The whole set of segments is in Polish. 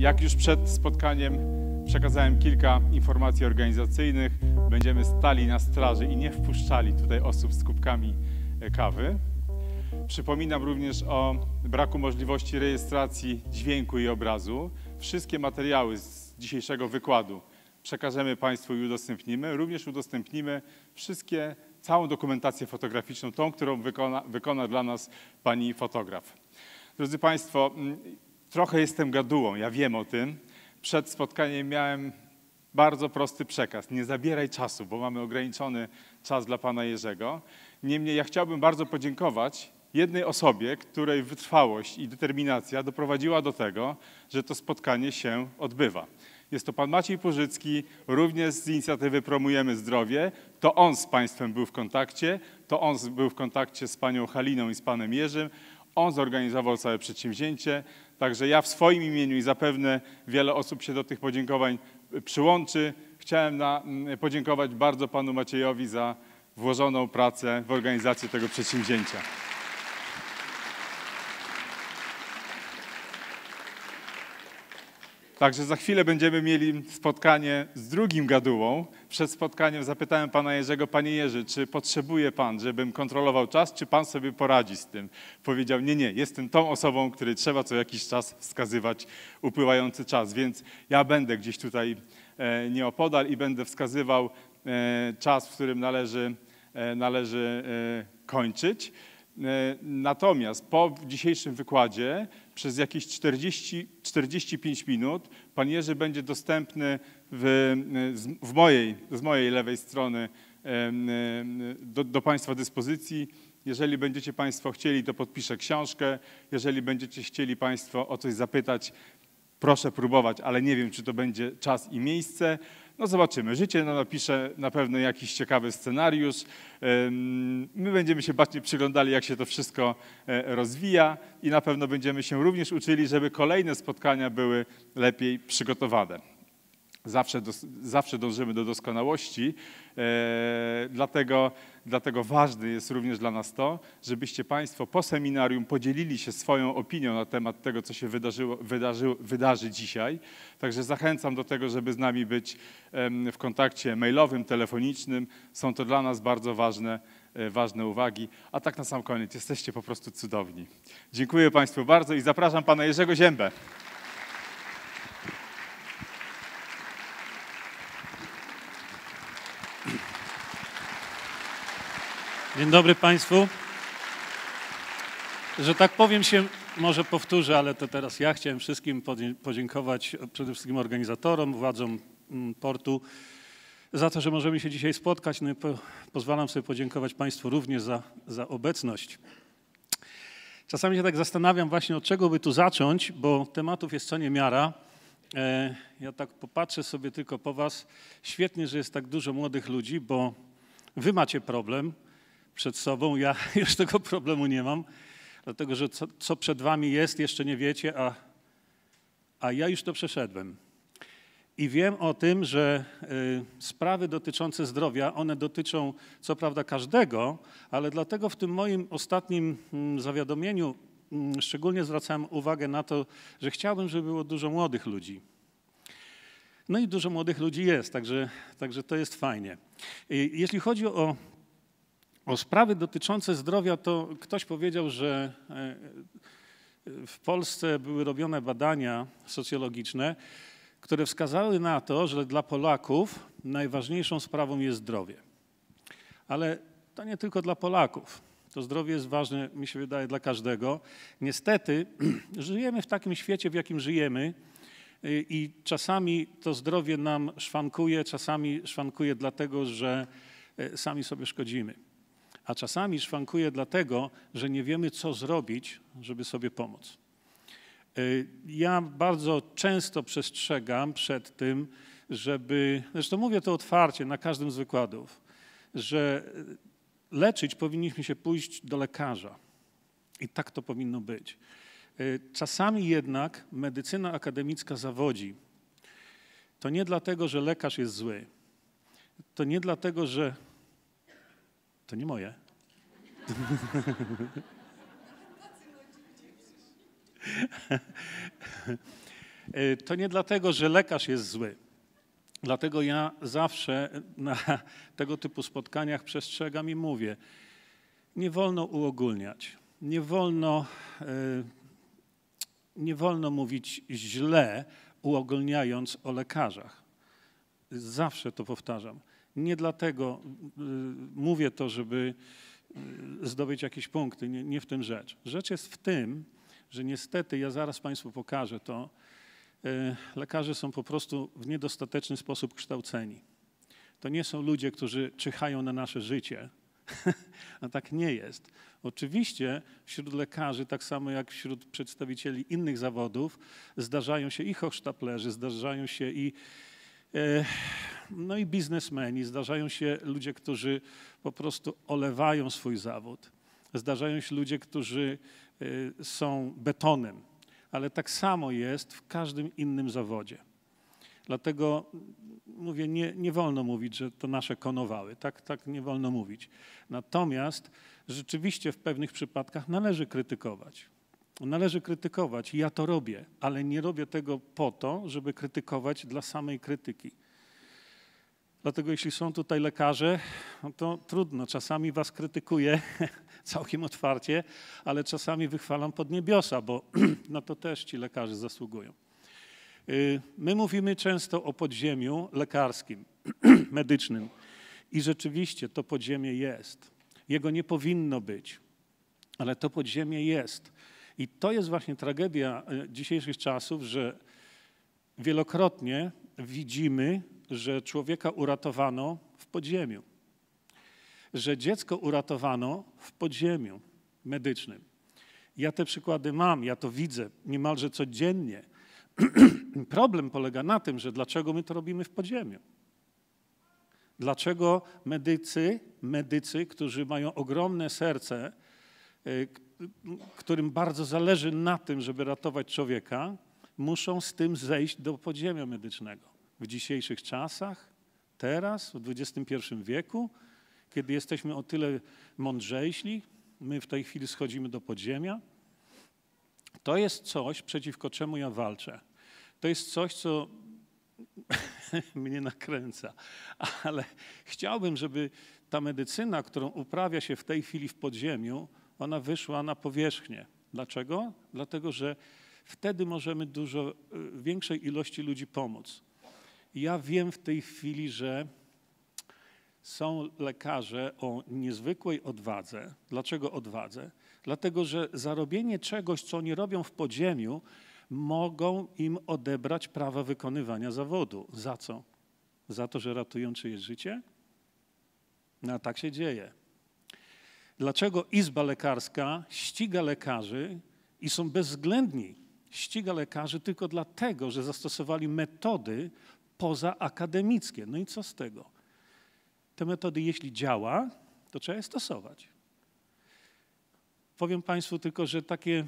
Jak już przed spotkaniem przekazałem kilka informacji organizacyjnych, będziemy stali na straży i nie wpuszczali tutaj osób z kubkami e, kawy. Przypominam również o braku możliwości rejestracji dźwięku i obrazu. Wszystkie materiały z dzisiejszego wykładu przekażemy Państwu i udostępnimy. Również udostępnimy wszystkie, całą dokumentację fotograficzną, tą, którą wykona, wykona dla nas pani fotograf. Drodzy Państwo, mm, trochę jestem gadułą, ja wiem o tym. Przed spotkaniem miałem bardzo prosty przekaz. Nie zabieraj czasu, bo mamy ograniczony czas dla pana Jerzego. Niemniej ja chciałbym bardzo podziękować jednej osobie, której wytrwałość i determinacja doprowadziła do tego, że to spotkanie się odbywa. Jest to pan Maciej Pożycki, również z inicjatywy Promujemy Zdrowie. To on z państwem był w kontakcie, to on był w kontakcie z panią Haliną i z panem Jerzym. On zorganizował całe przedsięwzięcie, Także ja w swoim imieniu i zapewne wiele osób się do tych podziękowań y, przyłączy. Chciałem na, podziękować bardzo panu Maciejowi za włożoną pracę w organizację tego przedsięwzięcia. Także za chwilę będziemy mieli spotkanie z drugim gadułą. Przed spotkaniem zapytałem pana Jerzego, panie Jerzy, czy potrzebuje pan, żebym kontrolował czas, czy pan sobie poradzi z tym? Powiedział, nie, nie, jestem tą osobą, której trzeba co jakiś czas wskazywać upływający czas, więc ja będę gdzieś tutaj e, nieopodal i będę wskazywał e, czas, w którym należy, e, należy kończyć. E, natomiast po dzisiejszym wykładzie przez jakieś 40, 45 minut pan Jerzy będzie dostępny w, w mojej, z mojej lewej strony e, e, do, do Państwa dyspozycji. Jeżeli będziecie Państwo chcieli, to podpiszę książkę. Jeżeli będziecie chcieli Państwo o coś zapytać, proszę próbować, ale nie wiem, czy to będzie czas i miejsce. No zobaczymy. Życie no, napisze na pewno jakiś ciekawy scenariusz. My będziemy się bacznie przyglądali, jak się to wszystko e, rozwija i na pewno będziemy się również uczyli, żeby kolejne spotkania były lepiej przygotowane. Zawsze, do, zawsze dążymy do doskonałości, e, dlatego, dlatego ważne jest również dla nas to, żebyście Państwo po seminarium podzielili się swoją opinią na temat tego, co się wydarzyło, wydarzyło, wydarzy dzisiaj. Także zachęcam do tego, żeby z nami być w kontakcie mailowym, telefonicznym. Są to dla nas bardzo ważne, e, ważne uwagi. A tak na sam koniec, jesteście po prostu cudowni. Dziękuję Państwu bardzo i zapraszam Pana Jerzego Ziębę. Dzień dobry Państwu. Że tak powiem się może powtórzę, ale to teraz ja chciałem wszystkim podziękować przede wszystkim organizatorom, władzom mm, portu za to, że możemy się dzisiaj spotkać. No po, pozwalam sobie podziękować Państwu również za, za obecność. Czasami się tak zastanawiam właśnie od czego by tu zacząć, bo tematów jest co niemiara. E, ja tak popatrzę sobie tylko po Was. Świetnie, że jest tak dużo młodych ludzi, bo Wy macie problem przed sobą. Ja już tego problemu nie mam, dlatego że co, co przed wami jest, jeszcze nie wiecie, a, a ja już to przeszedłem. I wiem o tym, że y, sprawy dotyczące zdrowia, one dotyczą co prawda każdego, ale dlatego w tym moim ostatnim mm, zawiadomieniu mm, szczególnie zwracałem uwagę na to, że chciałbym, żeby było dużo młodych ludzi. No i dużo młodych ludzi jest, także, także to jest fajnie. Y, jeśli chodzi o o sprawy dotyczące zdrowia to ktoś powiedział, że e, w Polsce były robione badania socjologiczne, które wskazały na to, że dla Polaków najważniejszą sprawą jest zdrowie. Ale to nie tylko dla Polaków. To zdrowie jest ważne, mi się wydaje, dla każdego. Niestety żyjemy w takim świecie, w jakim żyjemy e, i czasami to zdrowie nam szwankuje, czasami szwankuje dlatego, że e, sami sobie szkodzimy a czasami szwankuje dlatego, że nie wiemy, co zrobić, żeby sobie pomóc. Y, ja bardzo często przestrzegam przed tym, żeby, zresztą mówię to otwarcie na każdym z wykładów, że leczyć powinniśmy się pójść do lekarza. I tak to powinno być. Y, czasami jednak medycyna akademicka zawodzi. To nie dlatego, że lekarz jest zły. To nie dlatego, że to nie moje. Y, to nie dlatego, że lekarz jest zły. Dlatego ja zawsze na tego typu spotkaniach przestrzegam i mówię, nie wolno uogólniać, nie wolno, y, nie wolno mówić źle, uogólniając o lekarzach. Zawsze to powtarzam. Nie dlatego y, mówię to, żeby y, zdobyć jakieś punkty, nie, nie w tym rzecz. Rzecz jest w tym, że niestety, ja zaraz Państwu pokażę to, y, lekarze są po prostu w niedostateczny sposób kształceni. To nie są ludzie, którzy czyhają na nasze życie, a tak nie jest. Oczywiście wśród lekarzy, tak samo jak wśród przedstawicieli innych zawodów, zdarzają się i hochsztaplerzy, zdarzają się i E, no i biznesmeni, zdarzają się ludzie, którzy po prostu olewają swój zawód. Zdarzają się ludzie, którzy e, są betonem, ale tak samo jest w każdym innym zawodzie. Dlatego mm, mówię, nie, nie wolno mówić, że to nasze konowały, tak, tak nie wolno mówić. Natomiast rzeczywiście w pewnych przypadkach należy krytykować. Należy krytykować, ja to robię, ale nie robię tego po to, żeby krytykować dla samej krytyki. Dlatego jeśli są tutaj lekarze, no to trudno, czasami was krytykuję całkiem otwarcie, ale czasami wychwalam pod niebiosa, bo na to też ci lekarze zasługują. Y, my mówimy często o podziemiu lekarskim, medycznym i rzeczywiście to podziemie jest. Jego nie powinno być, ale to podziemie jest. I to jest właśnie tragedia e, dzisiejszych czasów, że wielokrotnie widzimy, że człowieka uratowano w podziemiu, że dziecko uratowano w podziemiu medycznym. Ja te przykłady mam, ja to widzę niemalże codziennie. Problem polega na tym, że dlaczego my to robimy w podziemiu? Dlaczego medycy, medycy, którzy mają ogromne serce, Y, którym bardzo zależy na tym, żeby ratować człowieka, muszą z tym zejść do podziemia medycznego. W dzisiejszych czasach, teraz, w XXI wieku, kiedy jesteśmy o tyle mądrzejsi, my w tej chwili schodzimy do podziemia. To jest coś, przeciwko czemu ja walczę. To jest coś, co mnie nakręca, ale chciałbym, żeby ta medycyna, którą uprawia się w tej chwili w podziemiu, ona wyszła na powierzchnię. Dlaczego? Dlatego, że wtedy możemy dużo y, większej ilości ludzi pomóc. Ja wiem w tej chwili, że są lekarze o niezwykłej odwadze. Dlaczego odwadze? Dlatego, że zarobienie czegoś, co oni robią w podziemiu, mogą im odebrać prawa wykonywania zawodu. Za co? Za to, że ratują czyjeś życie? No a tak się dzieje. Dlaczego Izba Lekarska ściga lekarzy i są bezwzględni? Ściga lekarzy tylko dlatego, że zastosowali metody pozaakademickie. No i co z tego? Te metody, jeśli działa, to trzeba je stosować. Powiem Państwu tylko, że takie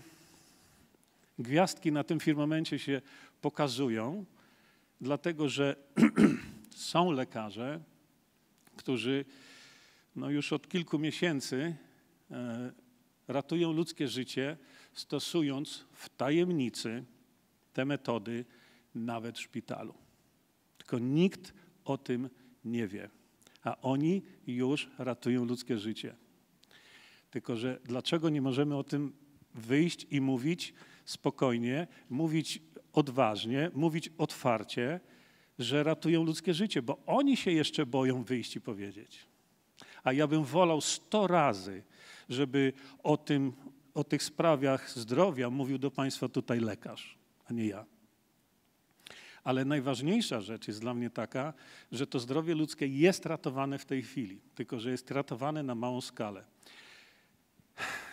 gwiazdki na tym firmamencie się pokazują, dlatego że są lekarze, którzy no już od kilku miesięcy e, ratują ludzkie życie, stosując w tajemnicy te metody nawet w szpitalu. Tylko nikt o tym nie wie, a oni już ratują ludzkie życie. Tylko, że dlaczego nie możemy o tym wyjść i mówić spokojnie, mówić odważnie, mówić otwarcie, że ratują ludzkie życie, bo oni się jeszcze boją wyjść i powiedzieć. A ja bym wolał sto razy, żeby o, tym, o tych sprawach zdrowia mówił do Państwa tutaj lekarz, a nie ja. Ale najważniejsza rzecz jest dla mnie taka, że to zdrowie ludzkie jest ratowane w tej chwili, tylko że jest ratowane na małą skalę.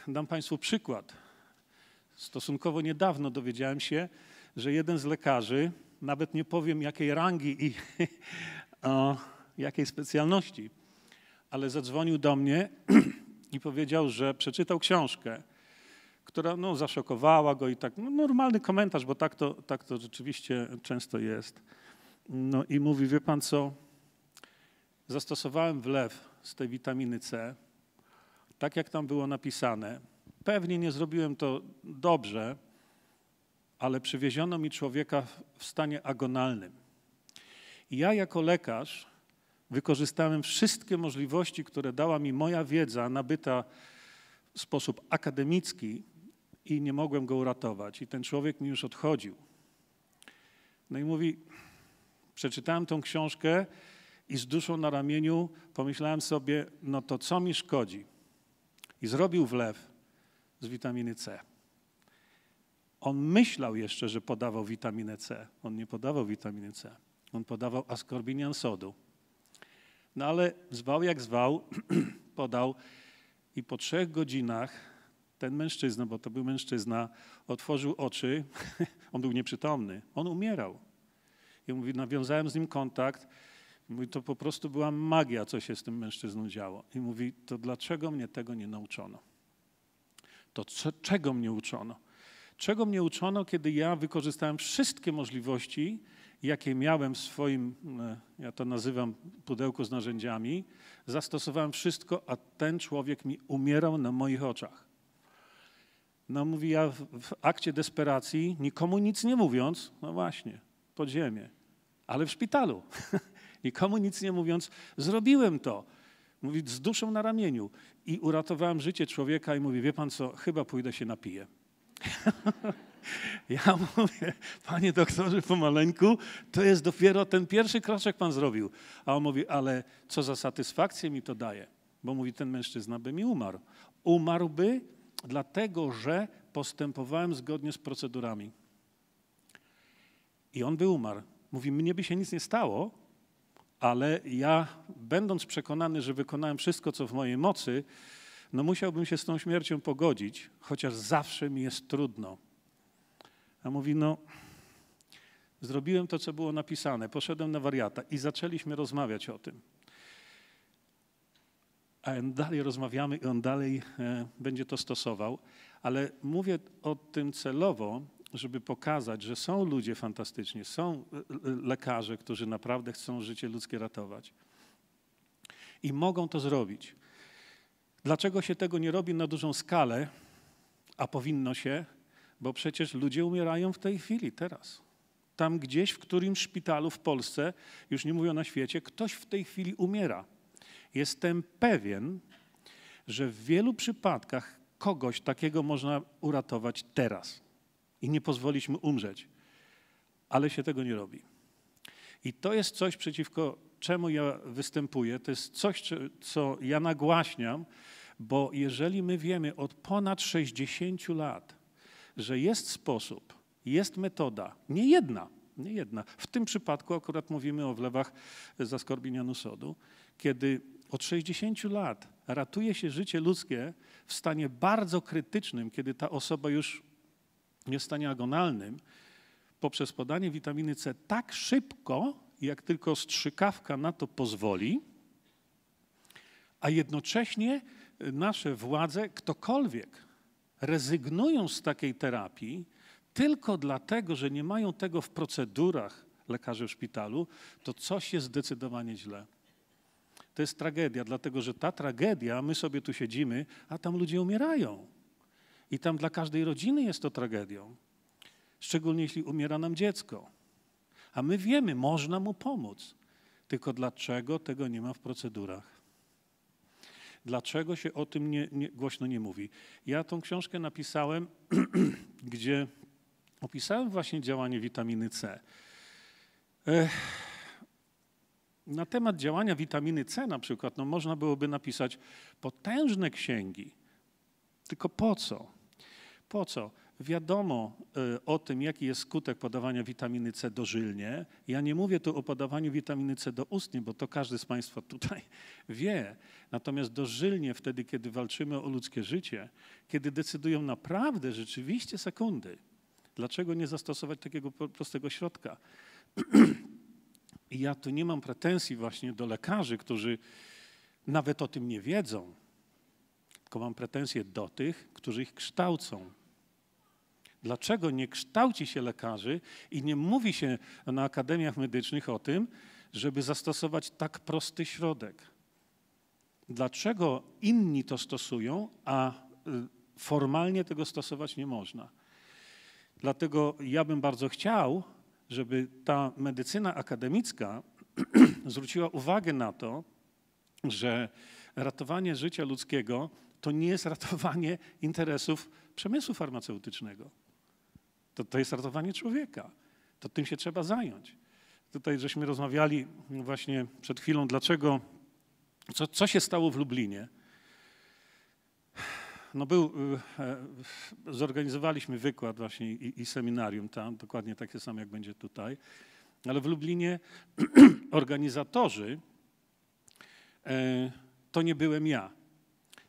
Dam Państwu przykład. Stosunkowo niedawno dowiedziałem się, że jeden z lekarzy, nawet nie powiem jakiej rangi i o, jakiej specjalności, ale zadzwonił do mnie i powiedział, że przeczytał książkę, która no, zaszokowała go i tak, no, normalny komentarz, bo tak to, tak to rzeczywiście często jest. No i mówi, wie pan co, zastosowałem wlew z tej witaminy C, tak jak tam było napisane. Pewnie nie zrobiłem to dobrze, ale przywieziono mi człowieka w stanie agonalnym. I ja jako lekarz wykorzystałem wszystkie możliwości, które dała mi moja wiedza nabyta w sposób akademicki i nie mogłem go uratować. I ten człowiek mi już odchodził. No i mówi, przeczytałem tą książkę i z duszą na ramieniu pomyślałem sobie, no to co mi szkodzi? I zrobił wlew z witaminy C. On myślał jeszcze, że podawał witaminę C. On nie podawał witaminy C. On podawał askorbinian sodu. No ale zwał jak zwał, podał i po trzech godzinach ten mężczyzna, bo to był mężczyzna, otworzył oczy. On był nieprzytomny, on umierał. I mówi, nawiązałem z nim kontakt. mówi, to po prostu była magia, co się z tym mężczyzną działo. I mówi, to dlaczego mnie tego nie nauczono? To co, czego mnie uczono? Czego mnie uczono, kiedy ja wykorzystałem wszystkie możliwości, jakie miałem w swoim, e, ja to nazywam pudełku z narzędziami, zastosowałem wszystko, a ten człowiek mi umierał na moich oczach. No mówi, ja w, w akcie desperacji, nikomu nic nie mówiąc, no właśnie, pod ziemię, ale w szpitalu, nikomu nic nie mówiąc, zrobiłem to. Mówi, z duszą na ramieniu. I uratowałem życie człowieka i mówi, wie pan co, chyba pójdę się napiję. Ja mówię, panie doktorze, pomaleńku, to jest dopiero ten pierwszy kroczek pan zrobił. A on mówi, ale co za satysfakcję mi to daje. Bo mówi, ten mężczyzna by mi umarł. Umarłby dlatego, że postępowałem zgodnie z procedurami. I on by umarł. Mówi, mnie by się nic nie stało, ale ja, będąc przekonany, że wykonałem wszystko, co w mojej mocy, no musiałbym się z tą śmiercią pogodzić, chociaż zawsze mi jest trudno. A mówi, no zrobiłem to, co było napisane, poszedłem na wariata i zaczęliśmy rozmawiać o tym. A dalej rozmawiamy i on dalej e, będzie to stosował, ale mówię o tym celowo, żeby pokazać, że są ludzie fantastyczni, są e, e, lekarze, którzy naprawdę chcą życie ludzkie ratować. I mogą to zrobić. Dlaczego się tego nie robi na dużą skalę, a powinno się? Bo przecież ludzie umierają w tej chwili, teraz. Tam gdzieś, w którym szpitalu w Polsce, już nie mówię na świecie, ktoś w tej chwili umiera. Jestem pewien, że w wielu przypadkach kogoś takiego można uratować teraz i nie pozwolić mu umrzeć, ale się tego nie robi. I to jest coś, przeciwko czemu ja występuję, to jest coś, co ja nagłaśniam, bo jeżeli my wiemy od ponad 60 lat, że jest sposób, jest metoda, nie jedna, nie jedna. W tym przypadku akurat mówimy o wlewach zaskorbinianu sodu, kiedy od 60 lat ratuje się życie ludzkie w stanie bardzo krytycznym, kiedy ta osoba już jest w stanie agonalnym, poprzez podanie witaminy C tak szybko, jak tylko strzykawka na to pozwoli, a jednocześnie nasze władze, ktokolwiek, rezygnują z takiej terapii tylko dlatego, że nie mają tego w procedurach lekarzy w szpitalu, to coś jest zdecydowanie źle. To jest tragedia, dlatego że ta tragedia, my sobie tu siedzimy, a tam ludzie umierają. I tam dla każdej rodziny jest to tragedią. Szczególnie jeśli umiera nam dziecko. A my wiemy, można mu pomóc. Tylko dlaczego tego nie ma w procedurach? Dlaczego się o tym nie, nie, głośno nie mówi? Ja tą książkę napisałem, gdzie opisałem właśnie działanie witaminy C. Ech. Na temat działania witaminy C na przykład, no można byłoby napisać potężne księgi. Tylko po co? Po co? Wiadomo e, o tym, jaki jest skutek podawania witaminy C dożylnie. Ja nie mówię tu o podawaniu witaminy C do ustnie, bo to każdy z Państwa tutaj wie. Natomiast dożylnie wtedy, kiedy walczymy o ludzkie życie, kiedy decydują naprawdę rzeczywiście sekundy, dlaczego nie zastosować takiego prostego środka? I ja tu nie mam pretensji właśnie do lekarzy, którzy nawet o tym nie wiedzą, tylko mam pretensje do tych, którzy ich kształcą Dlaczego nie kształci się lekarzy i nie mówi się na akademiach medycznych o tym, żeby zastosować tak prosty środek? Dlaczego inni to stosują, a y, formalnie tego stosować nie można? Dlatego ja bym bardzo chciał, żeby ta medycyna akademicka zwróciła uwagę na to, że ratowanie życia ludzkiego to nie jest ratowanie interesów przemysłu farmaceutycznego. To, to jest ratowanie człowieka. To tym się trzeba zająć. Tutaj żeśmy rozmawiali właśnie przed chwilą, dlaczego, co, co się stało w Lublinie. No był, e, e, zorganizowaliśmy wykład właśnie i, i seminarium tam, dokładnie takie samo jak będzie tutaj, ale w Lublinie organizatorzy, e, to nie byłem ja,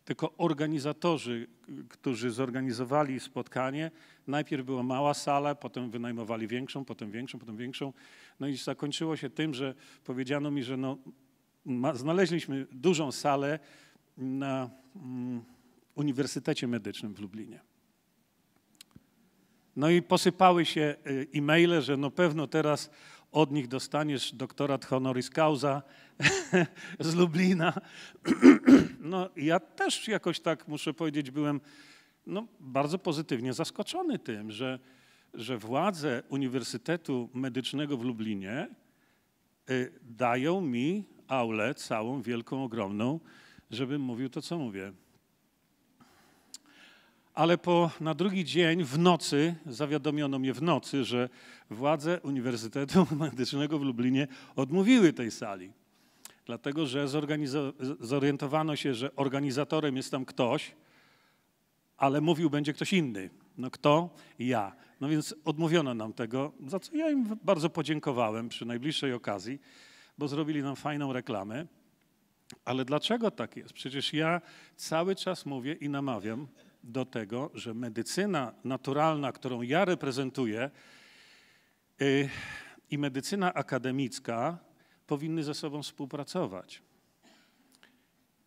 tylko organizatorzy, którzy zorganizowali spotkanie, Najpierw była mała sala, potem wynajmowali większą, potem większą, potem większą. No i zakończyło się tym, że powiedziano mi, że no, ma, znaleźliśmy dużą salę na mm, Uniwersytecie Medycznym w Lublinie. No i posypały się y, e-maile, że no pewno teraz od nich dostaniesz doktorat honoris causa z Lublina. No ja też jakoś tak, muszę powiedzieć, byłem no, bardzo pozytywnie zaskoczony tym, że, że władze Uniwersytetu Medycznego w Lublinie y, dają mi aulę całą, wielką, ogromną, żebym mówił to, co mówię. Ale po, na drugi dzień w nocy zawiadomiono mnie w nocy, że władze Uniwersytetu Medycznego w Lublinie odmówiły tej sali. Dlatego, że zorientowano się, że organizatorem jest tam ktoś, ale mówił będzie ktoś inny. No kto? Ja. No więc odmówiono nam tego, za co ja im bardzo podziękowałem przy najbliższej okazji, bo zrobili nam fajną reklamę. Ale dlaczego tak jest? Przecież ja cały czas mówię i namawiam do tego, że medycyna naturalna, którą ja reprezentuję, yy, i medycyna akademicka powinny ze sobą współpracować.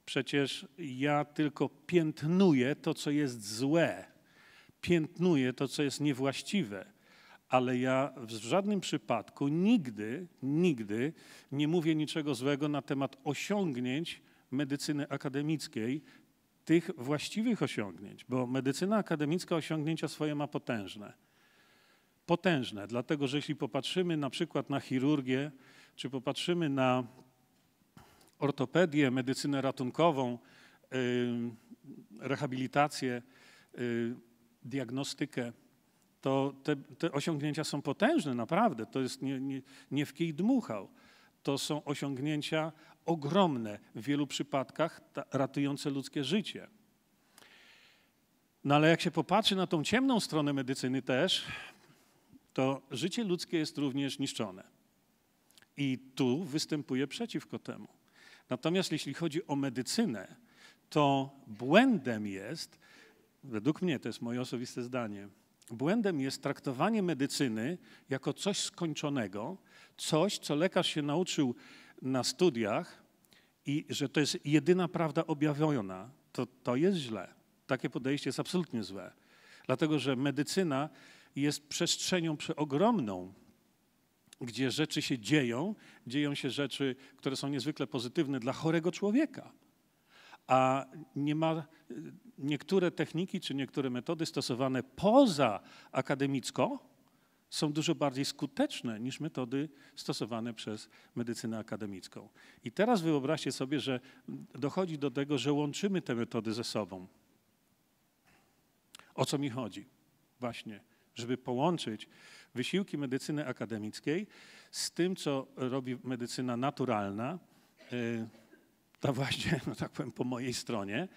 Przecież ja tylko piętnuję to, co jest złe, piętnuję to, co jest niewłaściwe, ale ja w żadnym przypadku nigdy, nigdy nie mówię niczego złego na temat osiągnięć medycyny akademickiej, tych właściwych osiągnięć, bo medycyna akademicka osiągnięcia swoje ma potężne. Potężne, dlatego że jeśli popatrzymy na przykład na chirurgię, czy popatrzymy na ortopedię, medycynę ratunkową, y, rehabilitację, y, diagnostykę, to te, te osiągnięcia są potężne, naprawdę. To jest nie, nie, nie w kij dmuchał. To są osiągnięcia ogromne, w wielu przypadkach ratujące ludzkie życie. No ale jak się popatrzy na tą ciemną stronę medycyny też, to życie ludzkie jest również niszczone. I tu występuje przeciwko temu. Natomiast jeśli chodzi o medycynę, to błędem jest, według mnie to jest moje osobiste zdanie, błędem jest traktowanie medycyny jako coś skończonego, coś, co lekarz się nauczył na studiach i że to jest jedyna prawda objawiona. To, to jest źle. Takie podejście jest absolutnie złe. Dlatego, że medycyna jest przestrzenią przeogromną gdzie rzeczy się dzieją, dzieją się rzeczy, które są niezwykle pozytywne dla chorego człowieka. A nie ma niektóre techniki czy niektóre metody stosowane poza akademicko są dużo bardziej skuteczne niż metody stosowane przez medycynę akademicką. I teraz wyobraźcie sobie, że dochodzi do tego, że łączymy te metody ze sobą. O co mi chodzi? Właśnie żeby połączyć wysiłki medycyny akademickiej z tym, co robi medycyna naturalna, y, ta właśnie, no tak powiem, po mojej stronie.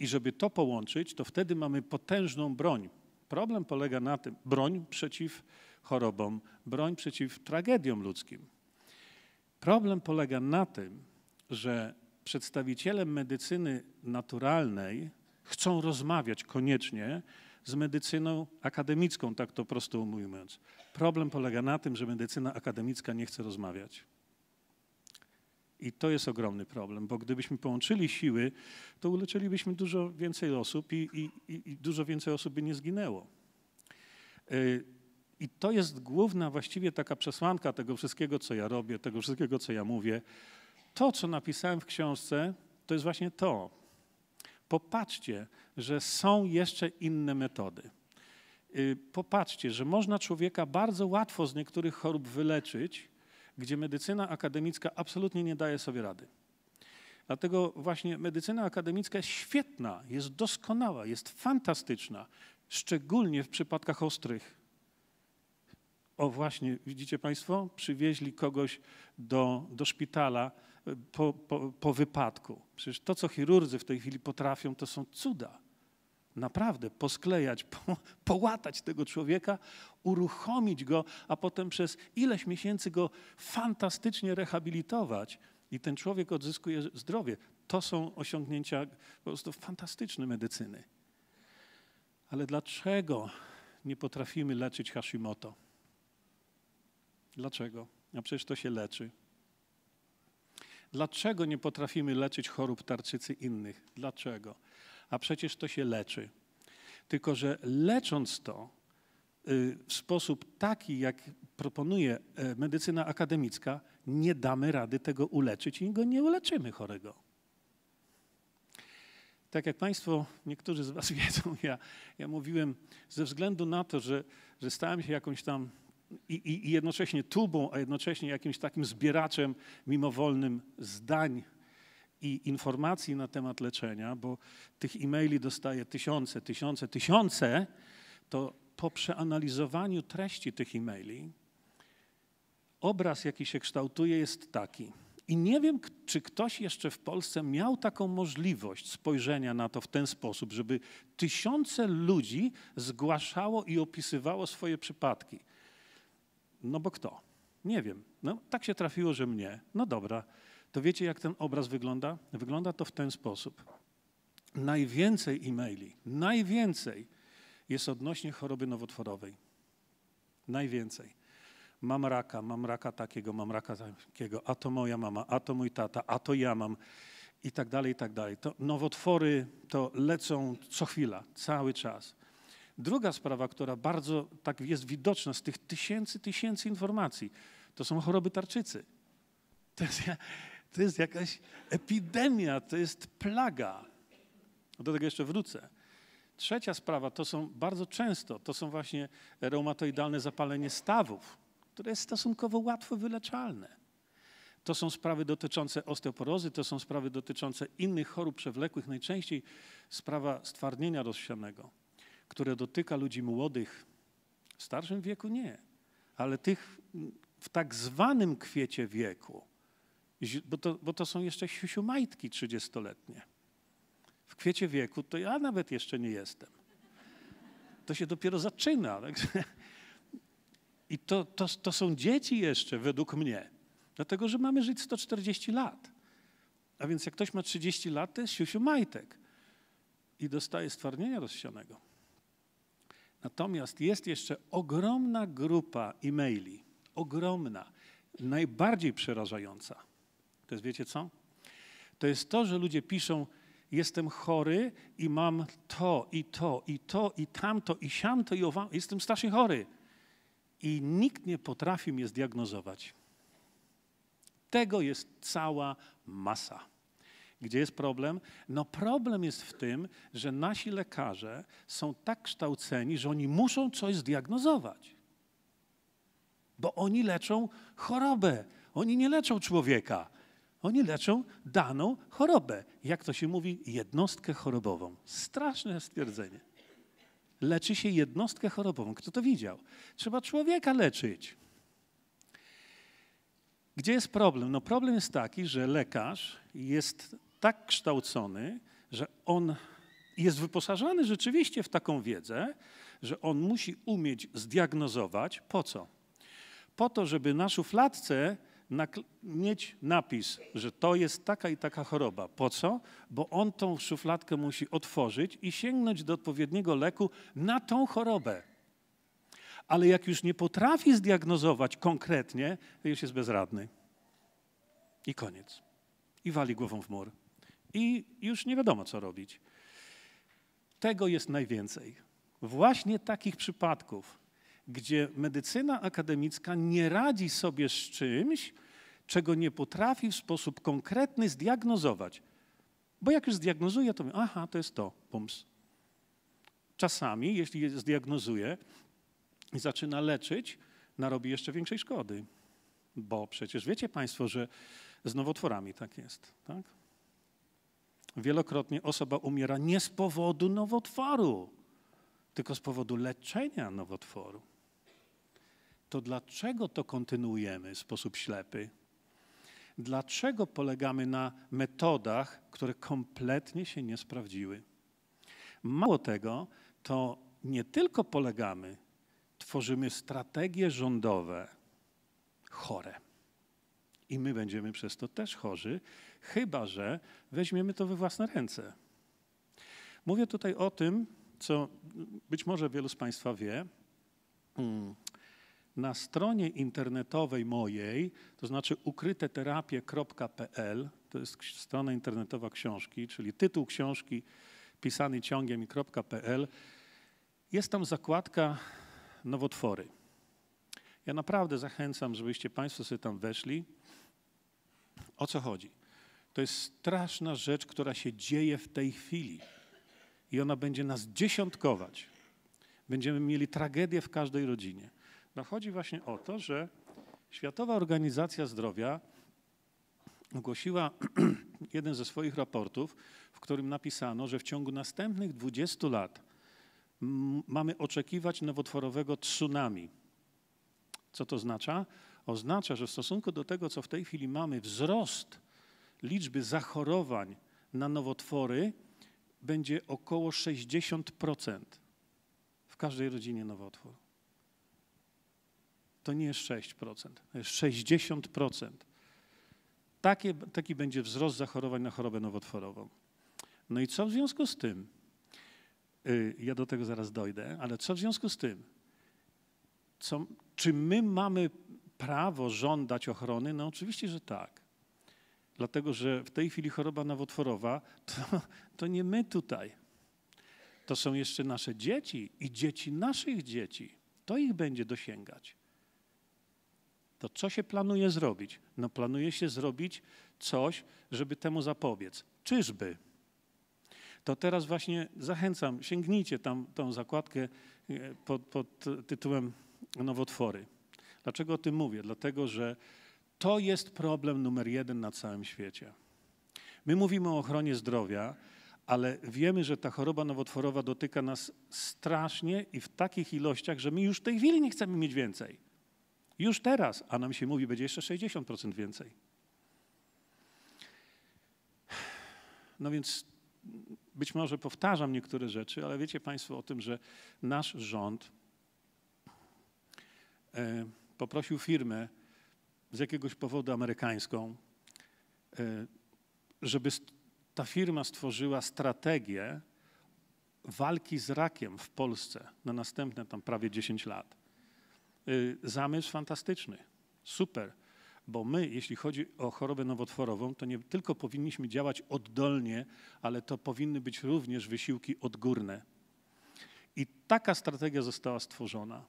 I żeby to połączyć, to wtedy mamy potężną broń. Problem polega na tym, broń przeciw chorobom, broń przeciw tragediom ludzkim. Problem polega na tym, że przedstawiciele medycyny naturalnej chcą rozmawiać koniecznie z medycyną akademicką, tak to prosto mówiąc. Problem polega na tym, że medycyna akademicka nie chce rozmawiać. I to jest ogromny problem, bo gdybyśmy połączyli siły, to uleczylibyśmy dużo więcej osób i, i, i dużo więcej osób by nie zginęło. E, I to jest główna właściwie taka przesłanka tego wszystkiego, co ja robię, tego wszystkiego, co ja mówię. To, co napisałem w książce, to jest właśnie to popatrzcie, że są jeszcze inne metody. Y, popatrzcie, że można człowieka bardzo łatwo z niektórych chorób wyleczyć, gdzie medycyna akademicka absolutnie nie daje sobie rady. Dlatego właśnie medycyna akademicka jest świetna, jest doskonała, jest fantastyczna, szczególnie w przypadkach ostrych. O właśnie, widzicie Państwo, przywieźli kogoś do, do szpitala, po, po, po wypadku. Przecież to, co chirurdzy w tej chwili potrafią, to są cuda. Naprawdę, posklejać, po, połatać tego człowieka, uruchomić go, a potem przez ileś miesięcy go fantastycznie rehabilitować i ten człowiek odzyskuje zdrowie. To są osiągnięcia po prostu fantastyczne medycyny. Ale dlaczego nie potrafimy leczyć Hashimoto? Dlaczego? A przecież to się leczy. Dlaczego nie potrafimy leczyć chorób tarczycy innych? Dlaczego? A przecież to się leczy. Tylko, że lecząc to y, w sposób taki, jak proponuje e, medycyna akademicka, nie damy rady tego uleczyć i go nie uleczymy chorego. Tak jak Państwo, niektórzy z Was wiedzą, ja, ja mówiłem, ze względu na to, że, że stałem się jakąś tam i, i, i jednocześnie tubą, a jednocześnie jakimś takim zbieraczem mimowolnym zdań i informacji na temat leczenia, bo tych e-maili dostaję tysiące, tysiące, tysiące, to po przeanalizowaniu treści tych e-maili obraz, jaki się kształtuje, jest taki. I nie wiem, czy ktoś jeszcze w Polsce miał taką możliwość spojrzenia na to w ten sposób, żeby tysiące ludzi zgłaszało i opisywało swoje przypadki. No bo kto? Nie wiem. No tak się trafiło, że mnie. No dobra. To wiecie, jak ten obraz wygląda? Wygląda to w ten sposób. Najwięcej e-maili, najwięcej jest odnośnie choroby nowotworowej. Najwięcej. Mam raka, mam raka takiego, mam raka takiego, a to moja mama, a to mój tata, a to ja mam i tak dalej, i tak dalej. To nowotwory to lecą co chwila, cały czas. Druga sprawa, która bardzo tak jest widoczna z tych tysięcy, tysięcy informacji, to są choroby tarczycy. To jest, to jest jakaś epidemia, to jest plaga. Do tego jeszcze wrócę. Trzecia sprawa to są bardzo często, to są właśnie reumatoidalne zapalenie stawów, które jest stosunkowo łatwo wyleczalne. To są sprawy dotyczące osteoporozy, to są sprawy dotyczące innych chorób przewlekłych, najczęściej sprawa stwardnienia rozsianego które dotyka ludzi młodych, w starszym wieku nie, ale tych w tak zwanym kwiecie wieku, bo to, bo to są jeszcze siusiumajtki trzydziestoletnie. W kwiecie wieku to ja nawet jeszcze nie jestem. To się dopiero zaczyna. I to, to, to są dzieci jeszcze, według mnie, dlatego że mamy żyć 140 lat. A więc jak ktoś ma 30 lat, to jest siusiu majtek i dostaje stwardnienia rozsianego. Natomiast jest jeszcze ogromna grupa e-maili, ogromna, najbardziej przerażająca. To jest, wiecie co? To jest to, że ludzie piszą, jestem chory i mam to, i to, i to, i tamto, i siamto, i owa, jestem strasznie chory. I nikt nie potrafi mnie zdiagnozować. Tego jest cała masa. Gdzie jest problem? No problem jest w tym, że nasi lekarze są tak kształceni, że oni muszą coś zdiagnozować. Bo oni leczą chorobę. Oni nie leczą człowieka. Oni leczą daną chorobę. Jak to się mówi? Jednostkę chorobową. Straszne stwierdzenie. Leczy się jednostkę chorobową. Kto to widział? Trzeba człowieka leczyć. Gdzie jest problem? No problem jest taki, że lekarz jest tak kształcony, że on jest wyposażony rzeczywiście w taką wiedzę, że on musi umieć zdiagnozować. Po co? Po to, żeby na szufladce mieć napis, że to jest taka i taka choroba. Po co? Bo on tą szufladkę musi otworzyć i sięgnąć do odpowiedniego leku na tą chorobę. Ale jak już nie potrafi zdiagnozować konkretnie, to już jest bezradny. I koniec. I wali głową w mur i już nie wiadomo, co robić. Tego jest najwięcej. Właśnie takich przypadków, gdzie medycyna akademicka nie radzi sobie z czymś, czego nie potrafi w sposób konkretny zdiagnozować. Bo jak już zdiagnozuje, to mówię, aha, to jest to, pums. Czasami, jeśli zdiagnozuje i zaczyna leczyć, narobi jeszcze większej szkody. Bo przecież wiecie Państwo, że z nowotworami tak jest, tak? Wielokrotnie osoba umiera nie z powodu nowotworu, tylko z powodu leczenia nowotworu. To dlaczego to kontynuujemy w sposób ślepy? Dlaczego polegamy na metodach, które kompletnie się nie sprawdziły? Mało tego, to nie tylko polegamy, tworzymy strategie rządowe chore. I my będziemy przez to też chorzy, chyba że weźmiemy to we własne ręce. Mówię tutaj o tym, co być może wielu z Państwa wie. Hmm. Na stronie internetowej mojej, to znaczy ukryteterapie.pl, to jest strona internetowa książki, czyli tytuł książki pisany ciągiem i.pl, jest tam zakładka nowotwory. Ja naprawdę zachęcam, żebyście Państwo sobie tam weszli. O co chodzi? To jest straszna rzecz, która się dzieje w tej chwili. I ona będzie nas dziesiątkować. Będziemy mieli tragedię w każdej rodzinie. No chodzi właśnie o to, że Światowa Organizacja Zdrowia ogłosiła jeden ze swoich raportów, w którym napisano, że w ciągu następnych 20 lat mamy oczekiwać nowotworowego tsunami. Co to oznacza? Oznacza, że w stosunku do tego, co w tej chwili mamy, wzrost liczby zachorowań na nowotwory będzie około 60% w każdej rodzinie nowotwór. To nie jest 6%, to jest 60%. Takie, taki będzie wzrost zachorowań na chorobę nowotworową. No i co w związku z tym? Y, ja do tego zaraz dojdę, ale co w związku z tym? Co, czy my mamy prawo żądać ochrony? No oczywiście, że tak. Dlatego, że w tej chwili choroba nowotworowa to, to nie my tutaj. To są jeszcze nasze dzieci i dzieci naszych dzieci. To ich będzie dosięgać. To co się planuje zrobić? No planuje się zrobić coś, żeby temu zapobiec. Czyżby? To teraz właśnie zachęcam, sięgnijcie tam tą zakładkę e, pod, pod tytułem nowotwory. Dlaczego o tym mówię? Dlatego, że to jest problem numer jeden na całym świecie. My mówimy o ochronie zdrowia, ale wiemy, że ta choroba nowotworowa dotyka nas strasznie i w takich ilościach, że my już w tej chwili nie chcemy mieć więcej. Już teraz, a nam się mówi, będzie jeszcze 60% więcej. No więc być może powtarzam niektóre rzeczy, ale wiecie Państwo o tym, że nasz rząd e, poprosił firmę, z jakiegoś powodu amerykańską, e, żeby ta firma stworzyła strategię walki z rakiem w Polsce na następne tam prawie 10 lat. E, zamysł fantastyczny, super, bo my, jeśli chodzi o chorobę nowotworową, to nie tylko powinniśmy działać oddolnie, ale to powinny być również wysiłki odgórne. I taka strategia została stworzona.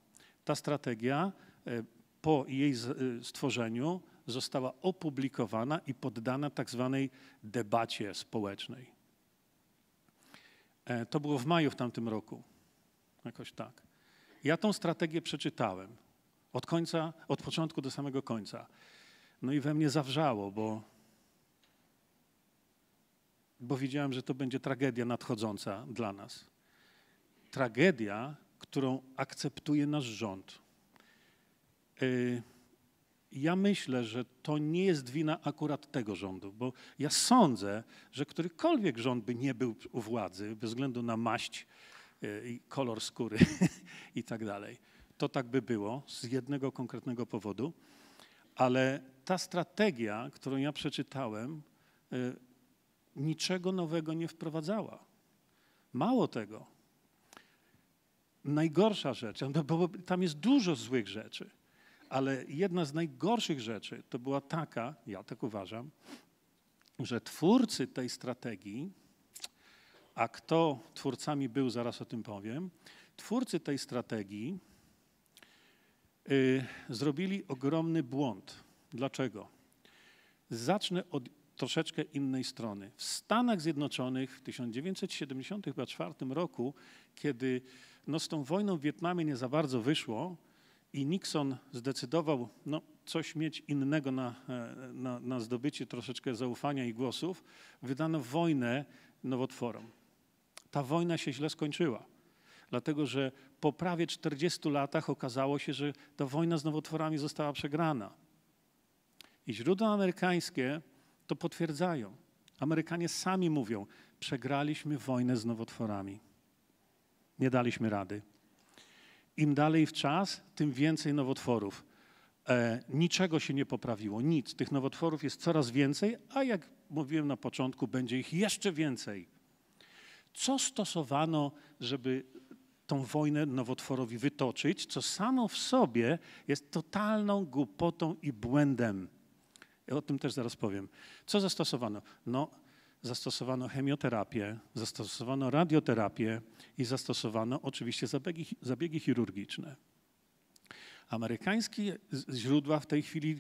Ta strategia e, po jej y, stworzeniu została opublikowana i poddana tak zwanej debacie społecznej. E, to było w maju w tamtym roku, jakoś tak. Ja tą strategię przeczytałem od końca, od początku do samego końca. No i we mnie zawrzało, bo, bo widziałem, że to będzie tragedia nadchodząca dla nas. Tragedia, którą akceptuje nasz rząd Y, ja myślę, że to nie jest wina akurat tego rządu, bo ja sądzę, że którykolwiek rząd by nie był u władzy, bez względu na maść, y, i kolor skóry i tak dalej, to tak by było z jednego konkretnego powodu, ale ta strategia, którą ja przeczytałem, y, niczego nowego nie wprowadzała. Mało tego, najgorsza rzecz, bo tam jest dużo złych rzeczy, ale jedna z najgorszych rzeczy to była taka, ja tak uważam, że twórcy tej strategii, a kto twórcami był, zaraz o tym powiem, twórcy tej strategii y, zrobili ogromny błąd. Dlaczego? Zacznę od troszeczkę innej strony. W Stanach Zjednoczonych w 1974 roku, kiedy no, z tą wojną w Wietnamie nie za bardzo wyszło, i Nixon zdecydował no, coś mieć innego na, e, na, na zdobycie troszeczkę zaufania i głosów. Wydano wojnę nowotworom. Ta wojna się źle skończyła, dlatego że po prawie 40 latach okazało się, że ta wojna z nowotworami została przegrana. I źródła amerykańskie to potwierdzają. Amerykanie sami mówią, przegraliśmy wojnę z nowotworami. Nie daliśmy rady im dalej w czas, tym więcej nowotworów. E, niczego się nie poprawiło, nic. Tych nowotworów jest coraz więcej, a jak mówiłem na początku, będzie ich jeszcze więcej. Co stosowano, żeby tą wojnę nowotworowi wytoczyć, co samo w sobie jest totalną głupotą i błędem. Ja o tym też zaraz powiem. Co zastosowano? No, zastosowano chemioterapię, zastosowano radioterapię i zastosowano oczywiście zabiegi, zabiegi chirurgiczne. Amerykańskie źródła w tej chwili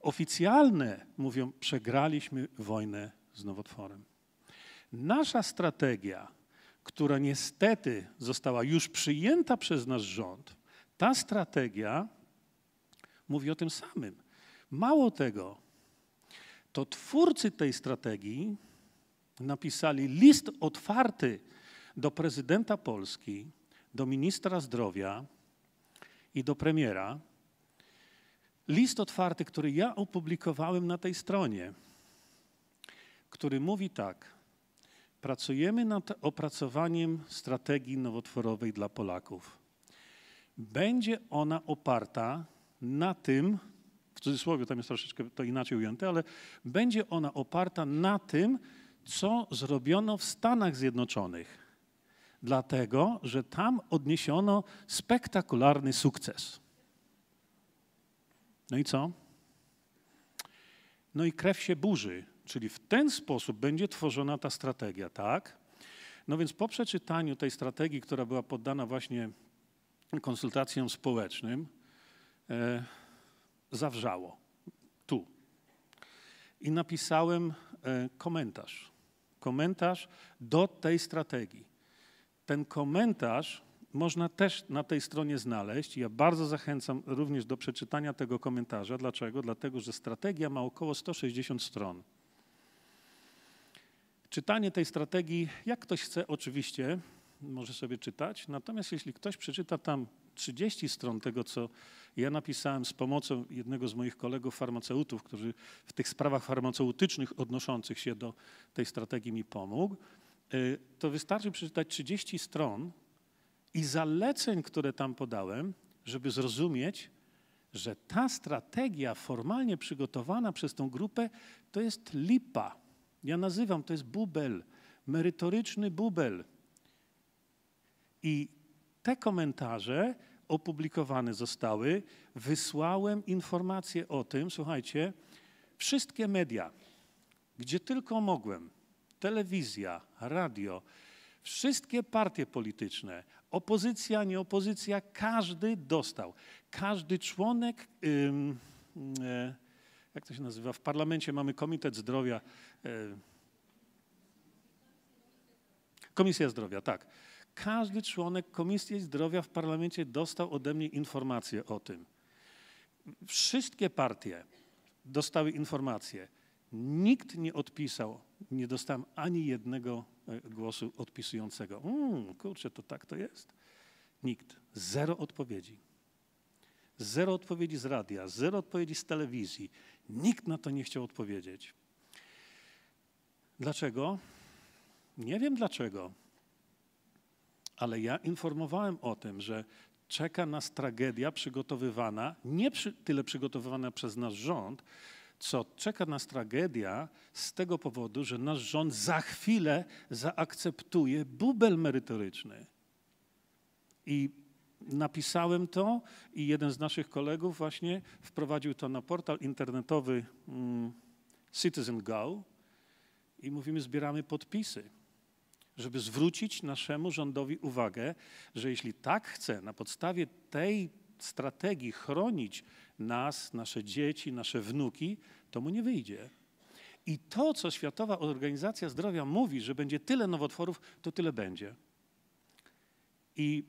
oficjalne mówią, przegraliśmy wojnę z nowotworem. Nasza strategia, która niestety została już przyjęta przez nasz rząd, ta strategia mówi o tym samym. Mało tego, to twórcy tej strategii napisali list otwarty do prezydenta Polski, do ministra zdrowia i do premiera. List otwarty, który ja opublikowałem na tej stronie, który mówi tak: Pracujemy nad opracowaniem strategii nowotworowej dla Polaków. Będzie ona oparta na tym, w cudzysłowie tam jest troszeczkę to inaczej ujęte, ale będzie ona oparta na tym, co zrobiono w Stanach Zjednoczonych, dlatego że tam odniesiono spektakularny sukces. No i co? No i krew się burzy, czyli w ten sposób będzie tworzona ta strategia, tak? No więc po przeczytaniu tej strategii, która była poddana właśnie konsultacjom społecznym, e, zawrzało tu. I napisałem e, komentarz komentarz do tej strategii. Ten komentarz można też na tej stronie znaleźć. Ja bardzo zachęcam również do przeczytania tego komentarza. Dlaczego? Dlatego, że strategia ma około 160 stron. Czytanie tej strategii, jak ktoś chce, oczywiście, może sobie czytać. Natomiast jeśli ktoś przeczyta tam 30 stron tego, co ja napisałem z pomocą jednego z moich kolegów farmaceutów, który w tych sprawach farmaceutycznych odnoszących się do tej strategii mi pomógł, y, to wystarczy przeczytać 30 stron i zaleceń, które tam podałem, żeby zrozumieć, że ta strategia formalnie przygotowana przez tą grupę to jest lipa. Ja nazywam to jest bubel, merytoryczny bubel. I te komentarze opublikowane zostały. Wysłałem informacje o tym, słuchajcie, wszystkie media, gdzie tylko mogłem, telewizja, radio, wszystkie partie polityczne, opozycja, nie opozycja, każdy dostał. Każdy członek, e, jak to się nazywa, w parlamencie mamy Komitet Zdrowia, e, Komisja Zdrowia, tak. Każdy członek Komisji Zdrowia w parlamencie dostał ode mnie informację o tym. Wszystkie partie dostały informację. Nikt nie odpisał, nie dostałem ani jednego e, głosu odpisującego. Mm, kurczę, to tak to jest. Nikt. Zero odpowiedzi. Zero odpowiedzi z radia, zero odpowiedzi z telewizji. Nikt na to nie chciał odpowiedzieć. Dlaczego? Nie wiem dlaczego ale ja informowałem o tym, że czeka nas tragedia przygotowywana, nie przy, tyle przygotowywana przez nasz rząd, co czeka nas tragedia z tego powodu, że nasz rząd za chwilę zaakceptuje bubel merytoryczny. I napisałem to i jeden z naszych kolegów właśnie wprowadził to na portal internetowy mm, Citizen Go i mówimy, zbieramy podpisy żeby zwrócić naszemu rządowi uwagę, że jeśli tak chce na podstawie tej strategii chronić nas, nasze dzieci, nasze wnuki, to mu nie wyjdzie. I to, co Światowa Organizacja Zdrowia mówi, że będzie tyle nowotworów, to tyle będzie. I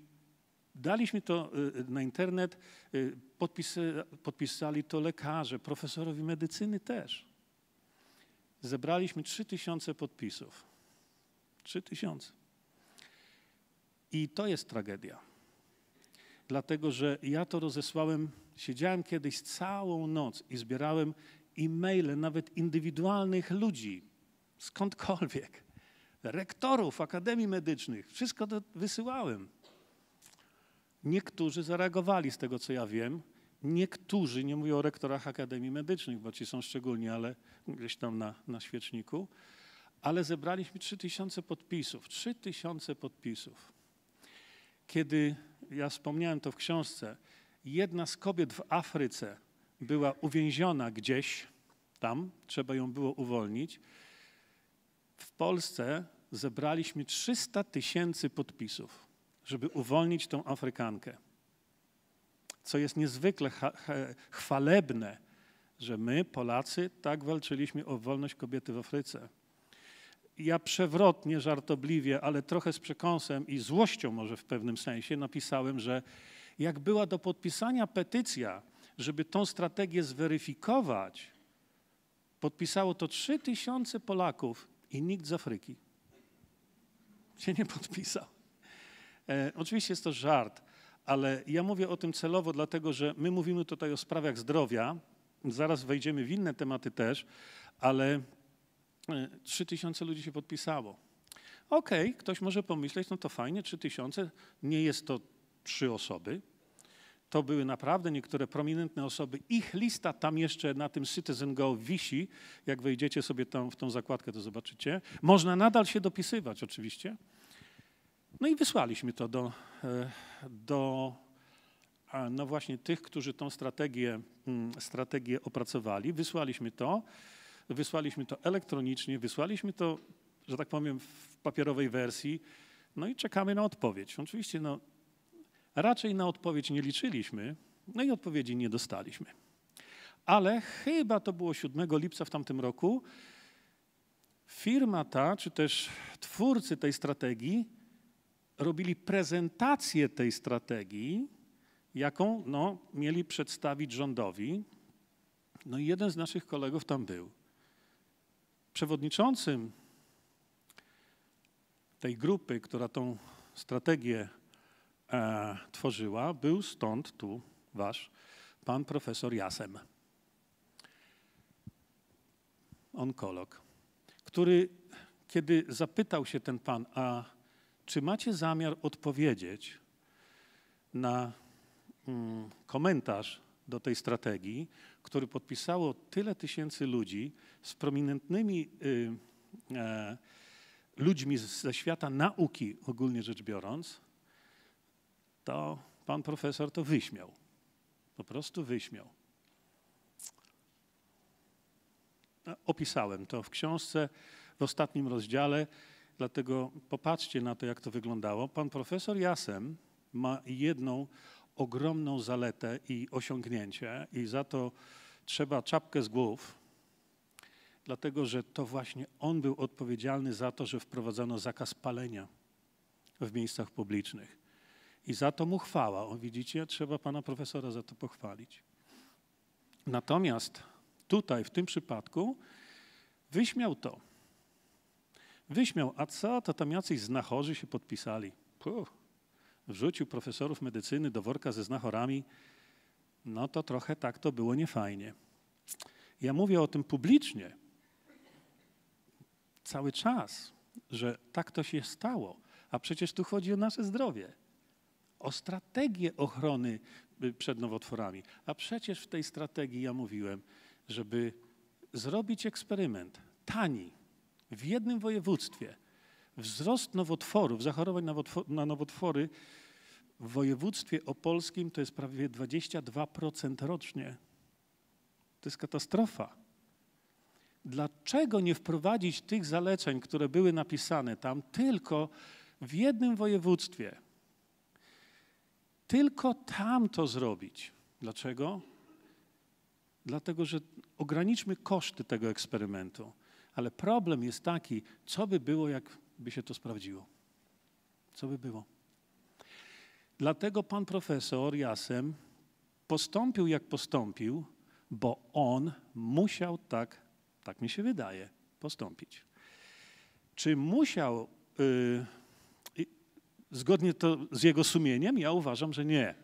daliśmy to y, na internet, y, podpisy, podpisali to lekarze, profesorowie medycyny też. Zebraliśmy 3000 podpisów. Trzy tysiące. I to jest tragedia. Dlatego, że ja to rozesłałem, siedziałem kiedyś całą noc i zbierałem e-maile nawet indywidualnych ludzi, skądkolwiek, rektorów Akademii Medycznych, wszystko to wysyłałem. Niektórzy zareagowali z tego, co ja wiem. Niektórzy, nie mówię o rektorach Akademii Medycznych, bo ci są szczególnie, ale gdzieś tam na, na świeczniku, ale zebraliśmy 3000 podpisów. 3000 podpisów. Kiedy ja wspomniałem to w książce, jedna z kobiet w Afryce była uwięziona gdzieś tam, trzeba ją było uwolnić. W Polsce zebraliśmy 300 tysięcy podpisów, żeby uwolnić tą Afrykankę. Co jest niezwykle chwalebne, że my, Polacy, tak walczyliśmy o wolność kobiety w Afryce ja przewrotnie, żartobliwie, ale trochę z przekąsem i złością może w pewnym sensie napisałem, że jak była do podpisania petycja, żeby tą strategię zweryfikować, podpisało to 3000 Polaków i nikt z Afryki się nie podpisał. E, oczywiście jest to żart, ale ja mówię o tym celowo, dlatego że my mówimy tutaj o sprawach zdrowia, zaraz wejdziemy w inne tematy też, ale 3000 e, ludzi się podpisało. Okej, okay, ktoś może pomyśleć, no to fajnie, 3000, nie jest to trzy osoby. To były naprawdę niektóre prominentne osoby. Ich lista tam jeszcze na tym Citizen Go wisi. Jak wejdziecie sobie tam w tą zakładkę, to zobaczycie. Można nadal się dopisywać oczywiście. No i wysłaliśmy to do, e, do no właśnie tych, którzy tą strategię, mm, strategię opracowali. Wysłaliśmy to wysłaliśmy to elektronicznie, wysłaliśmy to, że tak powiem, w papierowej wersji, no i czekamy na odpowiedź. Oczywiście no, raczej na odpowiedź nie liczyliśmy, no i odpowiedzi nie dostaliśmy. Ale chyba to było 7 lipca w tamtym roku, firma ta, czy też twórcy tej strategii robili prezentację tej strategii, jaką no, mieli przedstawić rządowi. No i jeden z naszych kolegów tam był. Przewodniczącym tej grupy, która tą strategię e, tworzyła, był stąd tu wasz pan profesor Jasem, onkolog, który, kiedy zapytał się ten pan, a czy macie zamiar odpowiedzieć na mm, komentarz do tej strategii, który podpisało tyle tysięcy ludzi, z prominentnymi y, e, ludźmi ze świata nauki, ogólnie rzecz biorąc, to pan profesor to wyśmiał. Po prostu wyśmiał. No, opisałem to w książce w ostatnim rozdziale, dlatego popatrzcie na to, jak to wyglądało. Pan profesor Jasem ma jedną ogromną zaletę i osiągnięcie, i za to trzeba czapkę z głów dlatego że to właśnie on był odpowiedzialny za to, że wprowadzano zakaz palenia w miejscach publicznych. I za to mu chwała. O, widzicie, trzeba pana profesora za to pochwalić. Natomiast tutaj, w tym przypadku, wyśmiał to. Wyśmiał, a co, to tam jacyś znachorzy się podpisali. Puh. Wrzucił profesorów medycyny do worka ze znachorami. No to trochę tak to było niefajnie. Ja mówię o tym publicznie, cały czas, że tak to się stało, a przecież tu chodzi o nasze zdrowie, o strategię ochrony y, przed nowotworami. A przecież w tej strategii ja mówiłem, żeby zrobić eksperyment tani w jednym województwie. Wzrost nowotworów, zachorowań na nowotwory w województwie opolskim to jest prawie 22% rocznie. To jest katastrofa. Dlaczego nie wprowadzić tych zaleceń, które były napisane tam, tylko w jednym województwie? Tylko tam to zrobić. Dlaczego? Dlatego, że ograniczmy koszty tego eksperymentu. Ale problem jest taki, co by było, jakby się to sprawdziło? Co by było? Dlatego pan profesor Jasem postąpił jak postąpił, bo on musiał tak tak mi się wydaje, postąpić. Czy musiał y, zgodnie to z jego sumieniem? Ja uważam, że nie.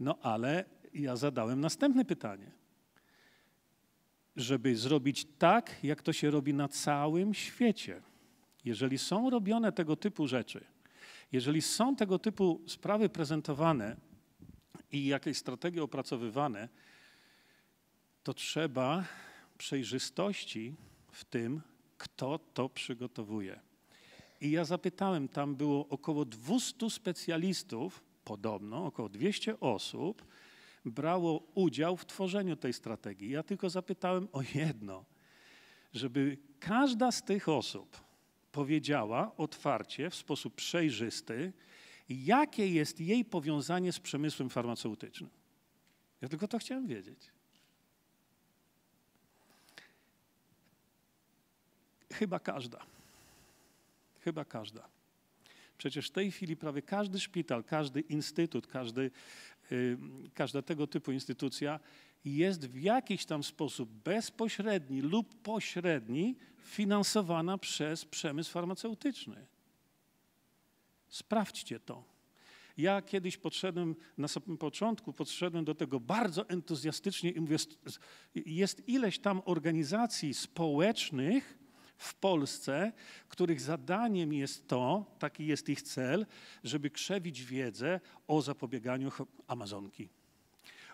No ale ja zadałem następne pytanie. Żeby zrobić tak, jak to się robi na całym świecie. Jeżeli są robione tego typu rzeczy, jeżeli są tego typu sprawy prezentowane i jakieś strategie opracowywane, to trzeba przejrzystości w tym, kto to przygotowuje. I ja zapytałem, tam było około 200 specjalistów, podobno około 200 osób brało udział w tworzeniu tej strategii. Ja tylko zapytałem o jedno, żeby każda z tych osób powiedziała otwarcie, w sposób przejrzysty, jakie jest jej powiązanie z przemysłem farmaceutycznym. Ja tylko to chciałem wiedzieć. Chyba każda. Chyba każda. Przecież w tej chwili prawie każdy szpital, każdy instytut, każdy, yy, każda tego typu instytucja jest w jakiś tam sposób bezpośredni lub pośredni finansowana przez przemysł farmaceutyczny. Sprawdźcie to. Ja kiedyś podszedłem, na samym początku podszedłem do tego bardzo entuzjastycznie i mówię, jest ileś tam organizacji społecznych, w Polsce, których zadaniem jest to, taki jest ich cel, żeby krzewić wiedzę o zapobieganiu Amazonki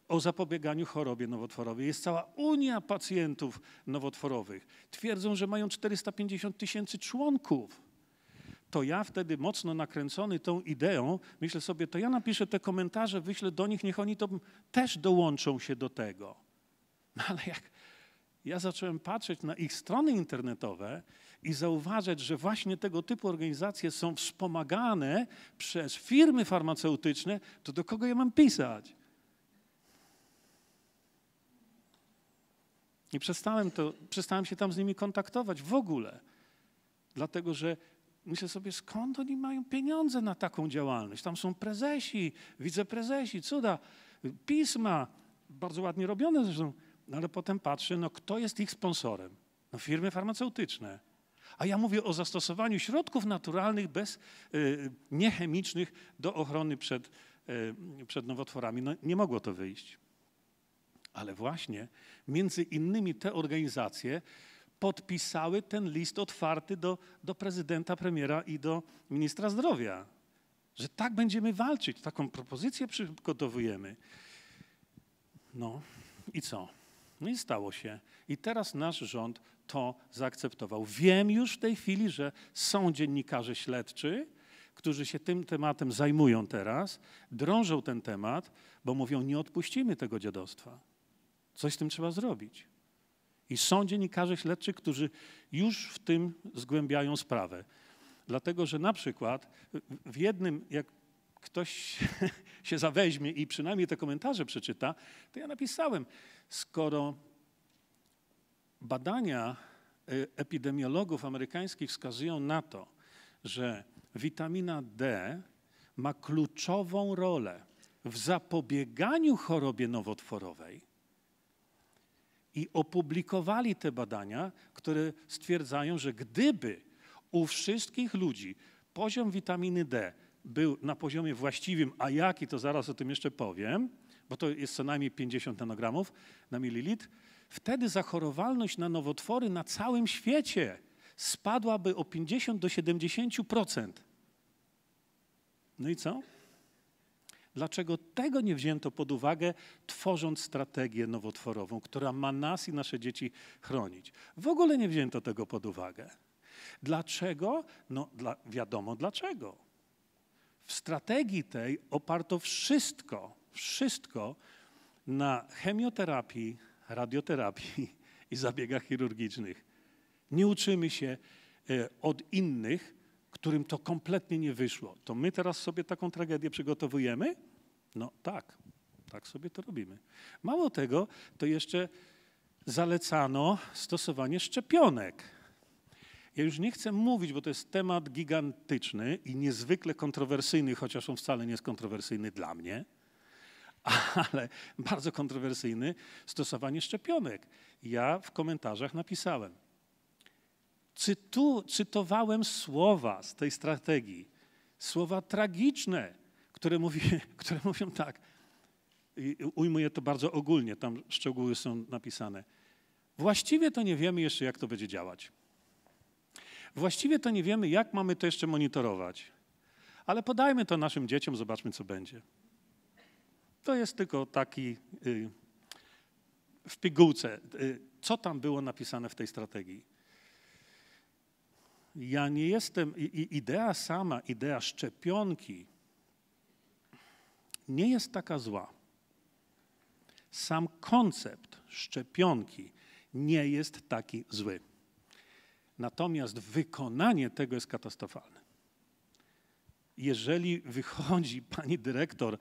o zapobieganiu chorobie nowotworowej. Jest cała unia pacjentów nowotworowych. Twierdzą, że mają 450 tysięcy członków. To ja wtedy mocno nakręcony tą ideą, myślę sobie, to ja napiszę te komentarze, wyślę do nich, niech oni to też dołączą się do tego. No ale jak ja zacząłem patrzeć na ich strony internetowe i zauważać, że właśnie tego typu organizacje są wspomagane przez firmy farmaceutyczne, to do kogo ja mam pisać? I przestałem, to, przestałem się tam z nimi kontaktować w ogóle, dlatego że myślę sobie, skąd oni mają pieniądze na taką działalność? Tam są prezesi, wiceprezesi, cuda, pisma, bardzo ładnie robione zresztą. No ale potem patrzę, no kto jest ich sponsorem? No firmy farmaceutyczne. A ja mówię o zastosowaniu środków naturalnych, bez, y, niechemicznych do ochrony przed, y, przed nowotworami. No nie mogło to wyjść. Ale właśnie między innymi te organizacje podpisały ten list otwarty do, do prezydenta, premiera i do ministra zdrowia, że tak będziemy walczyć, taką propozycję przygotowujemy. No i co? No i stało się. I teraz nasz rząd to zaakceptował. Wiem już w tej chwili, że są dziennikarze śledczy, którzy się tym tematem zajmują teraz, drążą ten temat, bo mówią, nie odpuścimy tego dziadostwa. Coś z tym trzeba zrobić. I są dziennikarze śledczy, którzy już w tym zgłębiają sprawę. Dlatego, że na przykład w jednym, jak ktoś się zaweźmie i przynajmniej te komentarze przeczyta, to ja napisałem, skoro badania y, epidemiologów amerykańskich wskazują na to, że witamina D ma kluczową rolę w zapobieganiu chorobie nowotworowej, i opublikowali te badania, które stwierdzają, że gdyby u wszystkich ludzi poziom witaminy D był na poziomie właściwym, a jaki to zaraz o tym jeszcze powiem, bo to jest co najmniej 50 nanogramów na mililit, wtedy zachorowalność na nowotwory na całym świecie spadłaby o 50 do 70%. No i co? Dlaczego tego nie wzięto pod uwagę, tworząc strategię nowotworową, która ma nas i nasze dzieci chronić? W ogóle nie wzięto tego pod uwagę. Dlaczego? No dla, wiadomo dlaczego. W strategii tej oparto wszystko, wszystko na chemioterapii, radioterapii i zabiegach chirurgicznych. Nie uczymy się e, od innych, którym to kompletnie nie wyszło. To my teraz sobie taką tragedię przygotowujemy? No tak, tak sobie to robimy. Mało tego, to jeszcze zalecano stosowanie szczepionek. Ja już nie chcę mówić, bo to jest temat gigantyczny i niezwykle kontrowersyjny, chociaż on wcale nie jest kontrowersyjny dla mnie, ale bardzo kontrowersyjny stosowanie szczepionek. Ja w komentarzach napisałem, cytu, cytowałem słowa z tej strategii, słowa tragiczne, które, mówi, które mówią tak, ujmuję to bardzo ogólnie, tam szczegóły są napisane. Właściwie to nie wiemy jeszcze, jak to będzie działać. Właściwie to nie wiemy, jak mamy to jeszcze monitorować, ale podajmy to naszym dzieciom, zobaczmy, co będzie. To jest tylko taki y, w pigułce, y, co tam było napisane w tej strategii. Ja nie jestem, i, idea sama, idea szczepionki nie jest taka zła. Sam koncept szczepionki nie jest taki zły. Natomiast wykonanie tego jest katastrofalne. Jeżeli wychodzi pani dyrektor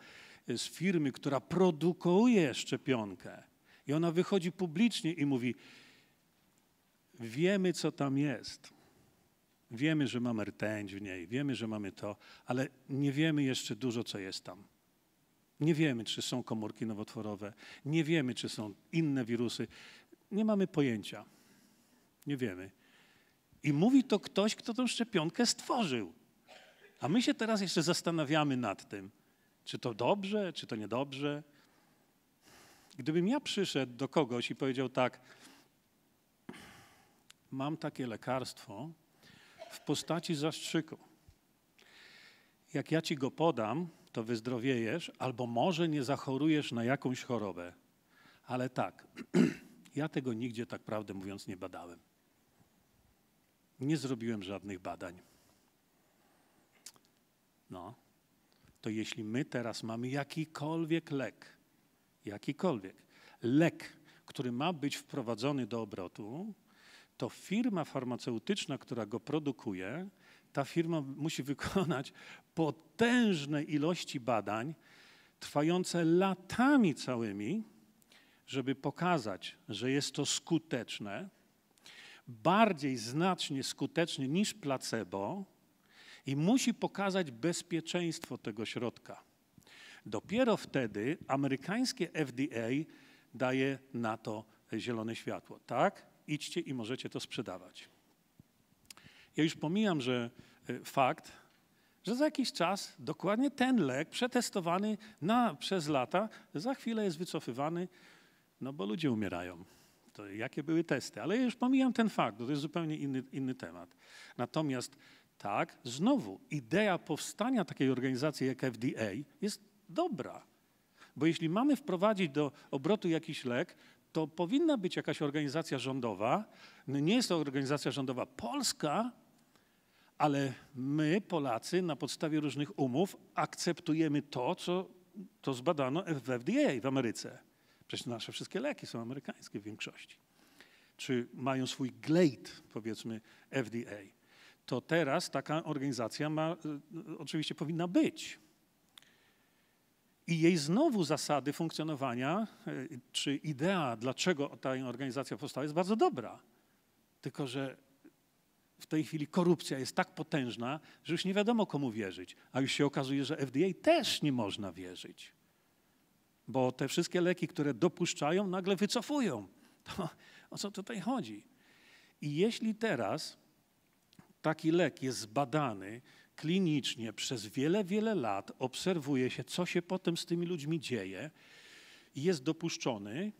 e, z firmy, która produkuje szczepionkę, i ona wychodzi publicznie i mówi: Wiemy, co tam jest. Wiemy, że mamy rtęć w niej, wiemy, że mamy to, ale nie wiemy jeszcze dużo, co jest tam. Nie wiemy, czy są komórki nowotworowe, nie wiemy, czy są inne wirusy. Nie mamy pojęcia. Nie wiemy. I mówi to ktoś, kto tą szczepionkę stworzył. A my się teraz jeszcze zastanawiamy nad tym, czy to dobrze, czy to niedobrze. Gdybym ja przyszedł do kogoś i powiedział tak, mam takie lekarstwo w postaci zastrzyku. Jak ja ci go podam, to wyzdrowiejesz, albo może nie zachorujesz na jakąś chorobę. Ale tak, ja tego nigdzie tak prawdę mówiąc nie badałem nie zrobiłem żadnych badań. No, to jeśli my teraz mamy jakikolwiek lek, jakikolwiek lek, który ma być wprowadzony do obrotu, to firma farmaceutyczna, która go produkuje, ta firma musi wykonać potężne ilości badań, trwające latami całymi, żeby pokazać, że jest to skuteczne, bardziej znacznie skuteczny niż placebo i musi pokazać bezpieczeństwo tego środka. Dopiero wtedy amerykańskie FDA daje na to zielone światło. Tak, idźcie i możecie to sprzedawać. Ja już pomijam, że e, fakt, że za jakiś czas dokładnie ten lek przetestowany na, przez lata za chwilę jest wycofywany, no bo ludzie umierają to jakie były testy, ale ja już pomijam ten fakt, bo to jest zupełnie inny, inny temat. Natomiast tak, znowu, idea powstania takiej organizacji jak FDA jest dobra. Bo jeśli mamy wprowadzić do obrotu jakiś lek, to powinna być jakaś organizacja rządowa. No nie jest to organizacja rządowa polska, ale my, Polacy, na podstawie różnych umów akceptujemy to, co to zbadano w FDA w Ameryce. Przecież nasze wszystkie leki są amerykańskie w większości. Czy mają swój glejt, powiedzmy, FDA. To teraz taka organizacja ma, e, oczywiście powinna być. I jej znowu zasady funkcjonowania, e, czy idea, dlaczego ta organizacja powstała, jest bardzo dobra. Tylko, że w tej chwili korupcja jest tak potężna, że już nie wiadomo komu wierzyć, a już się okazuje, że FDA też nie można wierzyć bo te wszystkie leki, które dopuszczają, nagle wycofują. To, o co tutaj chodzi? I jeśli teraz taki lek jest zbadany klinicznie przez wiele, wiele lat, obserwuje się, co się potem z tymi ludźmi dzieje i jest dopuszczony,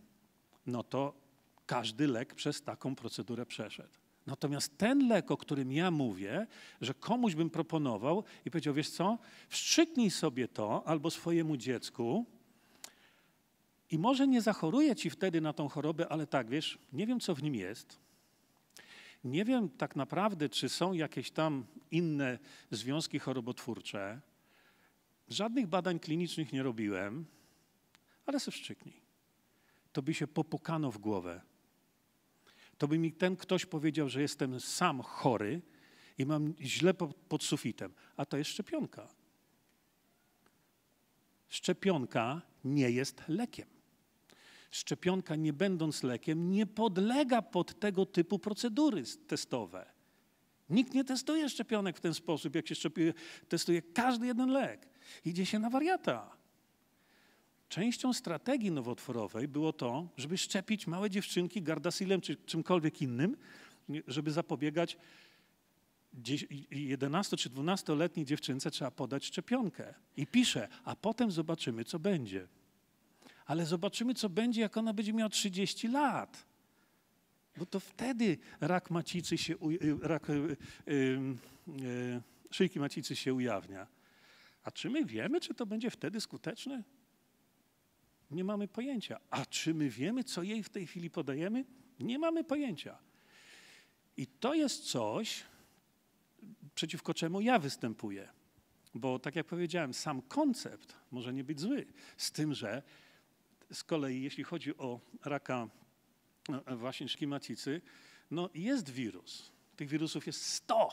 no to każdy lek przez taką procedurę przeszedł. Natomiast ten lek, o którym ja mówię, że komuś bym proponował i powiedział, wiesz co, wstrzyknij sobie to albo swojemu dziecku, i może nie zachoruje ci wtedy na tą chorobę, ale tak, wiesz, nie wiem, co w nim jest. Nie wiem tak naprawdę, czy są jakieś tam inne związki chorobotwórcze. Żadnych badań klinicznych nie robiłem, ale se wstrzyknij. To by się popukano w głowę. To by mi ten ktoś powiedział, że jestem sam chory i mam źle pod sufitem. A to jest szczepionka. Szczepionka nie jest lekiem szczepionka, nie będąc lekiem, nie podlega pod tego typu procedury testowe. Nikt nie testuje szczepionek w ten sposób, jak się szczepuje, testuje każdy jeden lek. Idzie się na wariata. Częścią strategii nowotworowej było to, żeby szczepić małe dziewczynki gardasilem czy czymkolwiek innym, żeby zapobiegać 11 czy 12-letniej dziewczynce trzeba podać szczepionkę. I pisze, a potem zobaczymy, co będzie ale zobaczymy, co będzie, jak ona będzie miała 30 lat. Bo to wtedy rak macicy się, y, rak, y, y, szyjki macicy się ujawnia. A czy my wiemy, czy to będzie wtedy skuteczne? Nie mamy pojęcia. A czy my wiemy, co jej w tej chwili podajemy? Nie mamy pojęcia. I to jest coś, przeciwko czemu ja występuję. Bo tak jak powiedziałem, sam koncept może nie być zły, z tym, że z kolei jeśli chodzi o raka no, właśnie szkimacicy, no jest wirus. Tych wirusów jest 100,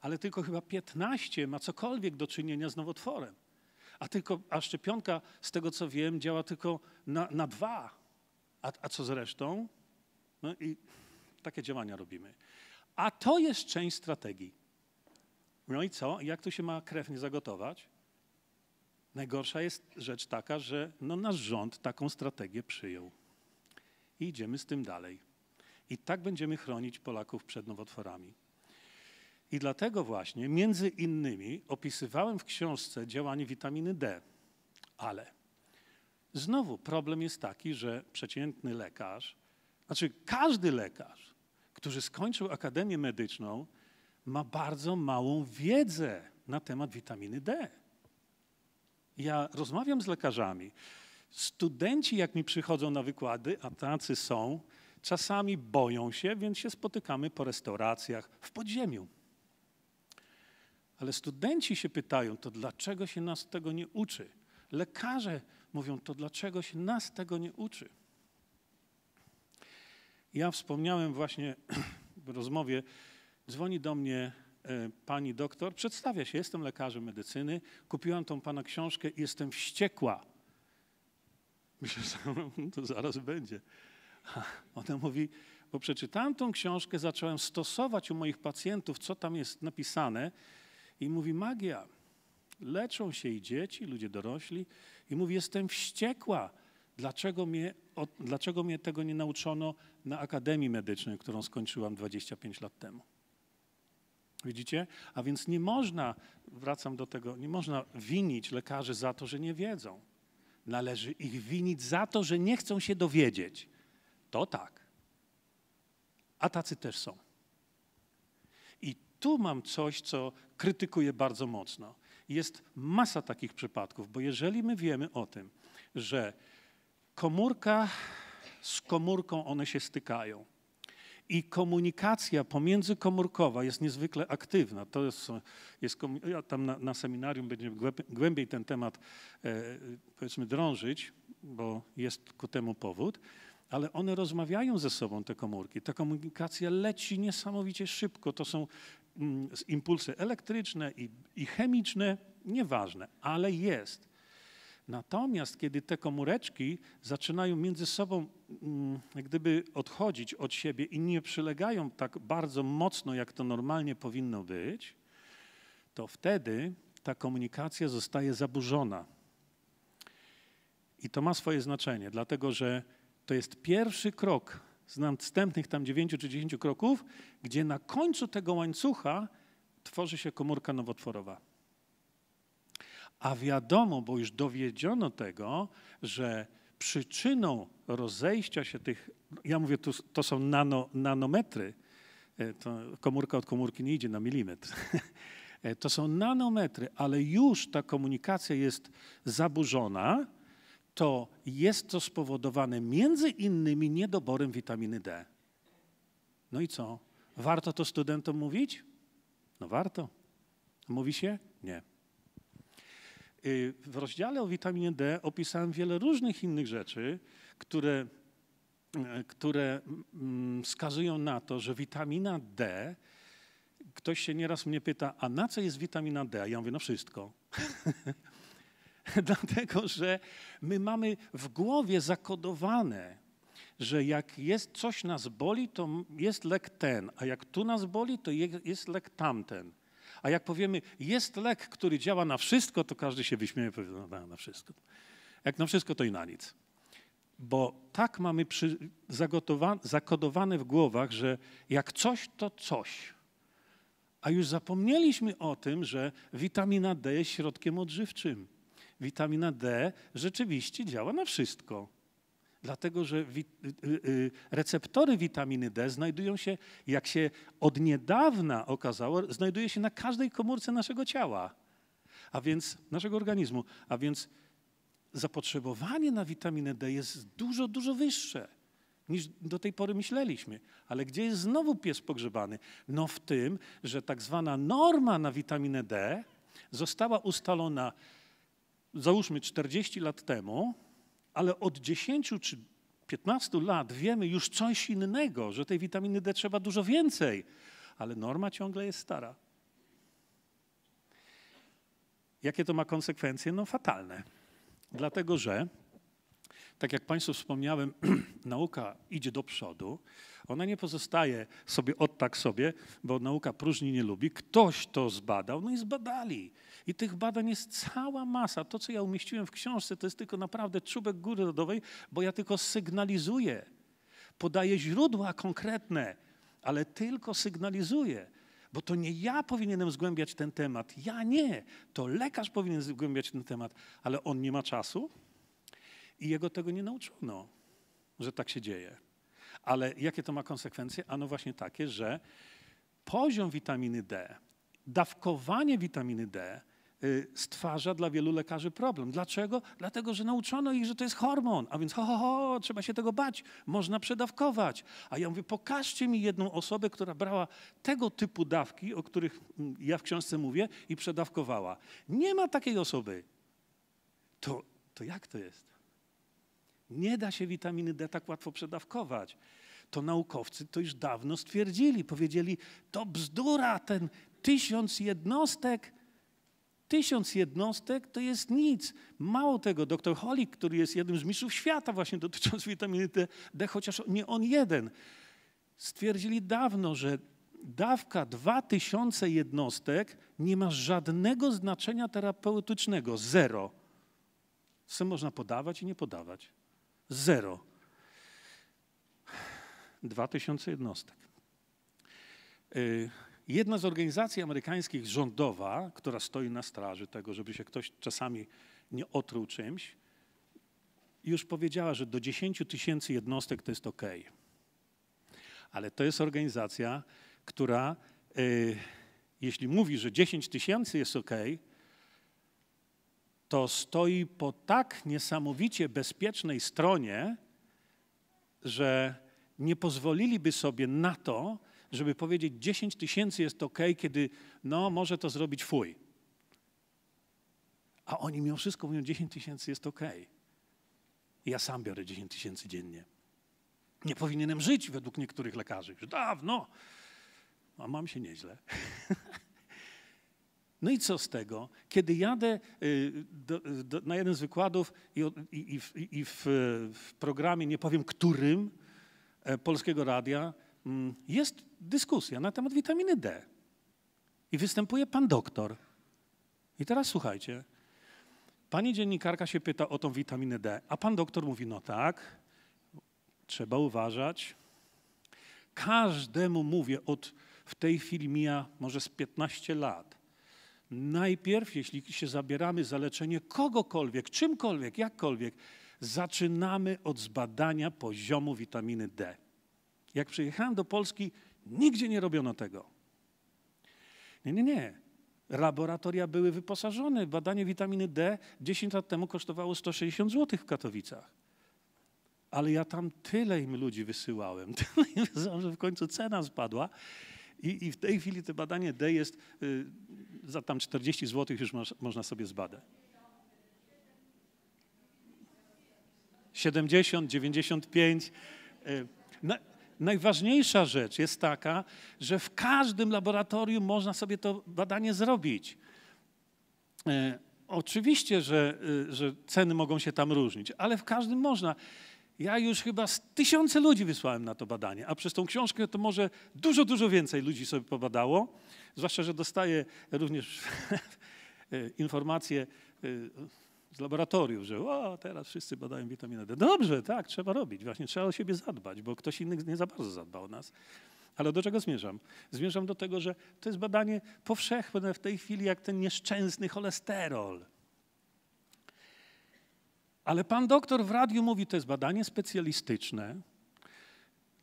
ale tylko chyba 15 ma cokolwiek do czynienia z nowotworem. A, tylko, a szczepionka, z tego co wiem, działa tylko na, na dwa. A, a co z resztą? No i takie działania robimy. A to jest część strategii. No i co? Jak tu się ma krew nie zagotować? Najgorsza jest rzecz taka, że no nasz rząd taką strategię przyjął i idziemy z tym dalej. I tak będziemy chronić Polaków przed nowotworami. I dlatego właśnie, między innymi, opisywałem w książce działanie witaminy D, ale znowu problem jest taki, że przeciętny lekarz, znaczy każdy lekarz, który skończył Akademię Medyczną, ma bardzo małą wiedzę na temat witaminy D. Ja rozmawiam z lekarzami. Studenci, jak mi przychodzą na wykłady, a tacy są, czasami boją się, więc się spotykamy po restauracjach, w podziemiu. Ale studenci się pytają, to dlaczego się nas tego nie uczy? Lekarze mówią, to dlaczego się nas tego nie uczy? Ja wspomniałem właśnie w rozmowie, dzwoni do mnie E, pani doktor przedstawia się, jestem lekarzem medycyny, kupiłam tą pana książkę i jestem wściekła. Myślę, że to zaraz będzie. Ona mówi, bo przeczytałam tą książkę, zacząłem stosować u moich pacjentów, co tam jest napisane i mówi, magia, leczą się i dzieci, ludzie dorośli i mówi, jestem wściekła, dlaczego mnie, dlaczego mnie tego nie nauczono na Akademii Medycznej, którą skończyłam 25 lat temu. Widzicie? A więc nie można, wracam do tego, nie można winić lekarzy za to, że nie wiedzą. Należy ich winić za to, że nie chcą się dowiedzieć. To tak. A tacy też są. I tu mam coś, co krytykuję bardzo mocno. Jest masa takich przypadków, bo jeżeli my wiemy o tym, że komórka z komórką one się stykają, i komunikacja pomiędzykomórkowa jest niezwykle aktywna. To jest, jest ja tam na, na, seminarium będziemy głębiej ten temat e, powiedzmy drążyć, bo jest ku temu powód, ale one rozmawiają ze sobą, te komórki. Ta komunikacja leci niesamowicie szybko. To są mm, impulsy elektryczne i, i chemiczne, nieważne, ale jest. Natomiast kiedy te komóreczki zaczynają między sobą Mm, gdyby odchodzić od siebie i nie przylegają tak bardzo mocno, jak to normalnie powinno być, to wtedy ta komunikacja zostaje zaburzona. I to ma swoje znaczenie, dlatego że to jest pierwszy krok z następnych tam dziewięciu czy dziesięciu kroków, gdzie na końcu tego łańcucha tworzy się komórka nowotworowa. A wiadomo, bo już dowiedziono tego, że przyczyną rozejścia się tych, ja mówię, to, to są nano, nanometry, e, to komórka od komórki nie idzie na milimetr. E, to są nanometry, ale już ta komunikacja jest zaburzona, to jest to spowodowane między innymi niedoborem witaminy D. No i co? Warto to studentom mówić? No warto. Mówi się? Nie. Y, w rozdziale o witaminie D opisałem wiele różnych innych rzeczy, które, e, które mm, wskazują na to, że witamina D ktoś się nieraz mnie pyta, a na co jest witamina D? Ja mówię, no wszystko. Dlatego, że my mamy w głowie zakodowane, że jak jest coś nas boli, to jest lek ten, a jak tu nas boli, to jest lek tamten. A jak powiemy, jest lek, który działa na wszystko, to każdy się wyśmieje, powie, no, na wszystko. Jak na wszystko, to i na nic. Bo tak mamy przy, zakodowane w głowach, że jak coś, to coś. A już zapomnieliśmy o tym, że witamina D jest środkiem odżywczym. Witamina D rzeczywiście działa na wszystko Dlatego, że y, y, y, receptory witaminy D znajdują się, jak się od niedawna okazało, znajduje się na każdej komórce naszego ciała, a więc naszego organizmu. A więc zapotrzebowanie na witaminę D jest dużo, dużo wyższe niż do tej pory myśleliśmy. Ale gdzie jest znowu pies pogrzebany? No w tym, że tak zwana norma na witaminę D została ustalona, załóżmy 40 lat temu, ale od 10 czy 15 lat wiemy już coś innego, że tej witaminy D trzeba dużo więcej, ale norma ciągle jest stara. Jakie to ma konsekwencje? No fatalne. Dlatego, że tak jak Państwu wspomniałem, nauka idzie do przodu. Ona nie pozostaje sobie od tak sobie, bo nauka próżni nie lubi. Ktoś to zbadał, no i zbadali. I tych badań jest cała masa. To, co ja umieściłem w książce, to jest tylko naprawdę czubek góry lodowej, bo ja tylko sygnalizuję, podaję źródła konkretne, ale tylko sygnalizuję bo to nie ja powinienem zgłębiać ten temat, ja nie, to lekarz powinien zgłębiać ten temat, ale on nie ma czasu i jego tego nie nauczono, że tak się dzieje. Ale jakie to ma konsekwencje? Ano właśnie takie, że poziom witaminy D, dawkowanie witaminy D Y, stwarza dla wielu lekarzy problem. Dlaczego? Dlatego, że nauczono ich, że to jest hormon, a więc ho, ho, ho, trzeba się tego bać, można przedawkować. A ja mówię, pokażcie mi jedną osobę, która brała tego typu dawki, o których mm, ja w książce mówię, i przedawkowała. Nie ma takiej osoby. To, to jak to jest? Nie da się witaminy D tak łatwo przedawkować. To naukowcy to już dawno stwierdzili. Powiedzieli, to bzdura, ten tysiąc jednostek Tysiąc jednostek to jest nic. Mało tego, doktor Holly, który jest jednym z mistrzów świata właśnie dotyczących witaminy D, chociaż nie on jeden, stwierdzili dawno, że dawka 2000 jednostek nie ma żadnego znaczenia terapeutycznego. Zero. Co można podawać i nie podawać? Zero. 2000 jednostek. Y, Jedna z organizacji amerykańskich rządowa, która stoi na straży tego, żeby się ktoś czasami nie otruł czymś, już powiedziała, że do 10 tysięcy jednostek to jest ok. Ale to jest organizacja, która, yy, jeśli mówi, że 10 tysięcy jest ok, to stoi po tak niesamowicie bezpiecznej stronie, że nie pozwoliliby sobie na to, żeby powiedzieć 10 tysięcy jest ok, kiedy no może to zrobić fuj. A oni mimo wszystko mówią 10 tysięcy jest ok. Ja sam biorę 10 tysięcy dziennie. Nie powinienem żyć według niektórych lekarzy. Już dawno. A mam się nieźle. No i co z tego? Kiedy jadę y, do, do, na jeden z wykładów i, i, i, w, i w, y, w, programie, nie powiem którym, e, Polskiego Radia, Mm, jest dyskusja na temat witaminy D. I występuje pan doktor. I teraz słuchajcie. Pani dziennikarka się pyta o tą witaminę D, a pan doktor mówi: No tak, trzeba uważać. Każdemu mówię, od w tej chwili mija może z 15 lat. Najpierw, jeśli się zabieramy za leczenie kogokolwiek, czymkolwiek, jakkolwiek, zaczynamy od zbadania poziomu witaminy D. Jak przyjechałem do Polski, nigdzie nie robiono tego. Nie, nie, nie. Laboratoria były wyposażone. Badanie witaminy D 10 lat temu kosztowało 160 zł w Katowicach. Ale ja tam tyle im ludzi wysyłałem, tyle im wysyłałem, że w końcu cena spadła. I, I, w tej chwili to badanie D jest y, za tam 40 zł już masz, można sobie zbadać. 70, 95. Y, na, no, najważniejsza rzecz jest taka, że w każdym laboratorium można sobie to badanie zrobić. E, oczywiście, że, e, że ceny mogą się tam różnić, ale w każdym można. Ja już chyba z tysiące ludzi wysłałem na to badanie, a przez tą książkę to może dużo, dużo więcej ludzi sobie pobadało. Zwłaszcza, że dostaję również e, informacje z laboratoriów, że o, teraz wszyscy badają witaminę D. Dobrze, tak, trzeba robić. Właśnie trzeba o siebie zadbać, bo ktoś inny nie za bardzo zadbał o nas. Ale do czego zmierzam? Zmierzam do tego, że to jest badanie powszechne w tej chwili, jak ten nieszczęsny cholesterol. Ale pan doktor w radiu mówi, to jest badanie specjalistyczne,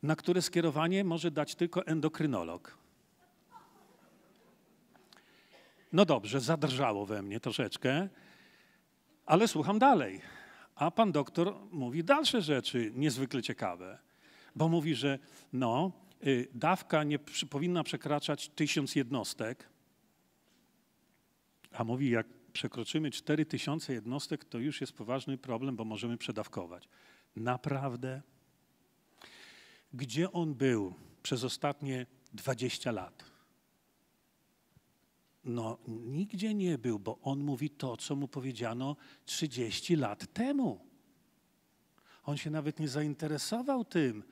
na które skierowanie może dać tylko endokrynolog. No dobrze, zadrżało we mnie troszeczkę, ale słucham dalej. A pan doktor mówi dalsze rzeczy niezwykle ciekawe, bo mówi, że no, y, dawka nie powinna przekraczać tysiąc jednostek, a mówi, jak przekroczymy cztery tysiące jednostek, to już jest poważny problem, bo możemy przedawkować. Naprawdę? Gdzie on był przez ostatnie 20 lat? No, nigdzie nie był, bo on mówi to, co mu powiedziano 30 lat temu. On się nawet nie zainteresował tym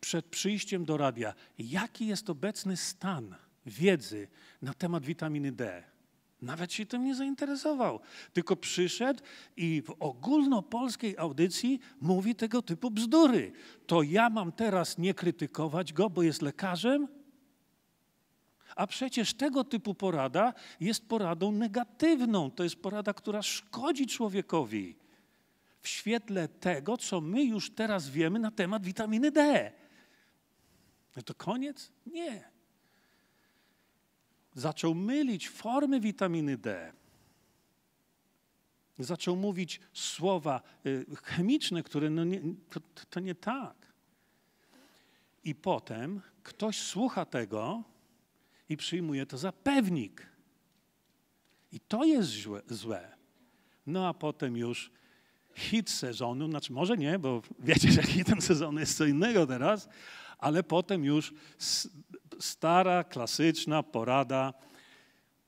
przed przyjściem do radia, jaki jest obecny stan wiedzy na temat witaminy D. Nawet się tym nie zainteresował, tylko przyszedł i w ogólnopolskiej audycji mówi tego typu bzdury. To ja mam teraz nie krytykować go, bo jest lekarzem, a przecież tego typu porada jest poradą negatywną, to jest porada, która szkodzi człowiekowi. W świetle tego, co my już teraz wiemy na temat witaminy D. No to koniec? Nie. Zaczął mylić formy witaminy D. Zaczął mówić słowa y, chemiczne, które no nie, to, to nie tak. I potem ktoś słucha tego i przyjmuje to za pewnik. I to jest złe. No a potem już hit sezonu, znaczy może nie, bo wiecie, że hitem sezonu jest co innego teraz, ale potem już stara, klasyczna porada.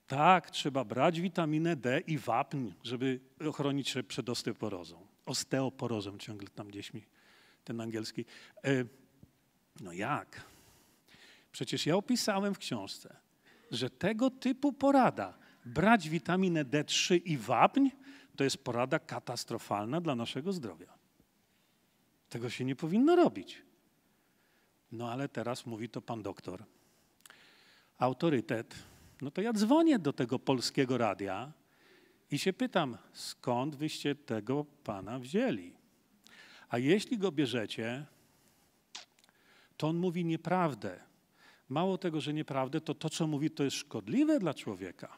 Tak, trzeba brać witaminę D i wapń, żeby ochronić się przed osteoporozą. Osteoporozą ciągle tam gdzieś mi ten angielski. E, no jak? Przecież ja opisałem w książce, że tego typu porada, brać witaminę D3 i wapń, to jest porada katastrofalna dla naszego zdrowia. Tego się nie powinno robić. No ale teraz mówi to pan doktor. Autorytet. No to ja dzwonię do tego polskiego radia i się pytam, skąd wyście tego pana wzięli? A jeśli go bierzecie, to on mówi nieprawdę. Mało tego, że nieprawdę, to to, co mówi, to jest szkodliwe dla człowieka.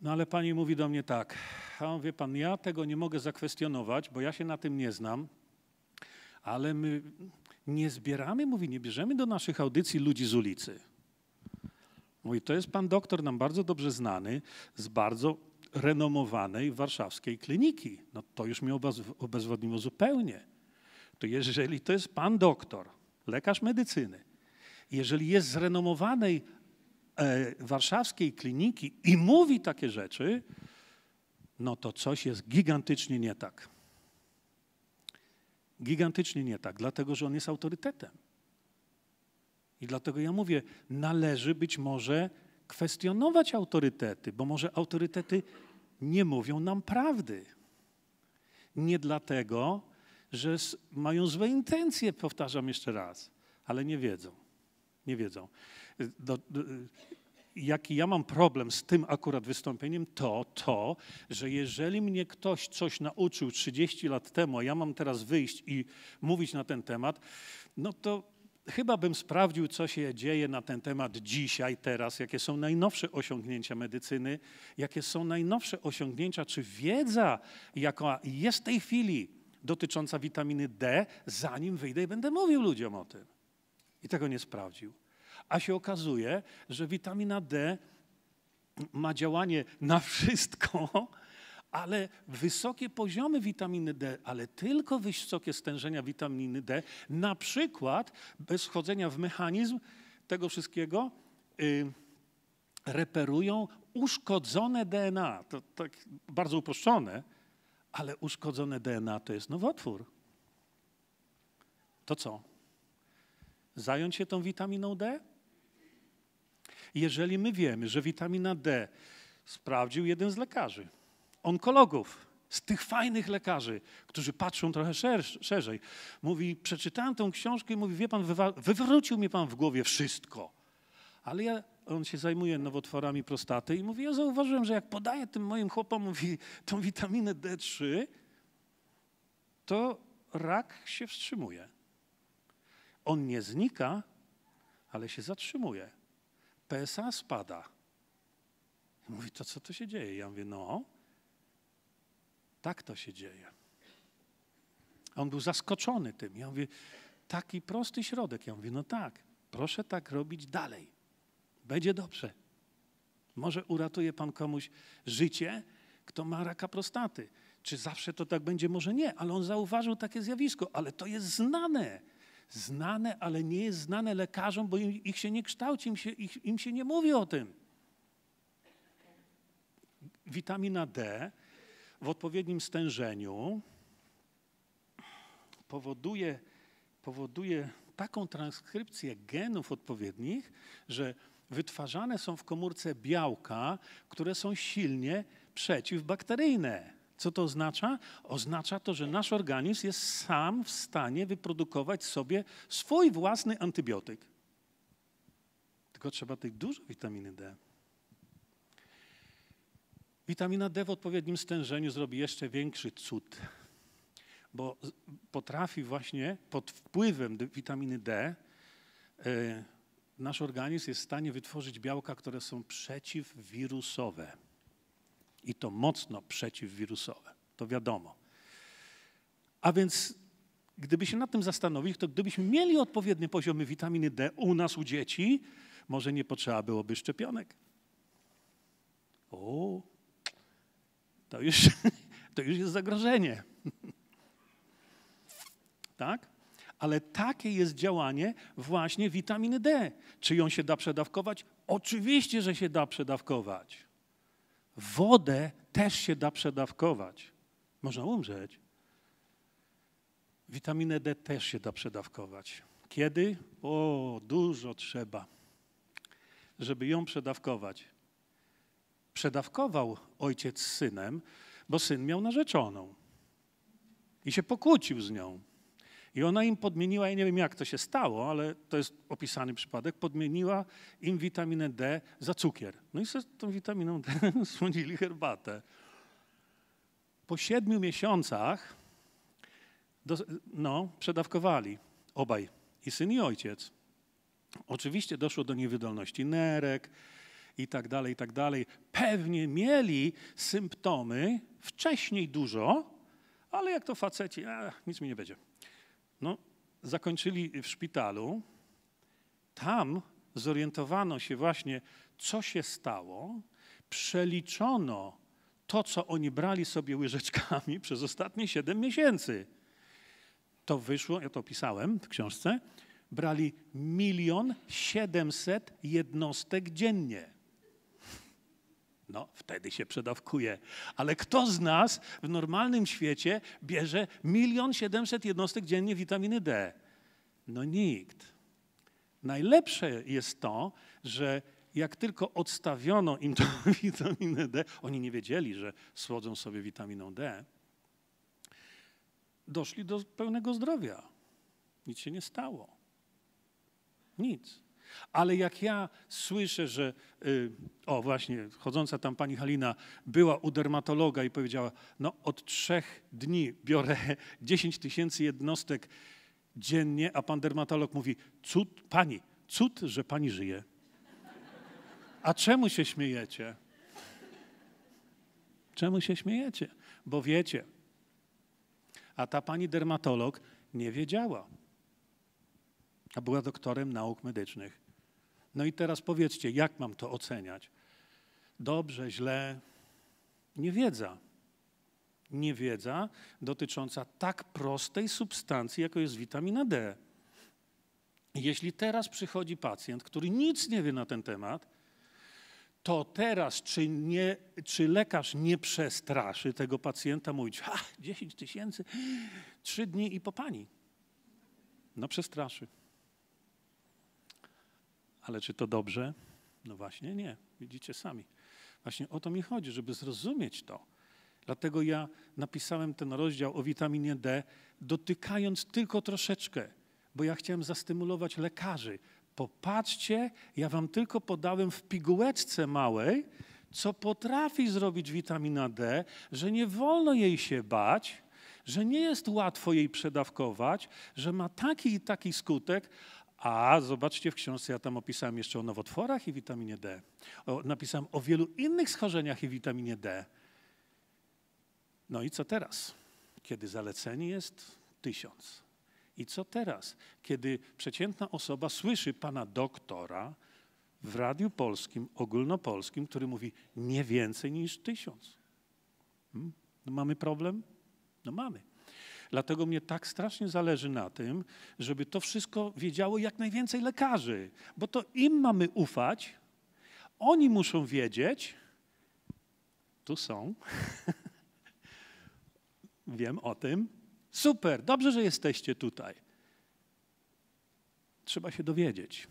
No ale pani mówi do mnie tak, a on, wie pan, ja tego nie mogę zakwestionować, bo ja się na tym nie znam, ale my nie zbieramy, mówi, nie bierzemy do naszych audycji ludzi z ulicy. Mówi, to jest pan doktor nam bardzo dobrze znany, z bardzo renomowanej warszawskiej kliniki. No to już mnie obezwodniło zupełnie. To jeżeli to jest pan doktor, lekarz medycyny, jeżeli jest z renomowanej e, warszawskiej kliniki i mówi takie rzeczy, no to coś jest gigantycznie nie tak. Gigantycznie nie tak, dlatego że on jest autorytetem. I dlatego ja mówię, należy być może kwestionować autorytety, bo może autorytety nie mówią nam prawdy. Nie dlatego, że mają złe intencje, powtarzam jeszcze raz, ale nie wiedzą nie wiedzą. Do, do, jaki ja mam problem z tym akurat wystąpieniem, to to, że jeżeli mnie ktoś coś nauczył 30 lat temu, a ja mam teraz wyjść i mówić na ten temat, no to chyba bym sprawdził, co się dzieje na ten temat dzisiaj, teraz, jakie są najnowsze osiągnięcia medycyny, jakie są najnowsze osiągnięcia, czy wiedza, jaka jest w tej chwili dotycząca witaminy D, zanim wyjdę i będę mówił ludziom o tym. I tego nie sprawdził. A się okazuje, że witamina D ma działanie na wszystko, ale wysokie poziomy witaminy D, ale tylko wysokie stężenia witaminy D, na przykład bez wchodzenia w mechanizm tego wszystkiego, yy, reperują uszkodzone DNA. To tak bardzo uproszczone, ale uszkodzone DNA to jest nowotwór. To co? zająć się tą witaminą D? Jeżeli my wiemy, że witamina D sprawdził jeden z lekarzy, onkologów, z tych fajnych lekarzy, którzy patrzą trochę szerzej, mówi, przeczytałem tą książkę i mówi, wie pan, wywrócił mi pan w głowie wszystko. Ale ja, on się zajmuje nowotworami prostaty i mówi, ja zauważyłem, że jak podaję tym moim chłopom mówi, tą witaminę D3, to rak się wstrzymuje. On nie znika, ale się zatrzymuje. PSA spada. I mówi, to co to się dzieje? Ja mówię, no, tak to się dzieje. A on był zaskoczony tym. Ja mówię, taki prosty środek. Ja mówię, no tak, proszę tak robić dalej. Będzie dobrze. Może uratuje Pan komuś życie, kto ma raka prostaty. Czy zawsze to tak będzie? Może nie, ale on zauważył takie zjawisko, ale to jest znane znane, ale nie jest znane lekarzom, bo im, ich się nie kształci, im się, ich, im się nie mówi o tym. Witamina D w odpowiednim stężeniu powoduje, powoduje taką transkrypcję genów odpowiednich, że wytwarzane są w komórce białka, które są silnie przeciwbakteryjne. Co to oznacza? Oznacza to, że nasz organizm jest sam w stanie wyprodukować sobie swój własny antybiotyk. Tylko trzeba tej dużo witaminy D. Witamina D w odpowiednim stężeniu zrobi jeszcze większy cud, bo potrafi właśnie pod wpływem witaminy D e, nasz organizm jest w stanie wytworzyć białka, które są przeciwwirusowe i to mocno przeciwwirusowe. To wiadomo. A więc gdyby się nad tym zastanowić, to gdybyśmy mieli odpowiednie poziomy witaminy D u nas, u dzieci, może nie potrzeba byłoby szczepionek. O, to już, to już jest zagrożenie. Tak? Ale takie jest działanie właśnie witaminy D. Czy ją się da przedawkować? Oczywiście, że się da przedawkować. Wodę też się da przedawkować. Można umrzeć. Witaminę D też się da przedawkować. Kiedy? O, dużo trzeba, żeby ją przedawkować. Przedawkował ojciec z synem, bo syn miał narzeczoną i się pokłócił z nią. I ona im podmieniła, ja nie wiem jak to się stało, ale to jest opisany przypadek, podmieniła im witaminę D za cukier. No i z tą witaminą D słodzili herbatę. Po siedmiu miesiącach do, no, przedawkowali obaj, i syn i ojciec. Oczywiście doszło do niewydolności nerek i tak dalej, i tak dalej. Pewnie mieli symptomy wcześniej dużo, ale jak to faceci, nic mi nie będzie. No, zakończyli w szpitalu. Tam zorientowano się właśnie, co się stało. Przeliczono to, co oni brali sobie łyżeczkami przez ostatnie 7 miesięcy. To wyszło, ja to pisałem w książce, brali milion siedemset jednostek dziennie. No, wtedy się przedawkuje. Ale kto z nas w normalnym świecie bierze milion siedemset jednostek dziennie witaminy D? No nikt. Najlepsze jest to, że jak tylko odstawiono im tą witaminę D, oni nie wiedzieli, że słodzą sobie witaminą D, doszli do pełnego zdrowia. Nic się nie stało. Nic. Ale jak ja słyszę, że y, o właśnie, chodząca tam pani Halina była u dermatologa i powiedziała, no od trzech dni biorę 10 tysięcy jednostek dziennie, a pan dermatolog mówi, cud, pani, cud, że pani żyje. A czemu się śmiejecie? Czemu się śmiejecie? Bo wiecie, a ta pani dermatolog nie wiedziała a była doktorem nauk medycznych. No i teraz powiedzcie, jak mam to oceniać? Dobrze, źle? Niewiedza. Niewiedza dotycząca tak prostej substancji, jaką jest witamina D. Jeśli teraz przychodzi pacjent, który nic nie wie na ten temat, to teraz czy, nie, czy lekarz nie przestraszy tego pacjenta, mówić, ha, 10 tysięcy, 3 dni i po pani. No przestraszy. Ale czy to dobrze? No właśnie nie, widzicie sami. Właśnie o to mi chodzi, żeby zrozumieć to. Dlatego ja napisałem ten rozdział o witaminie D, dotykając tylko troszeczkę, bo ja chciałem zastymulować lekarzy. Popatrzcie, ja wam tylko podałem w pigułeczce małej, co potrafi zrobić witamina D, że nie wolno jej się bać, że nie jest łatwo jej przedawkować, że ma taki i taki skutek, a zobaczcie w książce, ja tam opisałem jeszcze o nowotworach i witaminie D. O, napisałem o wielu innych schorzeniach i witaminie D. No i co teraz? Kiedy zaleceni jest tysiąc. I co teraz? Kiedy przeciętna osoba słyszy pana doktora w Radiu Polskim, ogólnopolskim, który mówi nie więcej niż tysiąc. Hmm? No mamy problem? No mamy. Dlatego mnie tak strasznie zależy na tym, żeby to wszystko wiedziało jak najwięcej lekarzy, bo to im mamy ufać, oni muszą wiedzieć, tu są, wiem o tym, super, dobrze, że jesteście tutaj. Trzeba się dowiedzieć.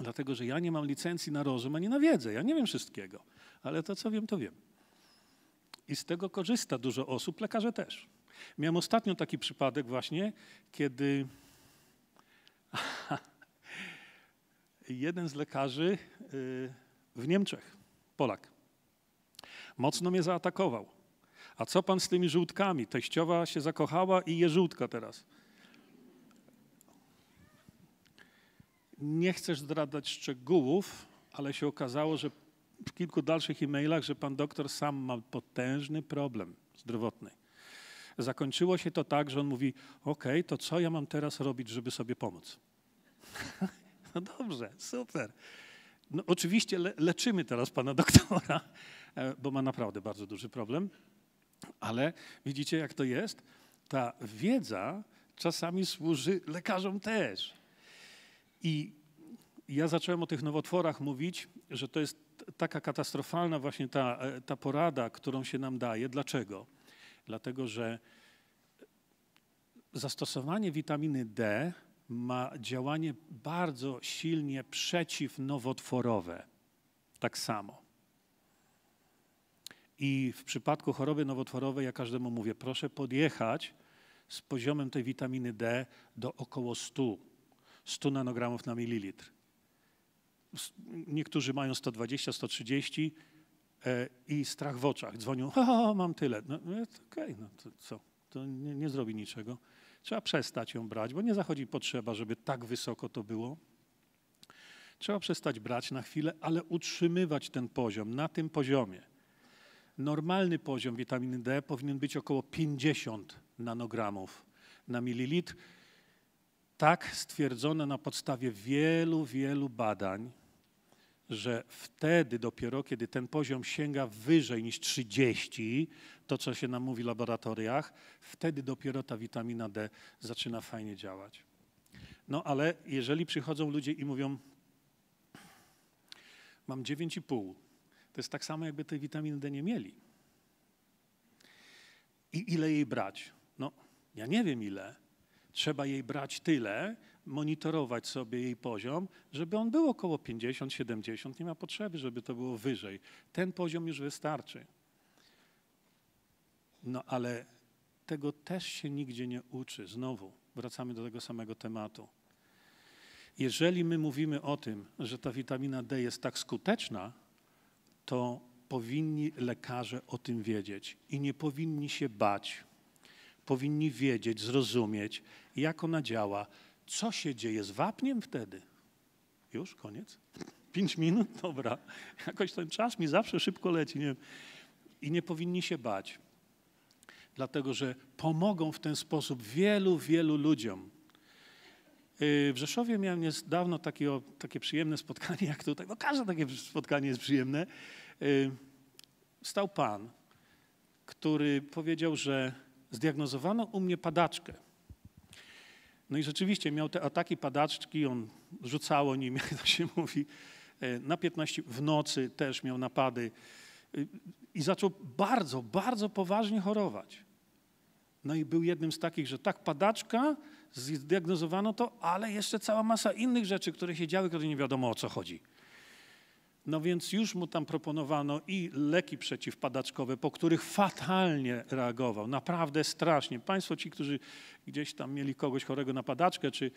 Dlatego, że ja nie mam licencji na rozum ani na wiedzę. Ja nie wiem wszystkiego, ale to, co wiem, to wiem. I z tego korzysta dużo osób, lekarze też. Miałem ostatnio taki przypadek właśnie, kiedy jeden z lekarzy y, w Niemczech, Polak, mocno mnie zaatakował. A co pan z tymi żółtkami? Teściowa się zakochała i je żółtka teraz. Nie chcesz zdradzać szczegółów, ale się okazało, że w kilku dalszych e-mailach, że pan doktor sam ma potężny problem zdrowotny. Zakończyło się to tak, że on mówi: OK, to co ja mam teraz robić, żeby sobie pomóc? no dobrze, super. No, oczywiście le leczymy teraz pana doktora, e, bo ma naprawdę bardzo duży problem, ale widzicie, jak to jest? Ta wiedza czasami służy lekarzom też. I ja zacząłem o tych nowotworach mówić, że to jest taka katastrofalna właśnie ta, e, ta porada, którą się nam daje. Dlaczego? dlatego że zastosowanie witaminy D ma działanie bardzo silnie przeciwnowotworowe. Tak samo. I w przypadku choroby nowotworowej, ja każdemu mówię, proszę podjechać z poziomem tej witaminy D do około 100, 100 nanogramów na mililitr. Niektórzy mają 120, 130, E, i strach w oczach. Dzwonią, o, mam tyle. No, no tak, okej, okay, no to co, to nie, nie zrobi niczego. Trzeba przestać ją brać, bo nie zachodzi potrzeba, żeby tak wysoko to było. Trzeba przestać brać na chwilę, ale utrzymywać ten poziom na tym poziomie. Normalny poziom witaminy D powinien być około 50 nanogramów na mililitr. Tak stwierdzono na podstawie wielu, wielu badań że wtedy dopiero, kiedy ten poziom sięga wyżej niż 30, to co się nam mówi w laboratoriach, wtedy dopiero ta witamina D zaczyna fajnie działać. No ale jeżeli przychodzą ludzie i mówią, mam 9,5, to jest tak samo, jakby tej witaminy D nie mieli. I ile jej brać? No, ja nie wiem ile. Trzeba jej brać tyle, monitorować sobie jej poziom, żeby on był około 50-70, nie ma potrzeby, żeby to było wyżej. Ten poziom już wystarczy. No ale tego też się nigdzie nie uczy. Znowu wracamy do tego samego tematu. Jeżeli my mówimy o tym, że ta witamina D jest tak skuteczna, to powinni lekarze o tym wiedzieć i nie powinni się bać. Powinni wiedzieć, zrozumieć, jak ona działa, co się dzieje z wapniem wtedy? Już, koniec? Pięć minut? Dobra. Jakoś ten czas mi zawsze szybko leci. Nie? I nie powinni się bać. Dlatego, że pomogą w ten sposób wielu, wielu ludziom. Yy, w Rzeszowie miałem niedawno takie, takie przyjemne spotkanie, jak tutaj. No każde takie spotkanie jest przyjemne. Yy, stał pan, który powiedział, że zdiagnozowano u mnie padaczkę. No i rzeczywiście miał te ataki padaczki, on rzucało nim, jak to się mówi, e, na 15, w nocy też miał napady e, i zaczął bardzo, bardzo poważnie chorować. No i był jednym z takich, że tak, padaczka, zdiagnozowano to, ale jeszcze cała masa innych rzeczy, które się działy, które nie wiadomo o co chodzi. No więc już mu tam proponowano i leki przeciwpadaczkowe, po których fatalnie reagował, naprawdę strasznie. Państwo ci, którzy gdzieś tam mieli kogoś chorego na padaczkę, czy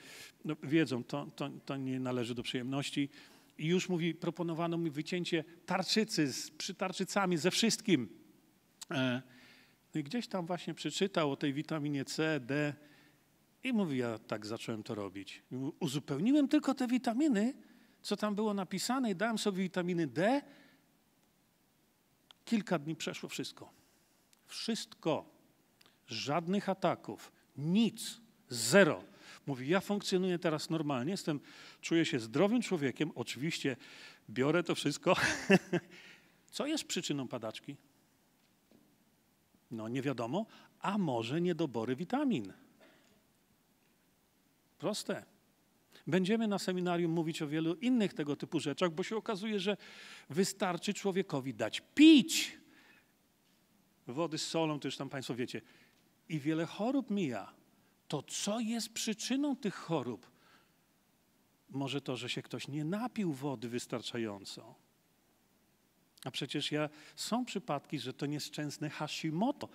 no, wiedzą, to, to, to nie należy do przyjemności. I już mówi, proponowano mi wycięcie tarczycy z przytarczycami, ze wszystkim. E, no i gdzieś tam właśnie przeczytał o tej witaminie C, D i mówi, ja tak zacząłem to robić. Uzupełniłem tylko te witaminy, co tam było napisane i dałem sobie witaminy D. Kilka dni przeszło wszystko. Wszystko. Żadnych ataków. Nic. Zero. Mówi, ja funkcjonuję teraz normalnie, jestem, czuję się zdrowym człowiekiem, oczywiście biorę to wszystko. Co jest przyczyną padaczki? No nie wiadomo, a może niedobory witamin. Proste. Będziemy na seminarium mówić o wielu innych tego typu rzeczach, bo się okazuje, że wystarczy człowiekowi dać pić. Wody z solą, to już tam Państwo wiecie. I wiele chorób mija. To co jest przyczyną tych chorób? Może to, że się ktoś nie napił wody wystarczająco. A przecież ja, są przypadki, że to nieszczęsne Hashimoto.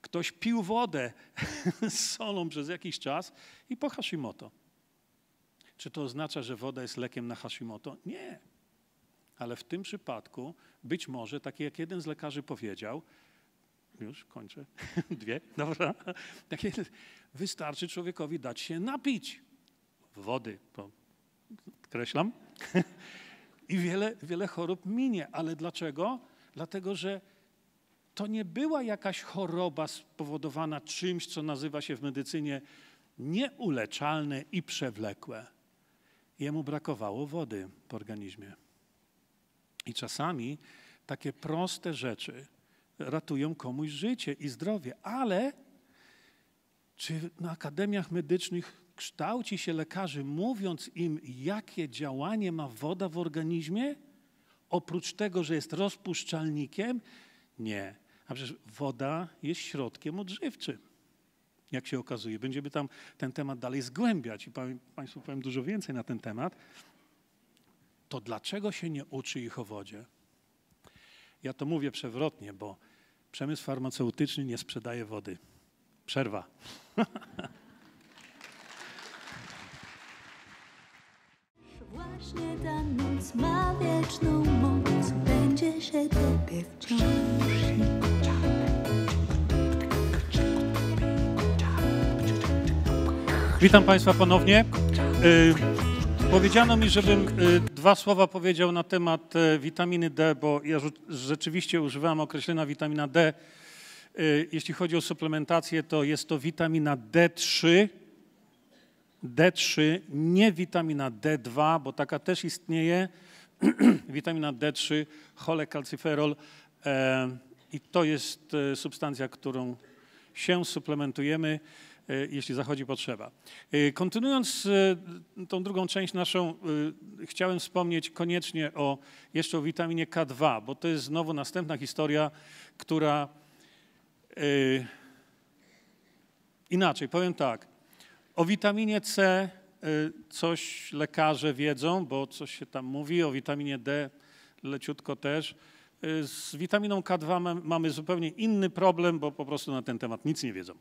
Ktoś pił wodę z solą przez jakiś czas i po Hashimoto. Czy to oznacza, że woda jest lekiem na Hashimoto? Nie. Ale w tym przypadku być może, takie jak jeden z lekarzy powiedział, już kończę, dwie, dobra, tak wystarczy człowiekowi dać się napić wody, podkreślam. I wiele, wiele chorób minie. Ale dlaczego? Dlatego, że to nie była jakaś choroba spowodowana czymś, co nazywa się w medycynie nieuleczalne i przewlekłe jemu brakowało wody w organizmie. I czasami takie proste rzeczy ratują komuś życie i zdrowie, ale czy na akademiach medycznych kształci się lekarzy, mówiąc im, jakie działanie ma woda w organizmie, oprócz tego, że jest rozpuszczalnikiem? Nie. A przecież woda jest środkiem odżywczym jak się okazuje. Będziemy tam ten temat dalej zgłębiać i powiem, Państwu powiem dużo więcej na ten temat. To dlaczego się nie uczy ich o wodzie? Ja to mówię przewrotnie, bo przemysł farmaceutyczny nie sprzedaje wody. Przerwa. Właśnie ta noc ma wieczną moc, będzie się tobie wciąż. Witam Państwa ponownie. Y, powiedziano mi, żebym y, dwa słowa powiedział na temat y, witaminy D, bo ja rzeczywiście używam określenia witamina D. Jeśli chodzi o suplementację, to jest to witamina D3, D3, nie witamina D2, bo taka też istnieje, witamina D3, cholekalcyferol e, i to jest e, substancja, którą się suplementujemy. E, jeśli zachodzi potrzeba. E, kontynuując e, tą drugą część naszą, chciałem wspomnieć koniecznie o jeszcze o witaminie K2, bo to jest znowu następna historia, która inaczej, powiem tak. O witaminie C coś lekarze wiedzą, bo coś się tam mówi, o witaminie D leciutko też. Z witaminą K2 mamy zupełnie inny problem, bo po prostu na ten temat nic nie wiedzą.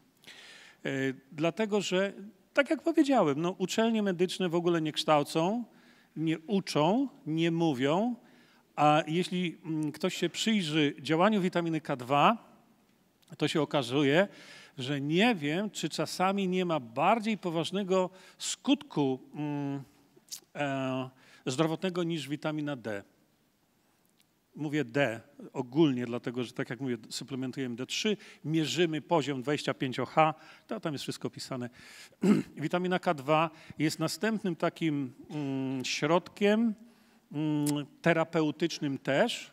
E, dlatego, że tak jak powiedziałem, no, uczelnie medyczne w ogóle nie kształcą, nie uczą, nie mówią, a jeśli mm, ktoś się przyjrzy działaniu witaminy K2, to się okazuje, że nie wiem, czy czasami nie ma bardziej poważnego skutku mm, e, zdrowotnego niż witamina D mówię D ogólnie, dlatego że tak jak mówię, suplementujemy D3, mierzymy poziom 25H, to tam jest wszystko opisane. Witamina K2 jest następnym takim mm, środkiem mm, terapeutycznym też,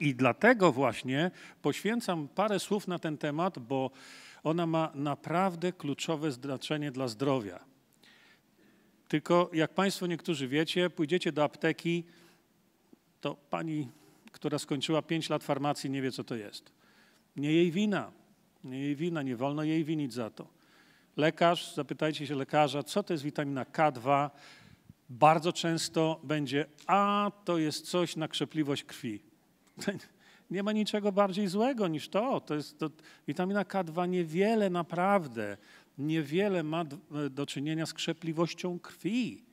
i dlatego właśnie poświęcam parę słów na ten temat, bo ona ma naprawdę kluczowe znaczenie dla zdrowia. Tylko jak Państwo niektórzy wiecie, pójdziecie do apteki, to pani, która skończyła 5 lat farmacji, nie wie, co to jest. Nie jej wina, nie jej wina, nie wolno jej winić za to. Lekarz, zapytajcie się lekarza, co to jest witamina K2. Bardzo często będzie, a to jest coś na krzepliwość krwi. Nie ma niczego bardziej złego niż to. to, jest, to witamina K2 niewiele naprawdę, niewiele ma e, do czynienia z krzepliwością krwi.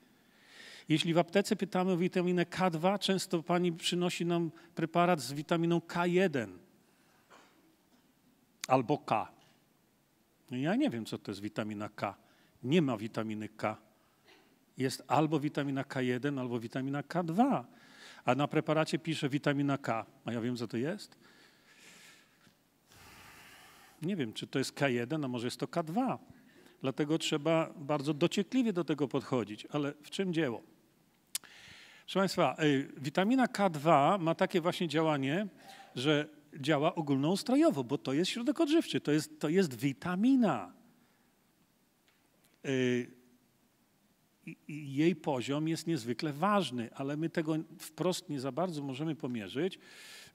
Jeśli w aptece pytamy o witaminę K2, często pani przynosi nam preparat z witaminą K1 albo K. No ja nie wiem, co to jest witamina K. Nie ma witaminy K. Jest albo witamina K1, albo witamina K2. A na preparacie pisze witamina K. A ja wiem, co to jest? Nie wiem, czy to jest K1, a może jest to K2. Dlatego trzeba bardzo dociekliwie do tego podchodzić. Ale w czym dzieło? Proszę Państwa, e, witamina K2 ma takie właśnie działanie, że działa ogólnoustrojowo, bo to jest środek odżywczy, to jest, to jest witamina. E, jej poziom jest niezwykle ważny, ale my tego wprost nie za bardzo możemy pomierzyć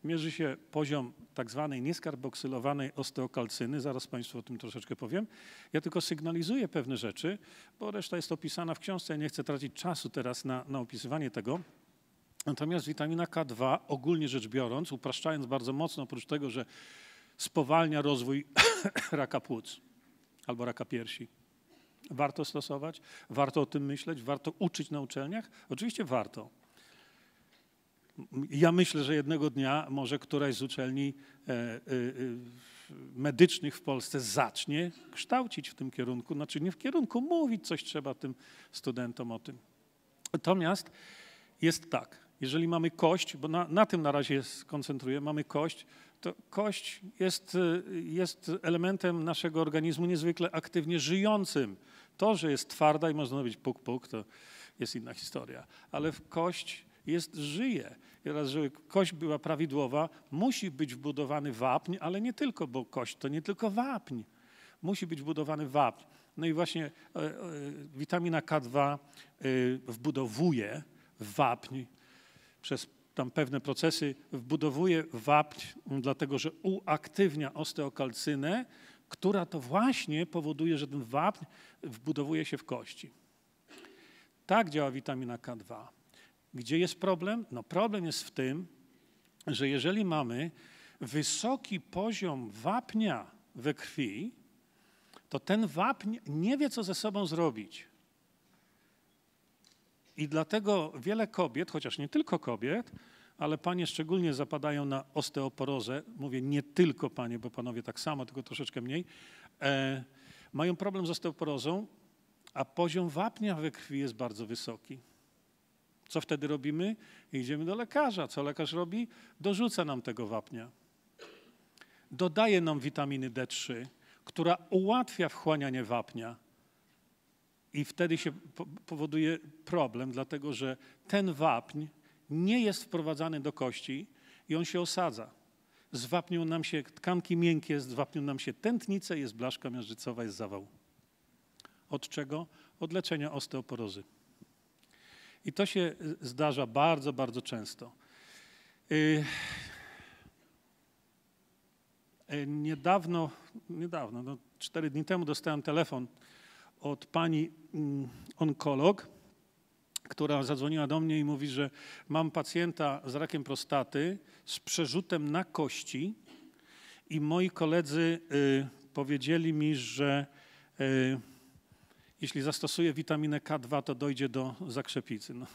mierzy się poziom tak zwanej nieskarboksylowanej osteokalcyny, zaraz Państwu o tym troszeczkę powiem. Ja tylko sygnalizuję pewne rzeczy, bo reszta jest opisana w książce, ja nie chcę tracić czasu teraz na, na opisywanie tego. Natomiast witamina K2 ogólnie rzecz biorąc, upraszczając bardzo mocno, oprócz tego, że spowalnia rozwój raka płuc albo raka piersi. Warto stosować, warto o tym myśleć, warto uczyć na uczelniach? Oczywiście warto. Ja myślę, że jednego dnia może któraś z uczelni e, e, e, medycznych w Polsce zacznie kształcić w tym kierunku, znaczy nie w kierunku, mówić coś trzeba tym studentom o tym. Natomiast jest tak, jeżeli mamy kość, bo na, na tym na razie skoncentruję, mamy kość, to kość jest, jest elementem naszego organizmu niezwykle aktywnie żyjącym. To, że jest twarda i można być puk-puk, to jest inna historia, ale w kość jest, żyje. I teraz, żeby kość była prawidłowa, musi być wbudowany wapń, ale nie tylko, bo kość to nie tylko wapń. Musi być wbudowany wapń. No i właśnie e, e, witamina K2 e, wbudowuje wapń przez tam pewne procesy, wbudowuje wapń, dlatego że uaktywnia osteokalcynę, która to właśnie powoduje, że ten wapń wbudowuje się w kości. Tak działa witamina K2. Gdzie jest problem? No problem jest w tym, że jeżeli mamy wysoki poziom wapnia we krwi, to ten wapń nie wie, co ze sobą zrobić. I dlatego wiele kobiet, chociaż nie tylko kobiet, ale panie szczególnie zapadają na osteoporozę, mówię nie tylko panie, bo panowie tak samo, tylko troszeczkę mniej, e, mają problem z osteoporozą, a poziom wapnia we krwi jest bardzo wysoki. Co wtedy robimy? Idziemy do lekarza. Co lekarz robi? Dorzuca nam tego wapnia. Dodaje nam witaminy D3, która ułatwia wchłanianie wapnia. I wtedy się powoduje problem, dlatego że ten wapń nie jest wprowadzany do kości i on się osadza. Zwapnią nam się tkanki miękkie, zwapnią nam się tętnice, jest blaszka miażdżycowa, jest zawał. Od czego? Od leczenia osteoporozy. I to się y, zdarza bardzo, bardzo często. Y, y, niedawno, niedawno, no, cztery dni temu dostałem telefon od pani mm, onkolog, która zadzwoniła do mnie i mówi, że mam pacjenta z rakiem prostaty, z przerzutem na kości i moi koledzy y, powiedzieli mi, że y, jeśli zastosuje witaminę K2, to dojdzie do zakrzepicy. No,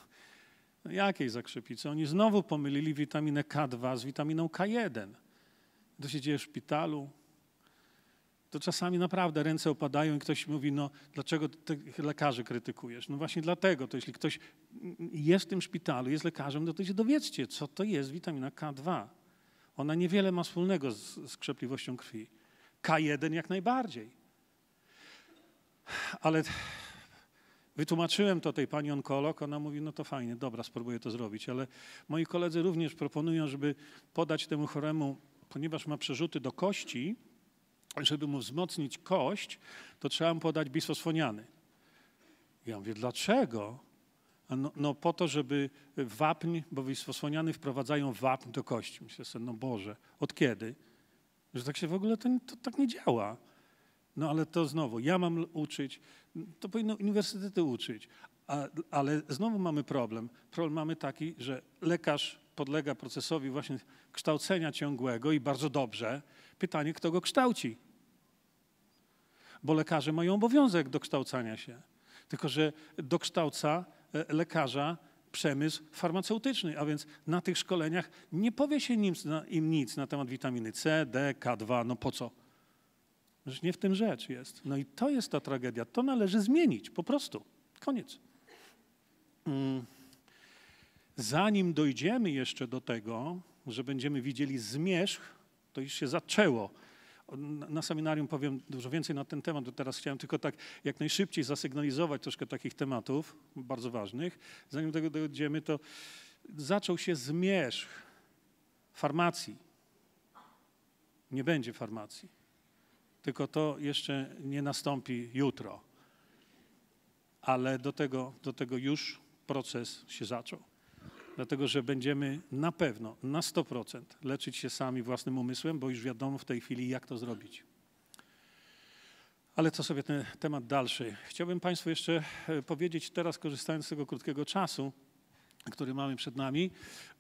no, jakiej zakrzepicy? Oni znowu pomylili witaminę K2 z witaminą K1. To się dzieje w szpitalu. To czasami naprawdę ręce opadają i ktoś mówi, no dlaczego tych lekarzy krytykujesz? No właśnie dlatego, to jeśli ktoś jest w tym szpitalu, jest lekarzem, to no to się dowiedzcie, co to jest witamina K2. Ona niewiele ma wspólnego z, z krzepliwością krwi. K1 jak najbardziej. Ale wytłumaczyłem to tej pani onkolog, ona mówi, no to fajnie, dobra, spróbuję to zrobić, ale moi koledzy również proponują, żeby podać temu choremu, ponieważ ma przerzuty do kości, żeby mu wzmocnić kość, to trzeba mu podać bisfosfoniany. Ja mówię, dlaczego? No, no, po to, żeby wapń, bo bisfosfoniany wprowadzają wapń do kości. Myślę sobie, no Boże, od kiedy? Że tak się w ogóle to, to tak nie działa. No ale to znowu, ja mam uczyć, to powinno uniwersytety uczyć, a, ale znowu mamy problem. Problem mamy taki, że lekarz podlega procesowi właśnie kształcenia ciągłego i bardzo dobrze. Pytanie, kto go kształci? Bo lekarze mają obowiązek dokształcania się. Tylko, że dokształca e, lekarza przemysł farmaceutyczny, a więc na tych szkoleniach nie powie się im nic na temat witaminy C, D, K2, no po co? Przecież nie w tym rzecz jest. No i to jest ta tragedia. To należy zmienić, po prostu. Koniec. Mm. Zanim dojdziemy jeszcze do tego, że będziemy widzieli zmierzch, to już się zaczęło. Na seminarium powiem dużo więcej na ten temat, bo teraz chciałem tylko tak jak najszybciej zasygnalizować troszkę takich tematów bardzo ważnych. Zanim do tego dojdziemy, to zaczął się zmierzch farmacji. Nie będzie farmacji tylko to jeszcze nie nastąpi jutro. Ale do tego, do tego już proces się zaczął. Dlatego, że będziemy na pewno, na 100% leczyć się sami własnym umysłem, bo już wiadomo w tej chwili, jak to zrobić. Ale co sobie ten temat dalszy. Chciałbym Państwu jeszcze e, powiedzieć teraz, korzystając z tego krótkiego czasu, który mamy przed nami,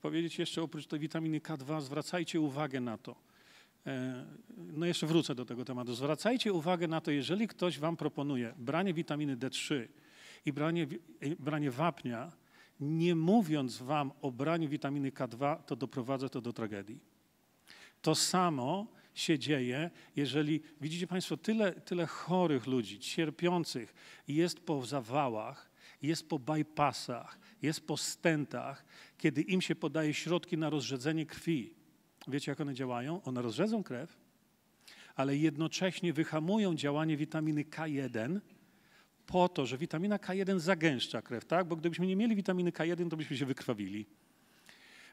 powiedzieć jeszcze oprócz tej witaminy K2, zwracajcie uwagę na to E, no jeszcze wrócę do tego tematu. Zwracajcie uwagę na to, jeżeli ktoś wam proponuje branie witaminy D3 i branie, branie wapnia, nie mówiąc wam o braniu witaminy K2, to doprowadza to do tragedii. To samo się dzieje, jeżeli widzicie Państwo tyle, tyle chorych ludzi, cierpiących, jest po zawałach, jest po bypassach, jest po stentach, kiedy im się podaje środki na rozrzedzenie krwi. Wiecie, jak one działają? One rozrzedzą krew, ale jednocześnie wyhamują działanie witaminy K1 po to, że witamina K1 zagęszcza krew, tak? Bo gdybyśmy nie mieli witaminy K1, to byśmy się wykrwawili.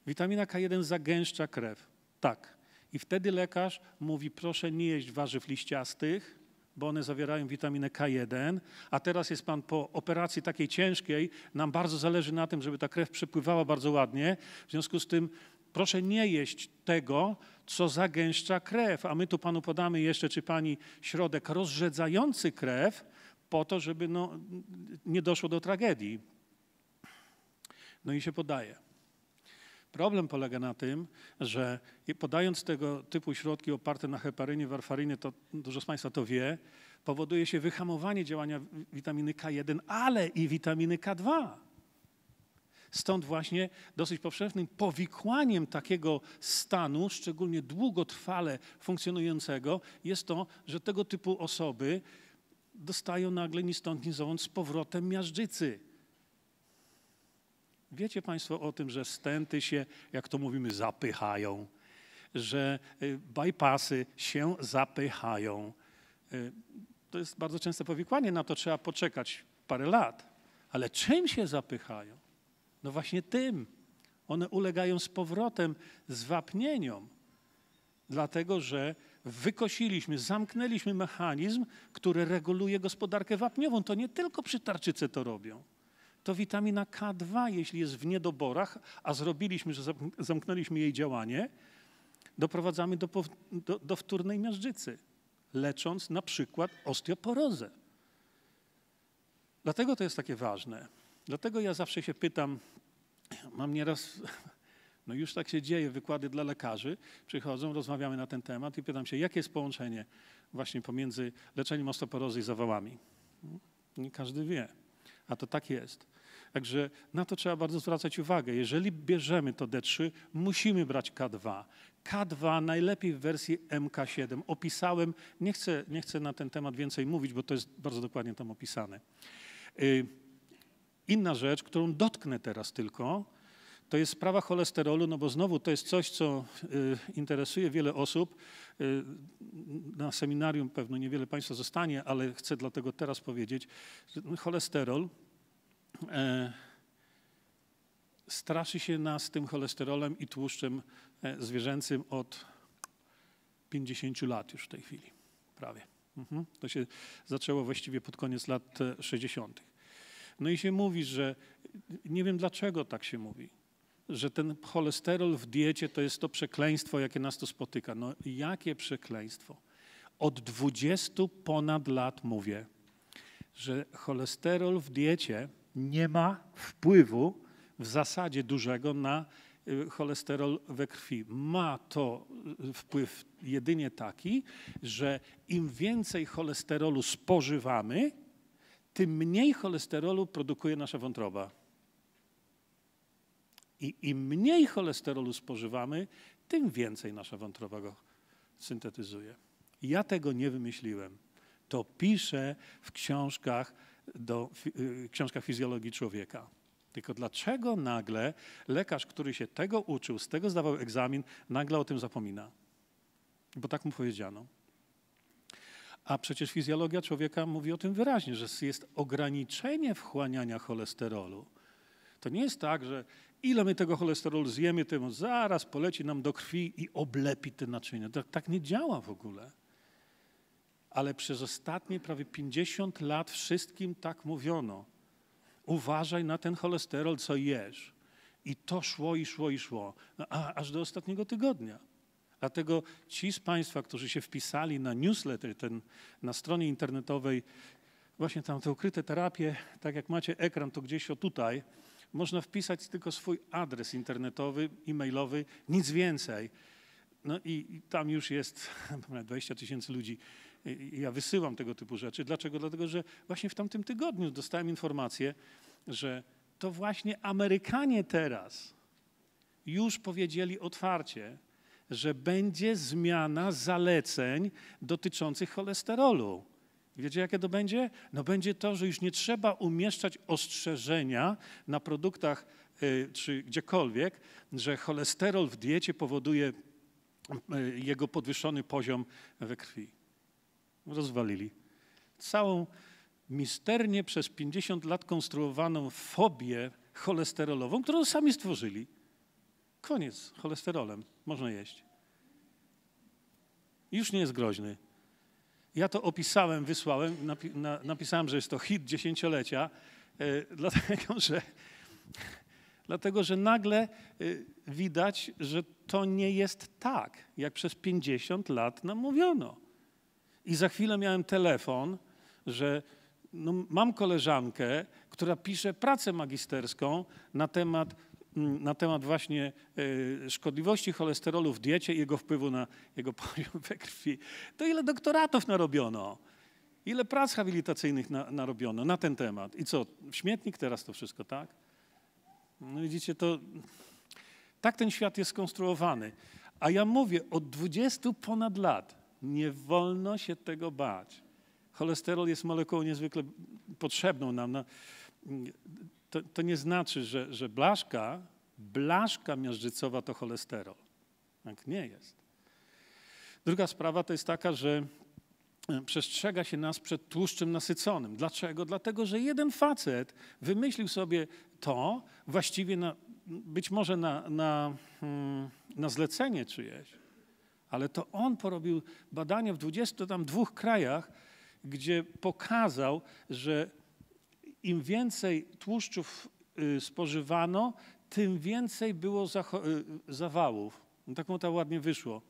Witamina K1 zagęszcza krew, tak. I wtedy lekarz mówi, proszę nie jeść warzyw liściastych, bo one zawierają witaminę K1, a teraz jest pan po operacji takiej ciężkiej, nam bardzo zależy na tym, żeby ta krew przepływała bardzo ładnie, w związku z tym proszę nie jeść tego, co zagęszcza krew. A my tu Panu podamy jeszcze, czy Pani, środek rozrzedzający krew, po to, żeby no, nie doszło do tragedii. No i się podaje. Problem polega na tym, że podając tego typu środki oparte na heparynie, warfarynie, to dużo z Państwa to wie, powoduje się wyhamowanie działania witaminy K1, ale i witaminy K2. Stąd właśnie dosyć powszechnym powikłaniem takiego stanu, szczególnie długotrwale funkcjonującego, jest to, że tego typu osoby dostają nagle ni stąd, ni zowąd z powrotem miażdżycy. Wiecie Państwo o tym, że stęty się, jak to mówimy, zapychają, że y, bypassy się zapychają. Y, to jest bardzo częste powikłanie, na to trzeba poczekać parę lat. Ale czym się zapychają? No właśnie tym. One ulegają z powrotem zwapnieniom, dlatego że wykosiliśmy, zamknęliśmy mechanizm, który reguluje gospodarkę wapniową. To nie tylko przytarczyce to robią. To witamina K2, jeśli jest w niedoborach, a zrobiliśmy, że zamknęliśmy jej działanie, doprowadzamy do, do, do wtórnej miażdżycy, lecząc na przykład osteoporozę. Dlatego to jest takie ważne. Dlatego ja zawsze się pytam, mam nieraz, no już tak się dzieje, wykłady dla lekarzy przychodzą, rozmawiamy na ten temat i pytam się, jakie jest połączenie właśnie pomiędzy leczeniem osteoporozy i zawałami. Nie każdy wie, a to tak jest. Także na to trzeba bardzo zwracać uwagę. Jeżeli bierzemy to D3, musimy brać K2. K2 najlepiej w wersji MK7. Opisałem, nie chcę, nie chcę na ten temat więcej mówić, bo to jest bardzo dokładnie tam opisane. Y, Inna rzecz, którą dotknę teraz tylko, to jest sprawa cholesterolu, no bo znowu to jest coś, co y, interesuje wiele osób. Y, na seminarium pewno niewiele Państwa zostanie, ale chcę dlatego teraz powiedzieć, że cholesterol e, straszy się nas tym cholesterolem i tłuszczem e, zwierzęcym od 50 lat już w tej chwili, prawie. Mhm. To się zaczęło właściwie pod koniec lat 60. E, no i się mówi, że nie wiem dlaczego tak się mówi, że ten cholesterol w diecie to jest to przekleństwo, jakie nas to spotyka. No jakie przekleństwo? Od 20 ponad lat mówię, że cholesterol w diecie nie ma wpływu w zasadzie dużego na y, cholesterol we krwi. Ma to y, wpływ jedynie taki, że im więcej cholesterolu spożywamy, tym mniej cholesterolu produkuje nasza wątroba. I im mniej cholesterolu spożywamy, tym więcej nasza wątroba go syntetyzuje. Ja tego nie wymyśliłem. To piszę w książkach, do, w y, książkach fizjologii człowieka. Tylko dlaczego nagle lekarz, który się tego uczył, z tego zdawał egzamin, nagle o tym zapomina? Bo tak mu powiedziano. A przecież fizjologia człowieka mówi o tym wyraźnie, że jest ograniczenie wchłaniania cholesterolu. To nie jest tak, że ile my tego cholesterolu zjemy, tym zaraz poleci nam do krwi i oblepi te naczynia. Tak, tak nie działa w ogóle. Ale przez ostatnie prawie 50 lat wszystkim tak mówiono. Uważaj na ten cholesterol, co jesz. I to szło i szło i szło, no, a, aż do ostatniego tygodnia. Dlatego ci z Państwa, którzy się wpisali na newsletter, ten, na stronie internetowej, właśnie tam te ukryte terapie, tak jak macie ekran, to gdzieś o tutaj, można wpisać tylko swój adres internetowy, e-mailowy, nic więcej. No i, tam już jest 20 tysięcy ludzi. I ja wysyłam tego typu rzeczy. Dlaczego? Dlatego, że właśnie w tamtym tygodniu dostałem informację, że to właśnie Amerykanie teraz już powiedzieli otwarcie, że będzie zmiana zaleceń dotyczących cholesterolu. Wiecie, jakie to będzie? No będzie to, że już nie trzeba umieszczać ostrzeżenia na produktach y, czy gdziekolwiek, że cholesterol w diecie powoduje y, jego podwyższony poziom we krwi. Rozwalili. Całą misternie przez 50 lat konstruowaną fobię cholesterolową, którą sami stworzyli. Koniec cholesterolem. Można jeść. Już nie jest groźny. Ja to opisałem, wysłałem, napisałem, że jest to hit dziesięciolecia, e, dlatego że, dlatego, że nagle e, widać, że to nie jest tak, jak przez 50 lat nam mówiono. I za chwilę miałem telefon, że no, mam koleżankę, która pisze pracę magisterską na temat na temat właśnie e, szkodliwości cholesterolu w diecie i jego wpływu na jego poziom we krwi, to ile doktoratów narobiono? Ile prac habilitacyjnych na, narobiono na ten temat? I co, śmietnik teraz to wszystko, tak? No widzicie, to tak ten świat jest skonstruowany. A ja mówię, od 20 ponad lat nie wolno się tego bać. Cholesterol jest molekułą niezwykle potrzebną nam. Na, to, to nie znaczy, że, że blaszka, blaszka miażdżycowa to cholesterol. Tak nie jest. Druga sprawa to jest taka, że e, przestrzega się nas przed tłuszczem nasyconym. Dlaczego? Dlatego, że jeden facet wymyślił sobie to właściwie na, być może na, na, hmm, na zlecenie czyjeś, ale to on porobił badania w 22 krajach, gdzie pokazał, że im więcej tłuszczów y, spożywano, tym więcej było y, zawałów. No taką to ładnie wyszło.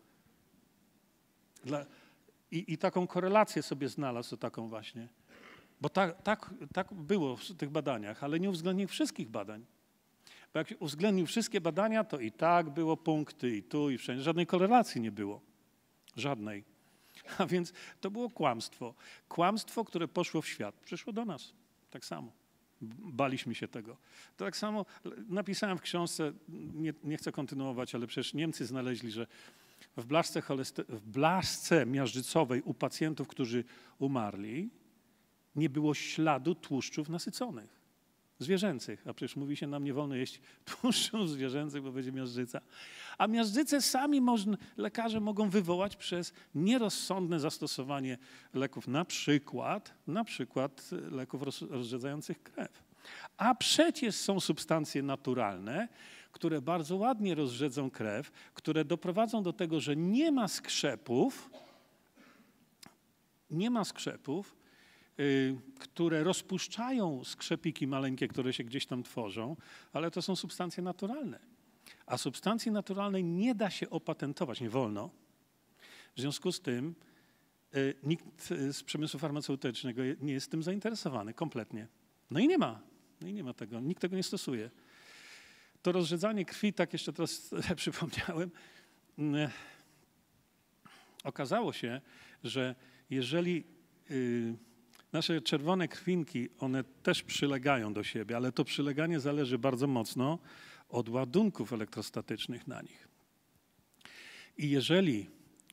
Dla, i, i, taką korelację sobie znalazł, taką właśnie. Bo tak, tak, tak było w tych badaniach, ale nie uwzględnił wszystkich badań. Bo jak uwzględnił wszystkie badania, to i tak było punkty, i tu, i wszędzie. Żadnej korelacji nie było. Żadnej. A więc to było kłamstwo. Kłamstwo, które poszło w świat, przyszło do nas. Tak samo. Baliśmy się tego. Tak samo napisałem w książce, nie, nie chcę kontynuować, ale przecież Niemcy znaleźli, że w blaszce, w blaszce miażdżycowej u pacjentów, którzy umarli, nie było śladu tłuszczów nasyconych zwierzęcych, a przecież mówi się nam nie wolno jeść tłuszczów zwierzęcych, bo będzie miażdżyca. A miażdżyce sami można, lekarze mogą wywołać przez nierozsądne zastosowanie leków, na przykład, na przykład e, leków rozrzedzających krew. A przecież są substancje naturalne, które bardzo ładnie rozrzedzą krew, które doprowadzą do tego, że nie ma skrzepów, nie ma skrzepów, Y, które rozpuszczają skrzepiki maleńkie, które się gdzieś tam tworzą, ale to są substancje naturalne. A substancji naturalnej nie da się opatentować, nie wolno. W związku z tym y, nikt y, z przemysłu farmaceutycznego nie jest tym zainteresowany kompletnie. No i nie ma. No i nie ma tego. Nikt tego nie stosuje. To rozrzedzanie krwi, tak jeszcze teraz przypomniałem, mm, e, okazało się, że jeżeli Nasze czerwone krwinki, one też przylegają do siebie, ale to przyleganie zależy bardzo mocno od ładunków elektrostatycznych na nich. I jeżeli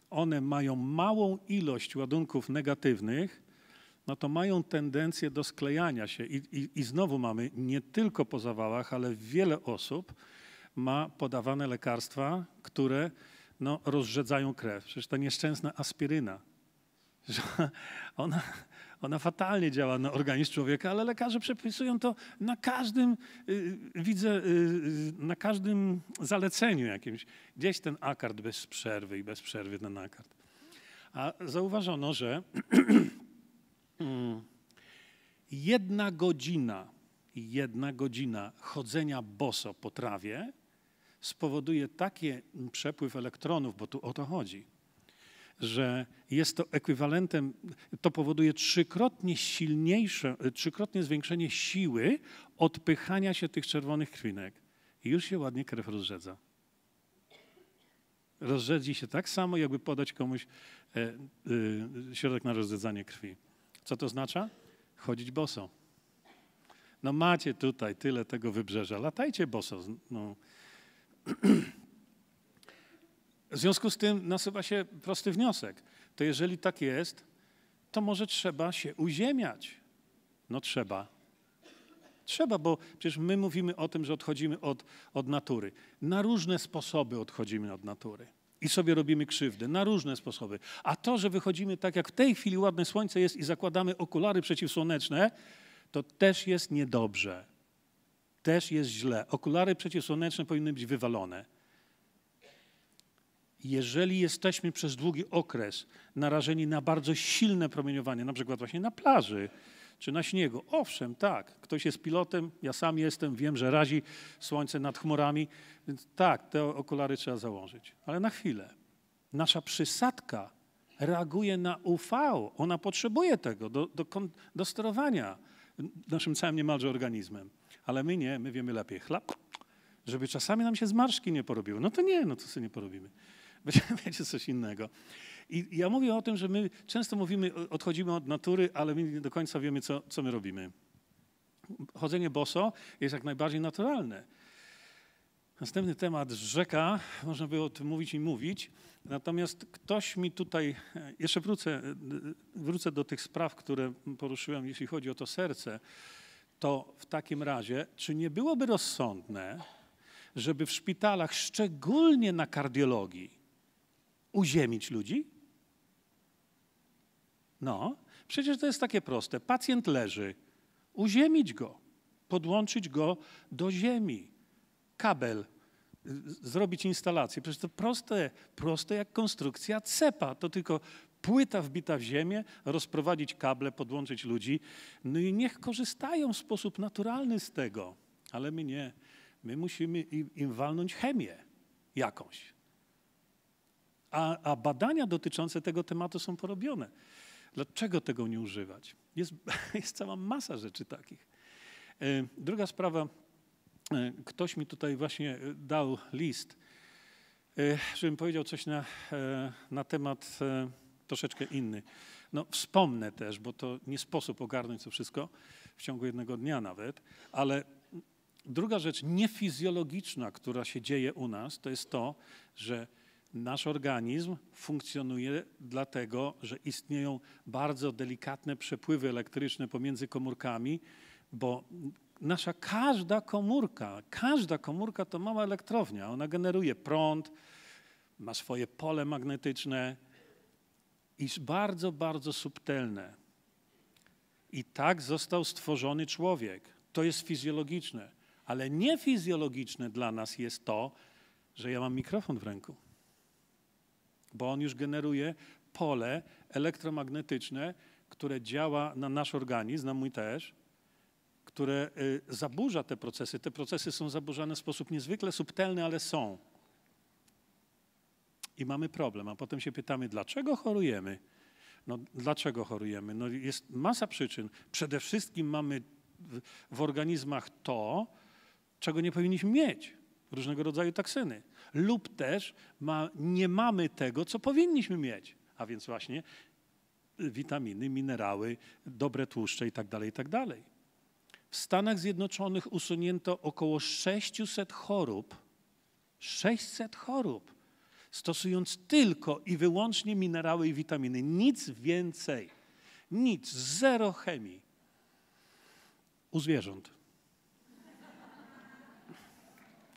one mają małą ilość ładunków negatywnych, no to mają tendencję do sklejania się. I, i, I, znowu mamy nie tylko po zawałach, ale wiele osób ma podawane lekarstwa, które no, rozrzedzają krew. Przecież ta nieszczęsna aspiryna, ona ona fatalnie działa na organizm człowieka, ale lekarze przepisują to na każdym, y, widzę, y, y, na każdym zaleceniu jakimś. Gdzieś ten akard bez przerwy i bez przerwy ten akard. A zauważono, że jedna godzina, jedna godzina chodzenia boso po trawie spowoduje taki przepływ elektronów, bo tu o to chodzi, że jest to ekwiwalentem, to powoduje trzykrotnie silniejsze, trzykrotnie zwiększenie siły odpychania się tych czerwonych krwinek. I już się ładnie krew rozrzedza. Rozrzedzi się tak samo, jakby podać komuś e, e, środek na rozrzedzanie krwi. Co to oznacza? Chodzić boso. No macie tutaj tyle tego wybrzeża, latajcie boso. No. W związku z tym nasuwa się prosty wniosek. To jeżeli tak jest, to może trzeba się uziemiać. No trzeba. Trzeba, bo przecież my mówimy o tym, że odchodzimy od, od natury. Na różne sposoby odchodzimy od natury i sobie robimy krzywdę na różne sposoby. A to, że wychodzimy tak, jak w tej chwili ładne słońce jest i zakładamy okulary przeciwsłoneczne, to też jest niedobrze. Też jest źle. Okulary przeciwsłoneczne powinny być wywalone jeżeli jesteśmy przez długi okres narażeni na bardzo silne promieniowanie, na przykład właśnie na plaży czy na śniegu, owszem, tak, ktoś jest pilotem, ja sam jestem, wiem, że razi słońce nad chmurami, więc tak, te okulary trzeba założyć. Ale na chwilę. Nasza przysadka reaguje na UV, ona potrzebuje tego do, do, do sterowania naszym całym niemalże organizmem. Ale my nie, my wiemy lepiej. Chlap, żeby czasami nam się zmarszki nie porobiły. No to nie, no to sobie nie porobimy mieć coś innego. I ja mówię o tym, że my często mówimy, odchodzimy od natury, ale my nie do końca wiemy, co, co my robimy. Chodzenie boso jest jak najbardziej naturalne. Następny temat rzeka, można by o tym mówić i mówić. Natomiast ktoś mi tutaj, e, jeszcze wrócę, e, e, wrócę do tych spraw, które poruszyłem, jeśli chodzi o to serce, to w takim razie, czy nie byłoby rozsądne, żeby w szpitalach, szczególnie na kardiologii, uziemić ludzi? No, przecież to jest takie proste. Pacjent leży, uziemić go, podłączyć go do ziemi. Kabel, zrobić instalację. Przecież to proste, proste jak konstrukcja cepa. To tylko płyta wbita w ziemię, rozprowadzić kable, podłączyć ludzi. No i niech korzystają w sposób naturalny z tego. Ale my nie. My musimy im walnąć chemię jakąś a, a badania dotyczące tego tematu są porobione. Dlaczego tego nie używać? Jest, jest cała masa rzeczy takich. E, druga sprawa, e, ktoś mi tutaj właśnie e, dał list, żebym powiedział coś na, na temat troszeczkę inny. No, wspomnę też, bo to nie sposób ogarnąć to wszystko w ciągu jednego dnia nawet, ale druga rzecz niefizjologiczna, która się dzieje u nas, to jest to, że Nasz organizm funkcjonuje dlatego, że istnieją bardzo delikatne przepływy elektryczne pomiędzy komórkami, bo nasza każda komórka, każda komórka to mała elektrownia. Ona generuje prąd, ma swoje pole magnetyczne i bardzo, bardzo subtelne. I tak został stworzony człowiek. To jest fizjologiczne, ale niefizjologiczne dla nas jest to, że ja mam mikrofon w ręku bo on już generuje pole elektromagnetyczne, które działa na nasz organizm, na mój też, które y, zaburza te procesy. Te procesy są zaburzane w sposób niezwykle subtelny, ale są. I mamy problem, a potem się pytamy, dlaczego chorujemy? No, dlaczego chorujemy? No, jest masa przyczyn. Przede wszystkim mamy w, w organizmach to, czego nie powinniśmy mieć różnego rodzaju taksyny. Lub też ma, nie mamy tego, co powinniśmy mieć, a więc właśnie witaminy, minerały, dobre tłuszcze itd. Tak itd. Tak w Stanach Zjednoczonych usunięto około 600 chorób, 600 chorób, stosując tylko i wyłącznie minerały i witaminy, nic więcej, nic, zero chemii u zwierząt.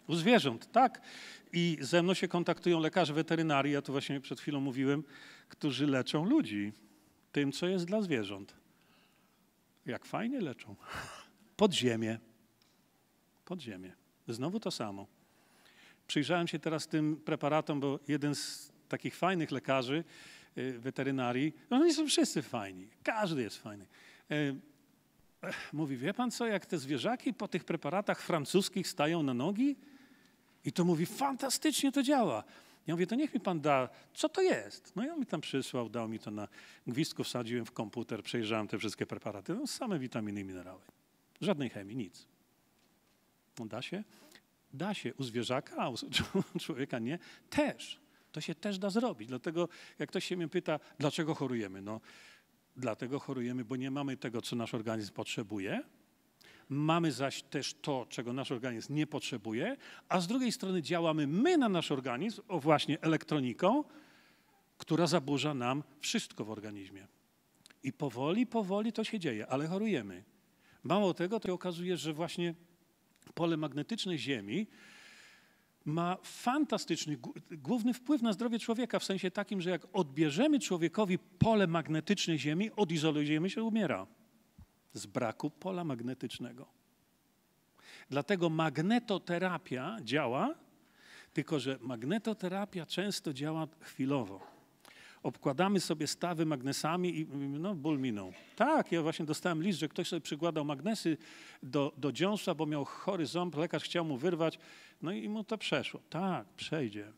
u zwierząt, tak. I ze mną się kontaktują lekarze weterynarii, ja tu właśnie przed chwilą mówiłem, którzy leczą ludzi tym, co jest dla zwierząt. Jak fajnie leczą. Podziemie. Podziemie. Znowu to samo. Przyjrzałem się teraz tym preparatom, bo jeden z takich fajnych lekarzy y, weterynarii, no oni są wszyscy fajni, każdy jest fajny. Y, mówi, wie pan co, jak te zwierzaki po tych preparatach francuskich stają na nogi, i to mówi, fantastycznie to działa. Ja mówię, to niech mi pan da, co to jest? No i on mi tam przysłał, dał mi to na gwizdku, wsadziłem w komputer, przejrzałem te wszystkie preparaty, no, same witaminy i minerały. Żadnej chemii, nic. No da się? Da się. U zwierzaka, a u człowieka nie. Też. To się też da zrobić. Dlatego jak ktoś się mnie pyta, dlaczego chorujemy? No, dlatego chorujemy, bo nie mamy tego, co nasz organizm potrzebuje, mamy zaś też to, czego nasz organizm nie potrzebuje, a z drugiej strony działamy my na nasz organizm, o właśnie elektroniką, która zaburza nam wszystko w organizmie. I powoli, powoli to się dzieje, ale chorujemy. Mało tego, to się okazuje, że właśnie pole magnetyczne Ziemi ma fantastyczny, główny wpływ na zdrowie człowieka, w sensie takim, że jak odbierzemy człowiekowi pole magnetyczne Ziemi, odizolujemy się, umiera z braku pola magnetycznego. Dlatego magnetoterapia działa, tylko że magnetoterapia często działa chwilowo. Obkładamy sobie stawy magnesami i no, ból minął. Tak, ja właśnie dostałem list, że ktoś sobie przykładał magnesy do, do dziąsła, bo miał chory ząb, lekarz chciał mu wyrwać, no i mu to przeszło. Tak, przejdzie.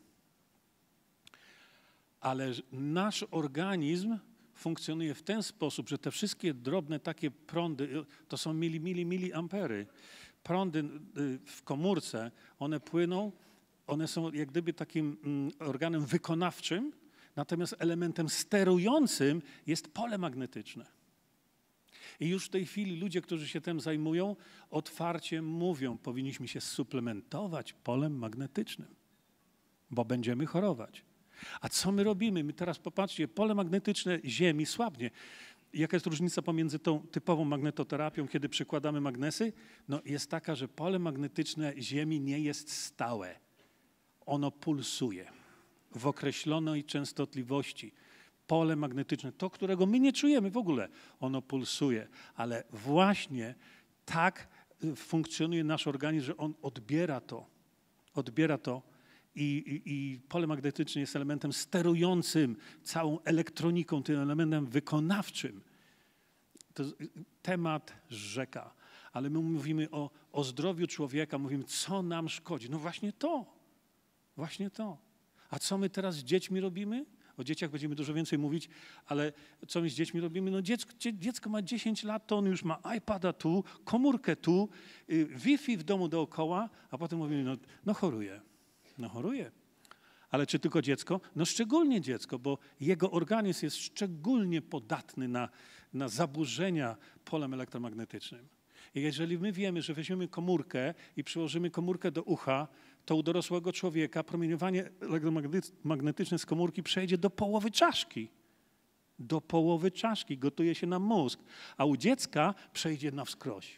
Ale nasz organizm funkcjonuje w ten sposób, że te wszystkie drobne takie prądy, to są mili, mili, mili ampery. Prądy y, w komórce, one płyną, one są jak gdyby takim mm, organem wykonawczym, natomiast elementem sterującym jest pole magnetyczne. I już w tej chwili ludzie, którzy się tym zajmują, otwarcie mówią, powinniśmy się suplementować polem magnetycznym, bo będziemy chorować. A co my robimy? My teraz popatrzcie, pole magnetyczne Ziemi słabnie. Jaka jest różnica pomiędzy tą typową magnetoterapią, kiedy przykładamy magnesy? No jest taka, że pole magnetyczne Ziemi nie jest stałe. Ono pulsuje w określonej częstotliwości pole magnetyczne, to, którego my nie czujemy w ogóle, ono pulsuje, ale właśnie tak y, funkcjonuje nasz organizm, że on odbiera to, odbiera to i, i, pole magnetyczne jest elementem sterującym całą elektroniką, tym elementem wykonawczym. To temat rzeka. Ale my mówimy o, o zdrowiu człowieka, mówimy, co nam szkodzi. No właśnie to, właśnie to. A co my teraz z dziećmi robimy? O dzieciach będziemy dużo więcej mówić, ale co my z dziećmi robimy? No dziecko, dziecko ma 10 lat, to on już ma iPada tu, komórkę tu, y, Wi-Fi w domu dookoła, a potem mówimy, no, no choruje. No choruje. Ale czy tylko dziecko? No szczególnie dziecko, bo jego organizm jest szczególnie podatny na, na zaburzenia polem elektromagnetycznym. I jeżeli my wiemy, że weźmiemy komórkę i przyłożymy komórkę do ucha, to u dorosłego człowieka promieniowanie elektromagnetyczne z komórki przejdzie do połowy czaszki. Do połowy czaszki gotuje się na mózg, a u dziecka przejdzie na wskroś.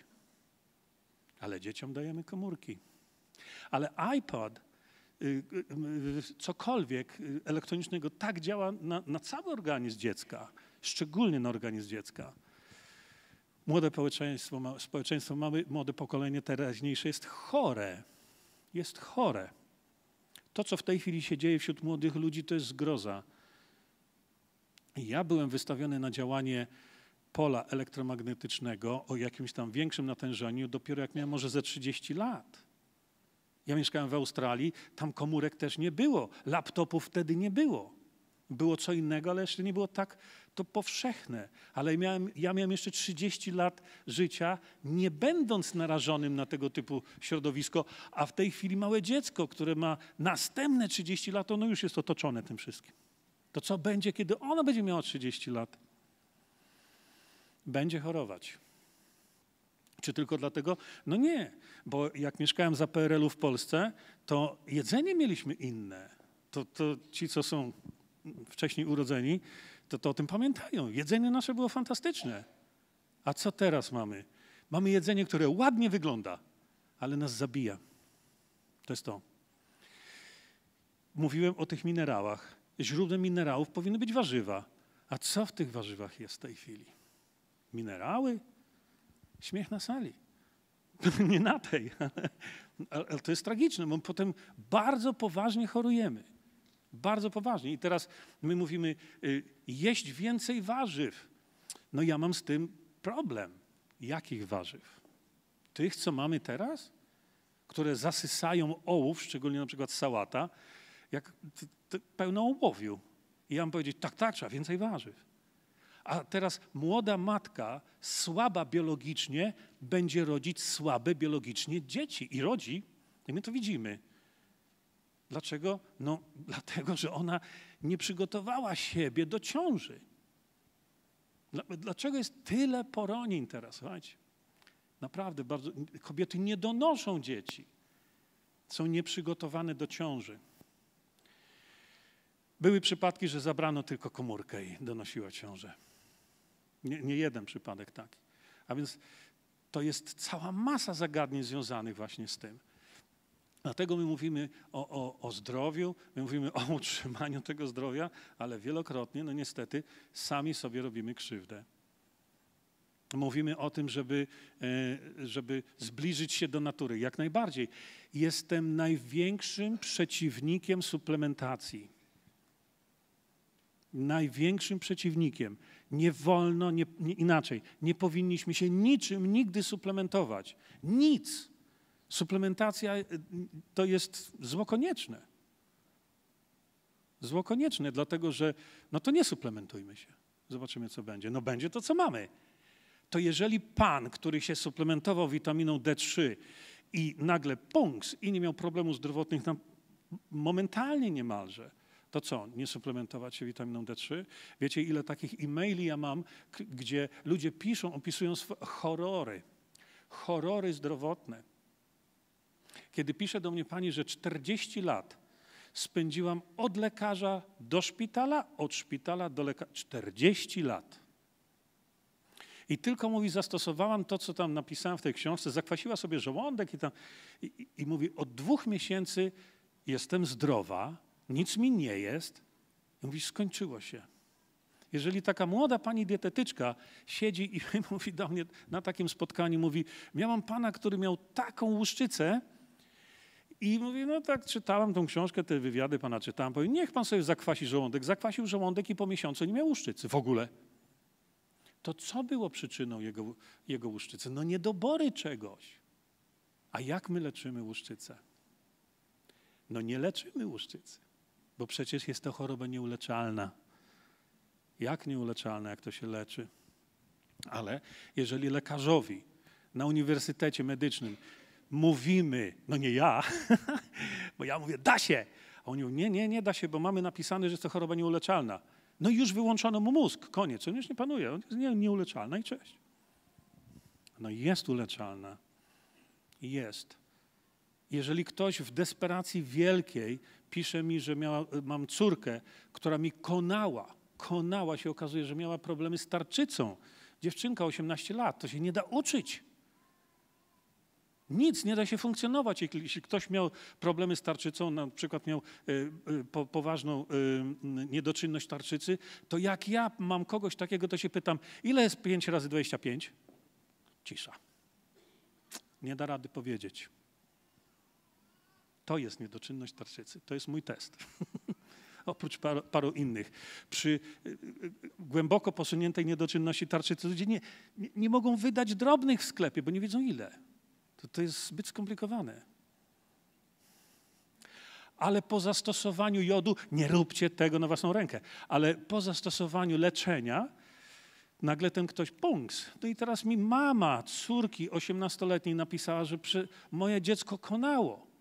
Ale dzieciom dajemy komórki. Ale iPod Y, y, y, cokolwiek elektronicznego tak działa na, na cały organizm dziecka, szczególnie na organizm dziecka. Młode społeczeństwo, ma, społeczeństwo młode pokolenie teraźniejsze jest chore. Jest chore. To, co w tej chwili się dzieje wśród młodych ludzi, to jest zgroza. Ja byłem wystawiony na działanie pola elektromagnetycznego o jakimś tam większym natężeniu dopiero jak miałem może ze 30 lat. Ja mieszkałem w Australii, tam komórek też nie było, laptopów wtedy nie było. Było co innego, ale jeszcze nie było tak to powszechne. Ale miałem, ja miałem jeszcze 30 lat życia, nie będąc narażonym na tego typu środowisko, a w tej chwili małe dziecko, które ma następne 30 lat, ono już jest otoczone tym wszystkim. To co będzie, kiedy ono będzie miało 30 lat? Będzie chorować. Czy tylko dlatego? No nie, bo jak mieszkałem za PRL-u w Polsce, to jedzenie mieliśmy inne. To, to ci, co są wcześniej urodzeni, to, to o tym pamiętają. Jedzenie nasze było fantastyczne. A co teraz mamy? Mamy jedzenie, które ładnie wygląda, ale nas zabija. To jest to. Mówiłem o tych minerałach. Źródłem minerałów powinny być warzywa. A co w tych warzywach jest w tej chwili? Minerały? Śmiech na sali. Nie na tej, ale, ale to jest tragiczne, bo potem bardzo poważnie chorujemy. Bardzo poważnie. I teraz my mówimy, y, jeść więcej warzyw. No ja mam z tym problem. Jakich warzyw? Tych, co mamy teraz? Które zasysają ołów, szczególnie na przykład sałata, jak pełno ołowiu. I ja mam powiedzieć, tak, tak, trzeba więcej warzyw. A teraz młoda matka, słaba biologicznie, będzie rodzić słabe biologicznie dzieci i rodzi, i my to widzimy. Dlaczego? No, dlatego, że ona nie przygotowała siebie do ciąży. Dlaczego jest tyle poronień teraz? Słuchajcie. Naprawdę, bardzo, kobiety nie donoszą dzieci. Są nieprzygotowane do ciąży. Były przypadki, że zabrano tylko komórkę i donosiła ciążę. Nie, nie jeden przypadek taki. A więc to jest cała masa zagadnień związanych właśnie z tym. Dlatego my mówimy o, o, o, zdrowiu, my mówimy o utrzymaniu tego zdrowia, ale wielokrotnie, no niestety, sami sobie robimy krzywdę. Mówimy o tym, żeby, e, żeby zbliżyć się do natury. Jak najbardziej. Jestem największym przeciwnikiem suplementacji największym przeciwnikiem. Nie wolno, nie, nie, inaczej, nie powinniśmy się niczym nigdy suplementować. Nic. Suplementacja e, to jest zło konieczne. Zło konieczne, dlatego że no to nie suplementujmy się. Zobaczymy, co będzie. No będzie to, co mamy. To jeżeli pan, który się suplementował witaminą D3 i nagle punks i nie miał problemów zdrowotnych, momentalnie niemalże, to co? Nie suplementować się witaminą D3? Wiecie, ile takich e-maili ja mam, gdzie ludzie piszą, opisują horrory, horrory zdrowotne. Kiedy pisze do mnie pani, że 40 lat spędziłam od lekarza do szpitala, od szpitala do lekarza. 40 lat. I tylko mówi, zastosowałam to, co tam napisałam w tej książce, zakwasiła sobie żołądek i tam. I, i mówi, od dwóch miesięcy jestem zdrowa, nic mi nie jest. I mówisz, skończyło się. Jeżeli taka młoda pani dietetyczka siedzi i mówi do mnie na takim spotkaniu, mówi, miałam pana, który miał taką łuszczycę i mówi, no tak, czytałam tą książkę, te wywiady pana czytałam, powiem, niech pan sobie zakwasi żołądek. Zakwasił żołądek i po miesiącu nie miał łuszczycy w ogóle. To co było przyczyną jego, jego łuszczycy? No niedobory czegoś. A jak my leczymy łuszczycę? No nie leczymy łuszczycy bo przecież jest to choroba nieuleczalna. Jak nieuleczalna, jak to się leczy? Ale jeżeli lekarzowi na uniwersytecie medycznym mówimy, no nie ja, bo ja mówię, da się, a oni mówią, nie, nie, nie da się, bo mamy napisane, że jest to choroba nieuleczalna. No i już wyłączono mu mózg, koniec, on już nie panuje, on jest nieuleczalna i cześć. No jest uleczalna. Jest. Jeżeli ktoś w desperacji wielkiej pisze mi, że miała, mam córkę, która mi konała, konała się, okazuje, że miała problemy z tarczycą. Dziewczynka 18 lat, to się nie da uczyć. Nic, nie da się funkcjonować. Jeśli ktoś miał problemy z tarczycą, na przykład miał y, y, poważną y, niedoczynność tarczycy, to jak ja mam kogoś takiego, to się pytam, ile jest 5 razy 25? Cisza. Nie da rady powiedzieć. To jest niedoczynność tarczycy. To jest mój test. Oprócz paru, paru, innych. Przy y, y, głęboko posuniętej niedoczynności tarczycy ludzie nie, nie, nie mogą wydać drobnych w sklepie, bo nie wiedzą ile. To, to jest zbyt skomplikowane. Ale po zastosowaniu jodu, nie róbcie tego na własną rękę, ale po zastosowaniu leczenia, nagle ten ktoś, punks. No i teraz mi mama córki 18-letniej napisała, że moje dziecko konało.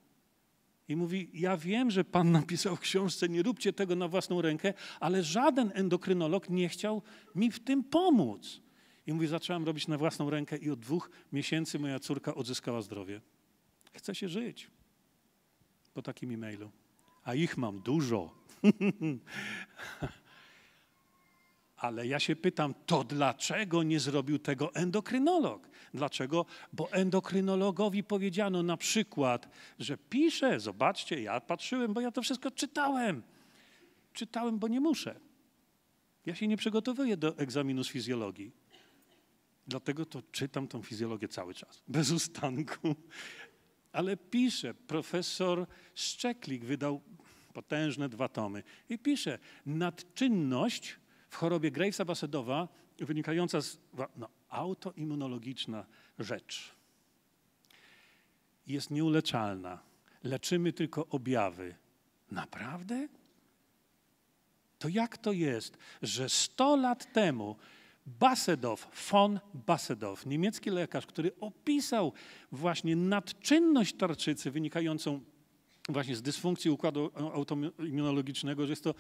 I mówi: Ja wiem, że Pan napisał w książce, nie róbcie tego na własną rękę, ale żaden endokrynolog nie chciał mi w tym pomóc. I mówi: zaczęłam robić na własną rękę, i od dwóch miesięcy moja córka odzyskała zdrowie. Chce się żyć po takim e-mailu. A ich mam dużo. Ale ja się pytam, to dlaczego nie zrobił tego endokrynolog? Dlaczego? Bo endokrynologowi powiedziano na przykład, że pisze, zobaczcie, ja patrzyłem, bo ja to wszystko czytałem. Czytałem, bo nie muszę. Ja się nie przygotowuję do egzaminu z fizjologii. Dlatego to czytam tą fizjologię cały czas, bez ustanku. Ale pisze, profesor Szczeklik wydał potężne dwa tomy i pisze, nadczynność w chorobie Gravesa Basedowa wynikająca z no, autoimmunologiczna rzecz. Jest nieuleczalna. Leczymy tylko objawy. Naprawdę? To jak to jest, że 100 lat temu Basedow, von Basedow, niemiecki lekarz, który opisał właśnie nadczynność tarczycy wynikającą właśnie z dysfunkcji układu autoimmunologicznego, że jest to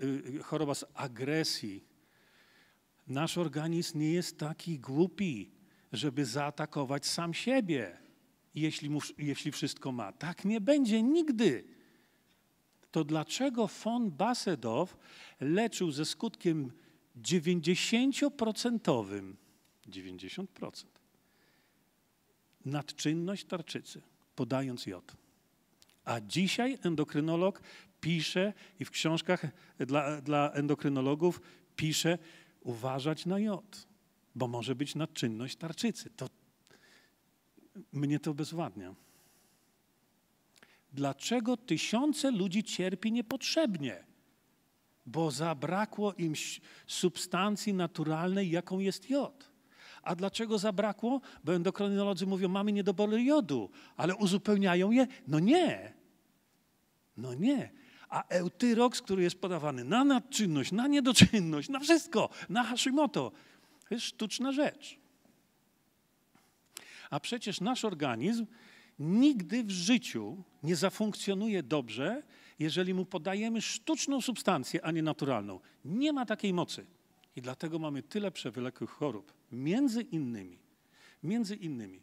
Y, y, choroba z agresji. Nasz organizm nie jest taki głupi, żeby zaatakować sam siebie, jeśli, mu, jeśli wszystko ma. Tak nie będzie nigdy. To dlaczego von Basedow leczył ze skutkiem 90%, 90% nadczynność tarczycy, podając jod. A dzisiaj endokrynolog pisze i w książkach dla, dla endokrynologów pisze uważać na jod, bo może być nadczynność tarczycy. To mnie to bezwładnia. Dlaczego tysiące ludzi cierpi niepotrzebnie? Bo zabrakło im substancji naturalnej, jaką jest jod. A dlaczego zabrakło? Bo endokrinolodzy mówią, mamy niedobory jodu, ale uzupełniają je? No nie. No nie. A eutyroks, który jest podawany na nadczynność, na niedoczynność, na wszystko, na Hashimoto, to jest sztuczna rzecz. A przecież nasz organizm nigdy w życiu nie zafunkcjonuje dobrze, jeżeli mu podajemy sztuczną substancję, a nie naturalną. Nie ma takiej mocy. I dlatego mamy tyle przewlekłych chorób. Między innymi, między innymi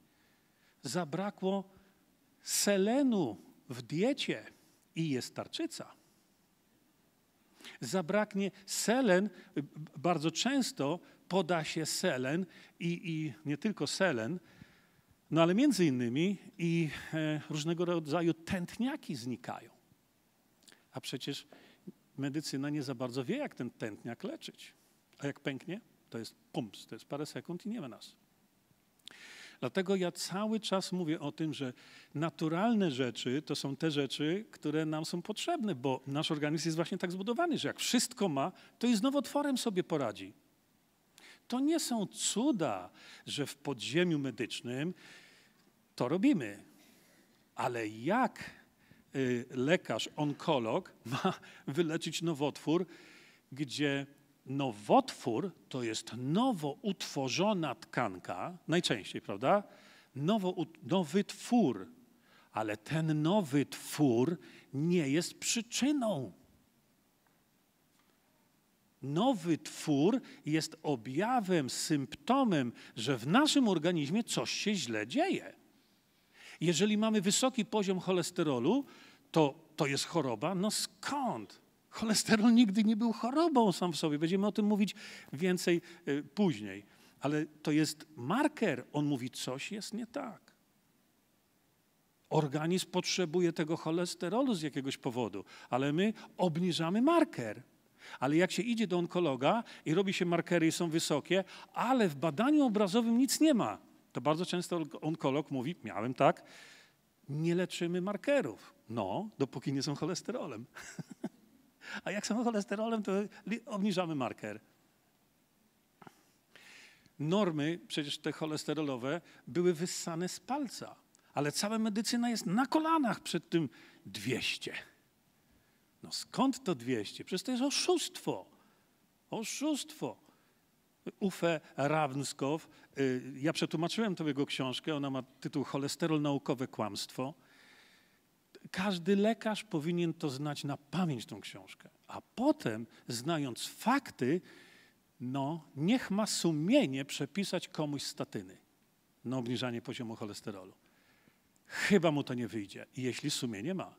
zabrakło selenu w diecie i jest tarczyca. Zabraknie selen, bardzo często poda się selen i, i nie tylko selen, no ale między innymi i e, różnego rodzaju tętniaki znikają. A przecież medycyna nie za bardzo wie, jak ten tętniak leczyć. A jak pęknie, to jest pumps, to jest parę sekund i nie ma nas. Dlatego ja cały czas mówię o tym, że naturalne rzeczy to są te rzeczy, które nam są potrzebne, bo nasz organizm jest właśnie tak zbudowany, że jak wszystko ma, to i z nowotworem sobie poradzi. To nie są cuda, że w podziemiu medycznym to robimy. Ale jak y, lekarz, onkolog ma wyleczyć nowotwór, gdzie Nowotwór to jest nowo utworzona tkanka, najczęściej, prawda? Nowo, nowy twór, ale ten nowy twór nie jest przyczyną. Nowy twór jest objawem, symptomem, że w naszym organizmie coś się źle dzieje. Jeżeli mamy wysoki poziom cholesterolu, to, to jest choroba. No skąd? Cholesterol nigdy nie był chorobą sam w sobie. Będziemy o tym mówić więcej y, później. Ale to jest marker. On mówi, coś jest nie tak. Organizm potrzebuje tego cholesterolu z jakiegoś powodu, ale my obniżamy marker. Ale jak się idzie do onkologa i robi się markery i są wysokie, ale w badaniu obrazowym nic nie ma, to bardzo często onkolog mówi, miałem tak, nie leczymy markerów. No, dopóki nie są cholesterolem. A jak są cholesterolem, to obniżamy marker. Normy, przecież te cholesterolowe, były wyssane z palca, ale cała medycyna jest na kolanach przed tym 200. No skąd to 200? Przecież to jest oszustwo. Oszustwo. Ufe Rawnskow, y, ja przetłumaczyłem to jego książkę, ona ma tytuł Cholesterol naukowe kłamstwo. Każdy lekarz powinien to znać na pamięć tą książkę, a potem, znając fakty, no niech ma sumienie przepisać komuś statyny na obniżanie poziomu cholesterolu. Chyba mu to nie wyjdzie, jeśli sumienie ma.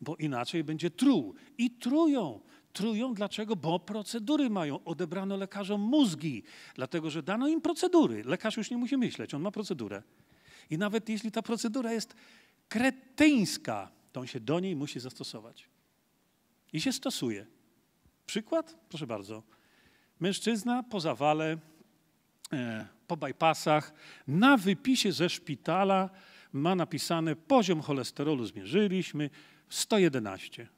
Bo inaczej będzie truł. I trują. Trują dlaczego? Bo procedury mają. Odebrano lekarzom mózgi, dlatego że dano im procedury. Lekarz już nie musi myśleć, on ma procedurę. I nawet jeśli ta procedura jest kretyńska, to on się do niej musi zastosować. I się stosuje. Przykład? Proszę bardzo. Mężczyzna po zawale, e, po bypassach, na wypisie ze szpitala ma napisane poziom cholesterolu zmierzyliśmy 111.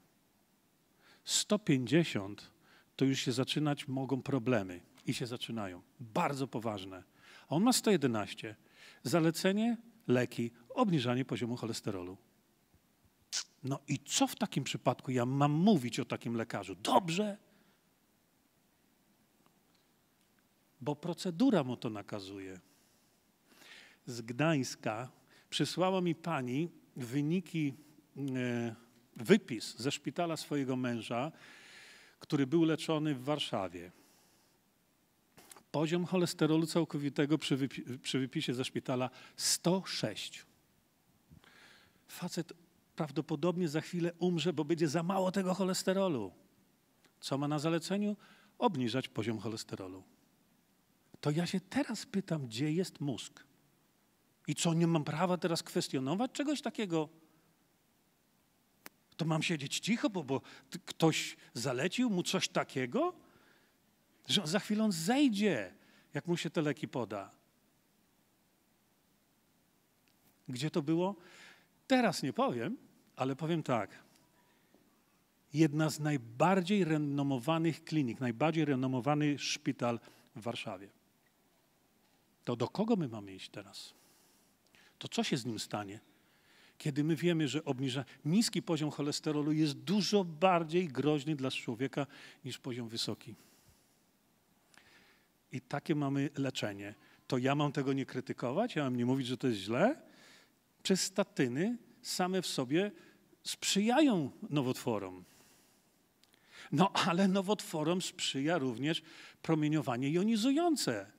150 to już się zaczynać mogą problemy i się zaczynają. Bardzo poważne. A on ma 111. Zalecenie leki obniżanie poziomu cholesterolu. No i co w takim przypadku ja mam mówić o takim lekarzu? Dobrze, bo procedura mu to nakazuje. Z Gdańska przysłała mi pani wyniki, e, wypis ze szpitala swojego męża, który był leczony w Warszawie. Poziom cholesterolu całkowitego przy, wypisie ze szpitala 106. Facet prawdopodobnie za chwilę umrze, bo będzie za mało tego cholesterolu. Co ma na zaleceniu? Obniżać poziom cholesterolu. To ja się teraz pytam, gdzie jest mózg? I co, nie mam prawa teraz kwestionować czegoś takiego? To mam siedzieć cicho, bo, bo ktoś zalecił mu coś takiego? Że za chwilę on zejdzie, jak mu się te leki poda. Gdzie to było? Teraz nie powiem, ale powiem tak. Jedna z najbardziej renomowanych klinik, najbardziej renomowany szpital w Warszawie. To do kogo my mamy iść teraz? To co się z nim stanie? Kiedy my wiemy, że obniża niski poziom cholesterolu jest dużo bardziej groźny dla człowieka niż poziom wysoki. I takie mamy leczenie. To ja mam tego nie krytykować, ja mam nie mówić, że to jest źle, czy statyny same w sobie sprzyjają nowotworom. No ale nowotworom sprzyja również promieniowanie jonizujące.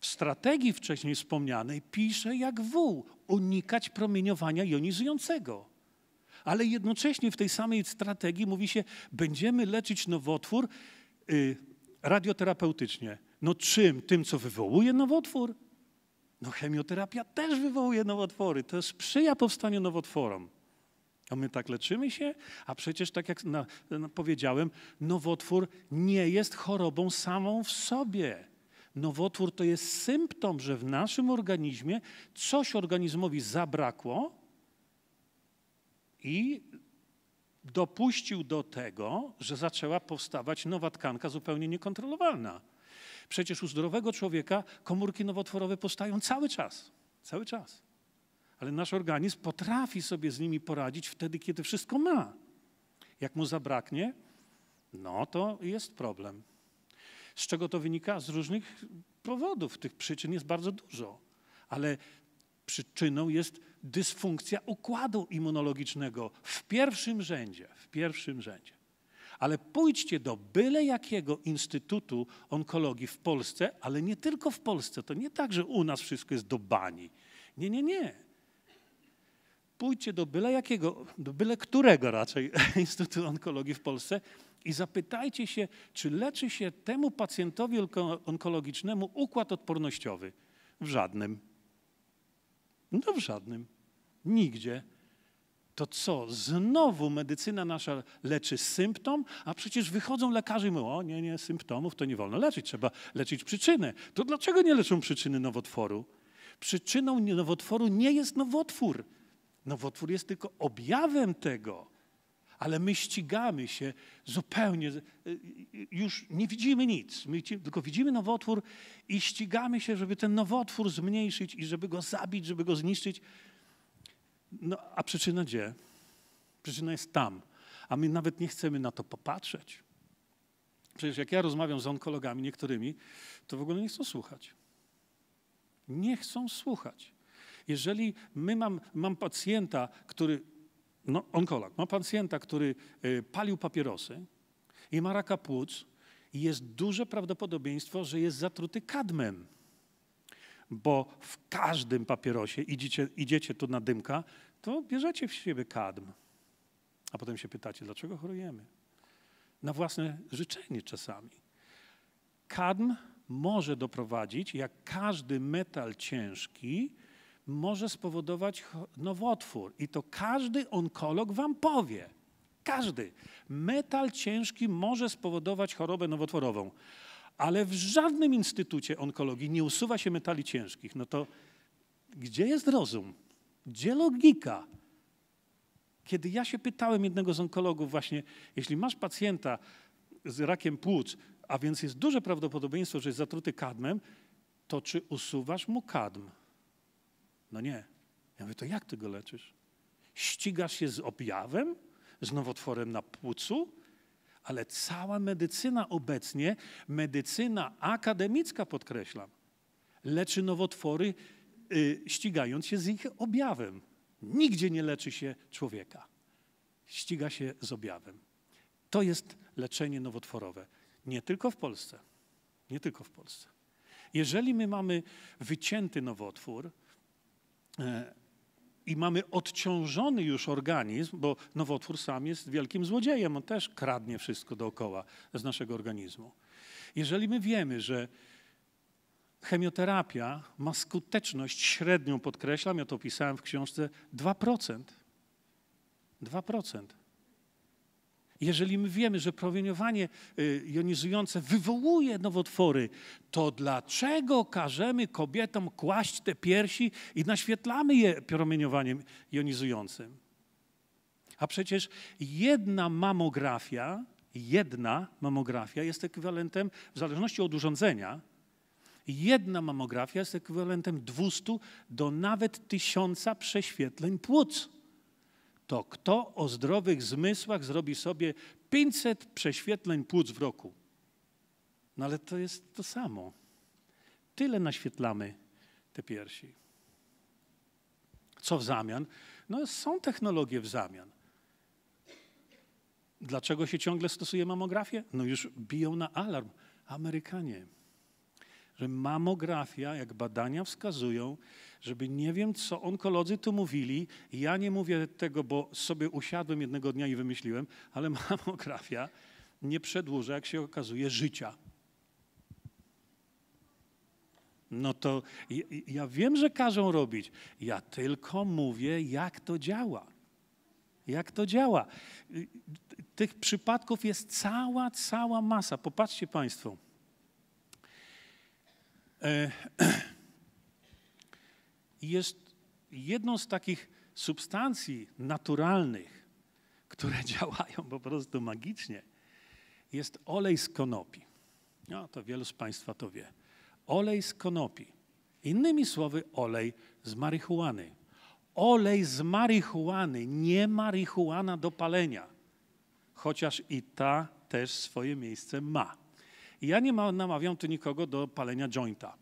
W strategii wcześniej wspomnianej pisze jak wół unikać promieniowania jonizującego. Ale jednocześnie w tej samej strategii mówi się, będziemy leczyć nowotwór y, radioterapeutycznie. No czym? Tym, co wywołuje nowotwór? No chemioterapia też wywołuje nowotwory, to sprzyja powstaniu nowotworom. A my tak leczymy się? A przecież, tak jak na, na powiedziałem, nowotwór nie jest chorobą samą w sobie. Nowotwór to jest symptom, że w naszym organizmie coś organizmowi zabrakło i dopuścił do tego, że zaczęła powstawać nowa tkanka zupełnie niekontrolowalna. Przecież u zdrowego człowieka komórki nowotworowe powstają cały czas. Cały czas. Ale nasz organizm potrafi sobie z nimi poradzić wtedy, kiedy wszystko ma. Jak mu zabraknie, no to jest problem. Z czego to wynika? Z różnych powodów. Tych przyczyn jest bardzo dużo. Ale przyczyną jest dysfunkcja układu immunologicznego w pierwszym rzędzie. W pierwszym rzędzie ale pójdźcie do byle jakiego Instytutu Onkologii w Polsce, ale nie tylko w Polsce. To nie tak, że u nas wszystko jest do bani. Nie, nie, nie. Pójdźcie do byle jakiego, do byle którego raczej Instytutu Onkologii w Polsce i zapytajcie się, czy leczy się temu pacjentowi onkologicznemu układ odpornościowy. W żadnym. No w żadnym. Nigdzie to co? Znowu medycyna nasza leczy symptom, a przecież wychodzą lekarze i mówią, o nie, nie, symptomów to nie wolno leczyć, trzeba leczyć przyczynę. To dlaczego nie leczą przyczyny nowotworu? Przyczyną nowotworu nie jest nowotwór. Nowotwór jest tylko objawem tego. Ale my ścigamy się zupełnie, y, już nie widzimy nic, tylko widzimy nowotwór i ścigamy się, żeby ten nowotwór zmniejszyć i żeby go zabić, żeby go zniszczyć. No, a przyczyna gdzie? Przyczyna jest tam. A my nawet nie chcemy na to popatrzeć. Przecież jak ja rozmawiam z onkologami niektórymi, to w ogóle nie chcą słuchać. Nie chcą słuchać. Jeżeli my mam, mam pacjenta, który, no onkolog, ma pacjenta, który y, palił papierosy i ma raka płuc jest duże prawdopodobieństwo, że jest zatruty kadmem bo w każdym papierosie idziecie, idziecie tu na dymka, to bierzecie w siebie kadm. A potem się pytacie, dlaczego chorujemy? Na własne życzenie czasami. Kadm może doprowadzić, jak każdy metal ciężki, może spowodować nowotwór. I to każdy onkolog wam powie. Każdy. Metal ciężki może spowodować chorobę nowotworową ale w żadnym instytucie onkologii nie usuwa się metali ciężkich, no to gdzie jest rozum? Gdzie logika? Kiedy ja się pytałem jednego z onkologów właśnie, jeśli masz pacjenta z rakiem płuc, a więc jest duże prawdopodobieństwo, że jest zatruty kadmem, to czy usuwasz mu kadm? No nie. Ja mówię, to jak ty go leczysz? Ścigasz się z objawem? Z nowotworem na płucu? ale cała medycyna obecnie, medycyna akademicka podkreślam, leczy nowotwory y, ścigając się z ich objawem. Nigdzie nie leczy się człowieka. Ściga się z objawem. To jest leczenie nowotworowe. Nie tylko w Polsce. Nie tylko w Polsce. Jeżeli my mamy wycięty nowotwór, y, i mamy odciążony już organizm, bo nowotwór sam jest wielkim złodziejem, on też kradnie wszystko dookoła z naszego organizmu. Jeżeli my wiemy, że chemioterapia ma skuteczność średnią, podkreślam, ja to pisałem w książce, 2%. Jeżeli my wiemy, że promieniowanie y, jonizujące wywołuje nowotwory, to dlaczego każemy kobietom kłaść te piersi i naświetlamy je promieniowaniem jonizującym? A przecież jedna mamografia, jedna mamografia jest ekwiwalentem, w zależności od urządzenia, jedna mamografia jest ekwiwalentem 200 do nawet 1000 prześwietleń płuc to kto o zdrowych zmysłach zrobi sobie 500 prześwietleń płuc w roku? No ale to jest to samo. Tyle naświetlamy te piersi. Co w zamian? No są technologie w zamian. Dlaczego się ciągle stosuje mamografię? No już biją na alarm Amerykanie, że mamografia, jak badania wskazują, żeby nie wiem, co onkolodzy tu mówili. Ja nie mówię tego, bo sobie usiadłem jednego dnia i wymyśliłem, ale mamografia nie przedłuża, jak się okazuje, życia. No to ja, ja wiem, że każą robić. Ja tylko mówię, jak to działa. Jak to działa? Tych przypadków jest cała, cała masa. Popatrzcie Państwo. E i jest jedną z takich substancji naturalnych, które działają po prostu magicznie, jest olej z konopi. No, to wielu z Państwa to wie. Olej z konopi. Innymi słowy, olej z marihuany. Olej z marihuany, nie marihuana do palenia. Chociaż i ta też swoje miejsce ma. I ja nie ma, namawiam tu nikogo do palenia jointa.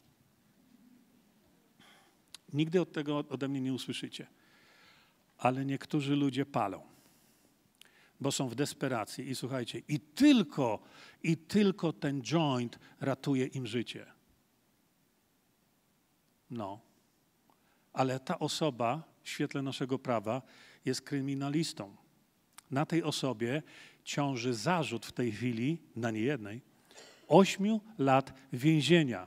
Nigdy od tego ode mnie nie usłyszycie. Ale niektórzy ludzie palą, bo są w desperacji i słuchajcie, i tylko, i tylko ten joint ratuje im życie. No. Ale ta osoba w świetle naszego prawa jest kryminalistą. Na tej osobie ciąży zarzut w tej chwili, na niejednej, ośmiu lat więzienia,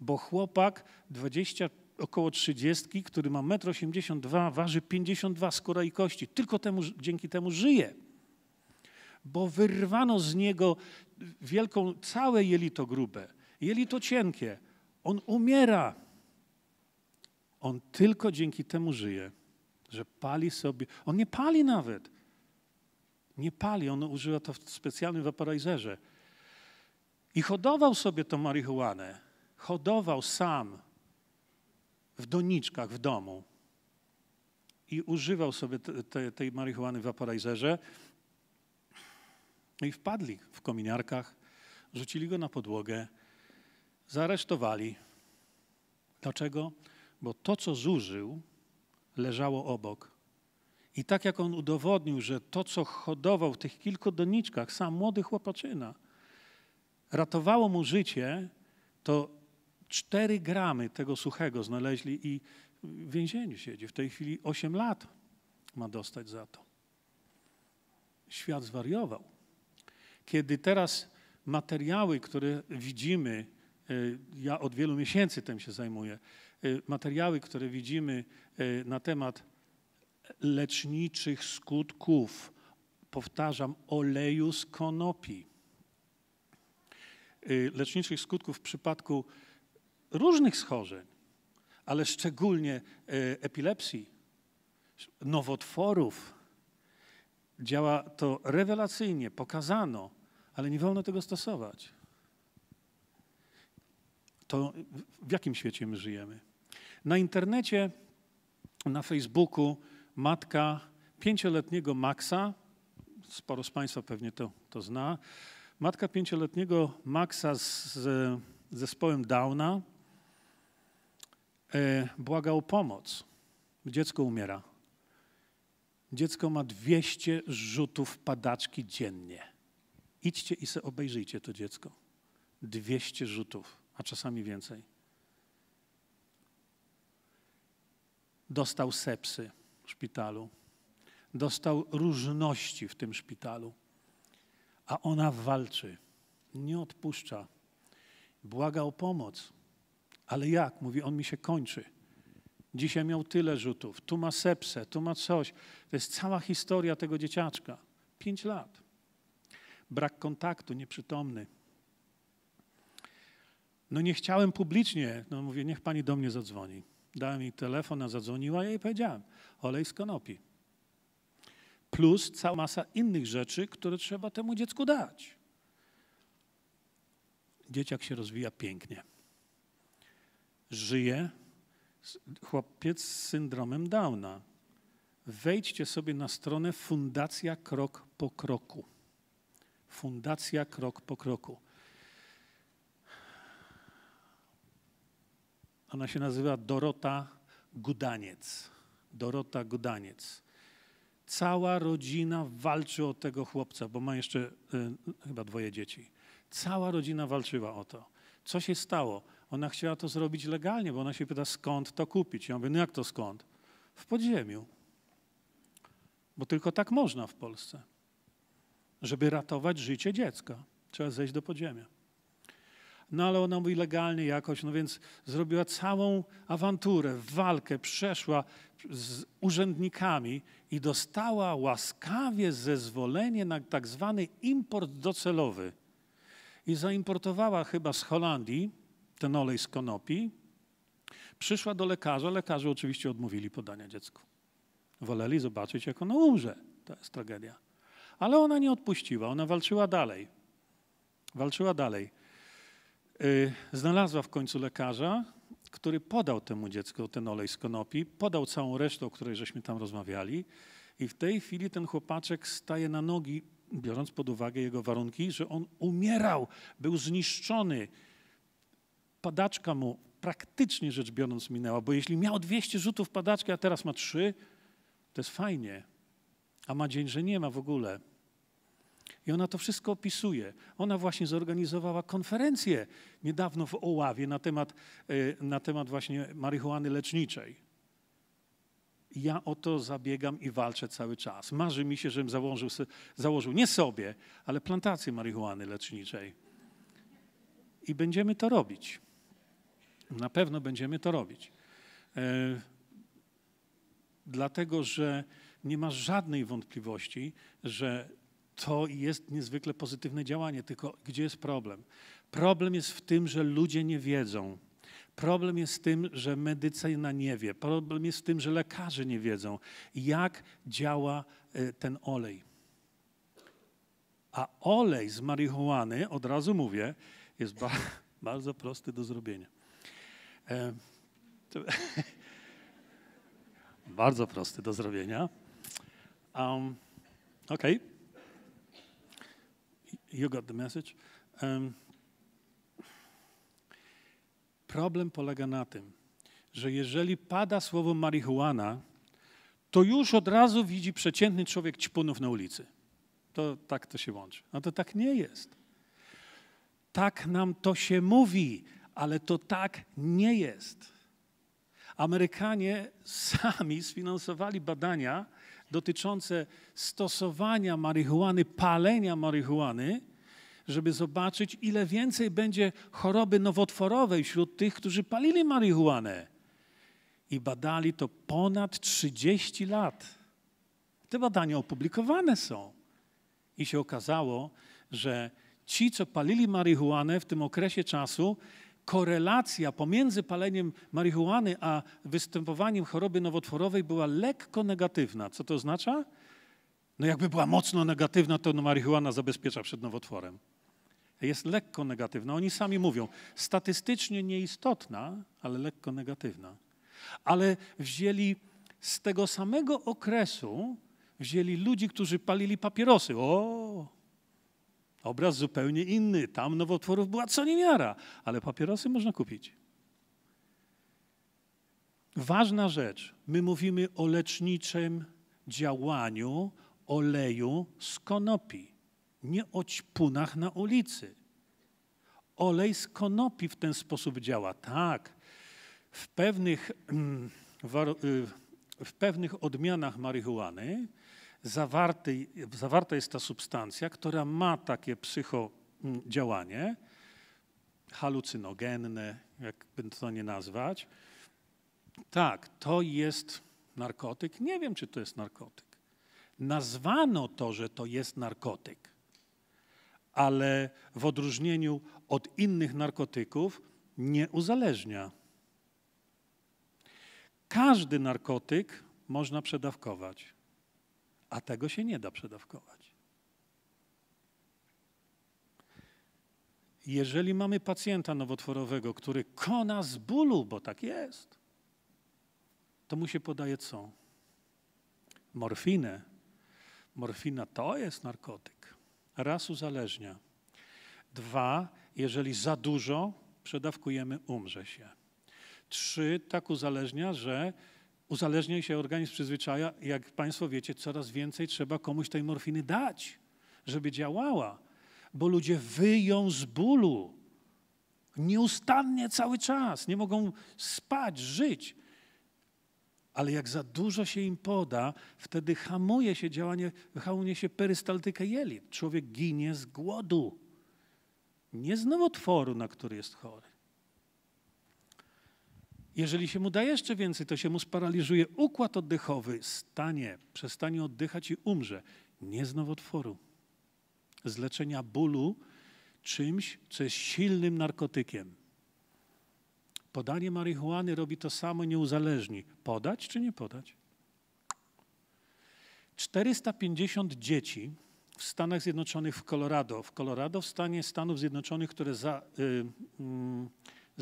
bo chłopak 24 około 30, który ma 1,82 m, waży 52 skóra i kości. Tylko temu, dzięki temu żyje. Bo wyrwano z niego wielką, całe jelito grube, jelito cienkie. On umiera. On tylko dzięki temu żyje, że pali sobie. On nie pali nawet. Nie pali, on używa to w specjalnym waporajzerze. I hodował sobie tą marihuanę. Hodował sam, w doniczkach w domu i używał sobie te, te, tej marihuany w aparajzerze. No I wpadli w kominiarkach, rzucili go na podłogę, zaaresztowali. Dlaczego? Bo to, co zużył, leżało obok. I tak jak on udowodnił, że to, co hodował w tych kilku doniczkach, sam młody chłopaczyna, ratowało mu życie, to 4 gramy tego suchego znaleźli i w więzieniu siedzi. W tej chwili 8 lat ma dostać za to. Świat zwariował. Kiedy teraz materiały, które widzimy, e, ja od wielu miesięcy tym się zajmuję, e, materiały, które widzimy e, na temat leczniczych skutków, powtarzam, oleju z konopi, leczniczych skutków w przypadku różnych schorzeń, ale szczególnie e, epilepsji, nowotworów. Działa to rewelacyjnie, pokazano, ale nie wolno tego stosować. To w jakim świecie my żyjemy? Na internecie, na Facebooku matka pięcioletniego Maxa, sporo z Państwa pewnie to, to zna, matka pięcioletniego Maxa z, z zespołem Downa, E, błaga o pomoc. Dziecko umiera. Dziecko ma 200 rzutów padaczki dziennie. Idźcie i se obejrzyjcie to dziecko. 200 rzutów, a czasami więcej. Dostał sepsy w szpitalu. Dostał różności w tym szpitalu. A ona walczy, nie odpuszcza. Błaga o pomoc. Ale jak? Mówi, on mi się kończy. Dzisiaj miał tyle rzutów, tu ma sepsę, tu ma coś. To jest cała historia tego dzieciaczka. Pięć lat. Brak kontaktu, nieprzytomny. No nie chciałem publicznie, no mówię, niech pani do mnie zadzwoni. Dałem jej telefon, a zadzwoniła, ja jej powiedziałem, olej z konopi. Plus cała masa innych rzeczy, które trzeba temu dziecku dać. Dzieciak się rozwija pięknie żyje chłopiec z syndromem Downa. Wejdźcie sobie na stronę Fundacja Krok po Kroku. Fundacja Krok po Kroku. Ona się nazywa Dorota Gudaniec. Dorota Gudaniec. Cała rodzina walczy o tego chłopca, bo ma jeszcze y, chyba dwoje dzieci. Cała rodzina walczyła o to. Co się stało? Ona chciała to zrobić legalnie, bo ona się pyta, skąd to kupić. Ja mówię, no jak to skąd? W podziemiu. Bo tylko tak można w Polsce. Żeby ratować życie dziecka, trzeba zejść do podziemia. No ale ona mówi legalnie jakoś, no więc zrobiła całą awanturę, walkę, przeszła z urzędnikami i dostała łaskawie zezwolenie na tak zwany import docelowy. I zaimportowała chyba z Holandii ten olej z konopi, przyszła do lekarza. Lekarze oczywiście odmówili podania dziecku. Woleli zobaczyć, jak ono umrze. To jest tragedia. Ale ona nie odpuściła, ona walczyła dalej. Walczyła dalej. Y, znalazła w końcu lekarza, który podał temu dziecku ten olej z konopi, podał całą resztę, o której żeśmy tam rozmawiali. I w tej chwili ten chłopaczek staje na nogi, biorąc pod uwagę jego warunki, że on umierał, był zniszczony, padaczka mu praktycznie rzecz biorąc minęła, bo jeśli miał 200 rzutów padaczki, a teraz ma 3, to jest fajnie, a ma dzień, że nie ma w ogóle. I ona to wszystko opisuje. Ona właśnie zorganizowała konferencję niedawno w Oławie na temat, e, na temat właśnie marihuany leczniczej. I ja o to zabiegam i walczę cały czas. Marzy mi się, żebym założył, założył nie sobie, ale plantację marihuany leczniczej. I będziemy to robić. Na pewno będziemy to robić. E, dlatego, że nie ma żadnej wątpliwości, że to jest niezwykle pozytywne działanie, tylko gdzie jest problem? Problem jest w tym, że ludzie nie wiedzą. Problem jest w tym, że medycyna nie wie. Problem jest w tym, że lekarze nie wiedzą, jak działa e, ten olej. A olej z marihuany, od razu mówię, jest ba bardzo prosty do zrobienia. Bardzo prosty do zrobienia. Um, OK. You got the message. Um, problem polega na tym, że jeżeli pada słowo marihuana, to już od razu widzi przeciętny człowiek ćpunów na ulicy. To tak to się łączy. No to tak nie jest. Tak nam to się mówi. Ale to tak nie jest. Amerykanie sami sfinansowali badania dotyczące stosowania marihuany, palenia marihuany, żeby zobaczyć, ile więcej będzie choroby nowotworowej wśród tych, którzy palili marihuanę. I badali to ponad 30 lat. Te badania opublikowane są. I się okazało, że ci, co palili marihuanę w tym okresie czasu, korelacja pomiędzy paleniem marihuany a występowaniem choroby nowotworowej była lekko negatywna. Co to oznacza? No jakby była mocno negatywna, to no, marihuana zabezpiecza przed nowotworem. Jest lekko negatywna. Oni sami mówią, statystycznie nieistotna, ale lekko negatywna. Ale wzięli z tego samego okresu, wzięli ludzi, którzy palili papierosy. O, Obraz zupełnie inny. Tam nowotworów była co niemiara, ale papierosy można kupić. Ważna rzecz. My mówimy o leczniczym działaniu oleju z konopi, nie o ćpunach na ulicy. Olej z konopi w ten sposób działa. Tak, w pewnych, mm, y, w pewnych odmianach marihuany zawarty, zawarta jest ta substancja, która ma takie psychodziałanie, halucynogenne, jakby to nie nazwać. Tak, to jest narkotyk. Nie wiem, czy to jest narkotyk. Nazwano to, że to jest narkotyk, ale w odróżnieniu od innych narkotyków nie uzależnia. Każdy narkotyk można przedawkować. A tego się nie da przedawkować. Jeżeli mamy pacjenta nowotworowego, który kona z bólu, bo tak jest, to mu się podaje co? Morfinę. Morfina to jest narkotyk. Raz uzależnia. Dwa, jeżeli za dużo, przedawkujemy, umrze się. Trzy, tak uzależnia, że uzależnień się organizm przyzwyczaja. Jak Państwo wiecie, coraz więcej trzeba komuś tej morfiny dać, żeby działała, bo ludzie wyją z bólu nieustannie cały czas, nie mogą spać, żyć. Ale jak za dużo się im poda, wtedy hamuje się działanie, hamuje się perystaltyka jelit. Człowiek ginie z głodu, nie z nowotworu, na który jest chory. Jeżeli się mu da jeszcze więcej, to się mu sparaliżuje układ oddechowy, stanie, przestanie oddychać i umrze. Nie z nowotworu. Z leczenia bólu czymś, co jest silnym narkotykiem. Podanie marihuany robi to samo, nie uzależni. Podać czy nie podać? 450 dzieci w Stanach Zjednoczonych, w Colorado, w Colorado w stanie Stanów Zjednoczonych, które za, y, y,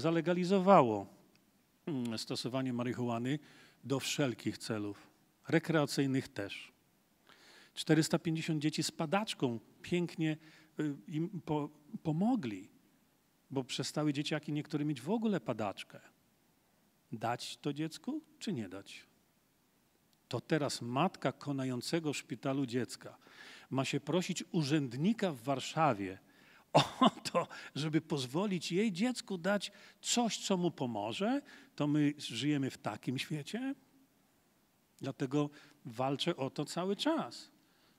zalegalizowało Mm, stosowanie marihuany do wszelkich celów, rekreacyjnych też. 450 dzieci z padaczką pięknie y, im po, pomogli, bo przestały dzieciaki niektóre mieć w ogóle padaczkę. Dać to dziecku, czy nie dać? To teraz matka konającego w szpitalu dziecka ma się prosić urzędnika w Warszawie o to, żeby pozwolić jej dziecku dać coś, co mu pomoże, to my żyjemy w takim świecie. Dlatego walczę o to cały czas,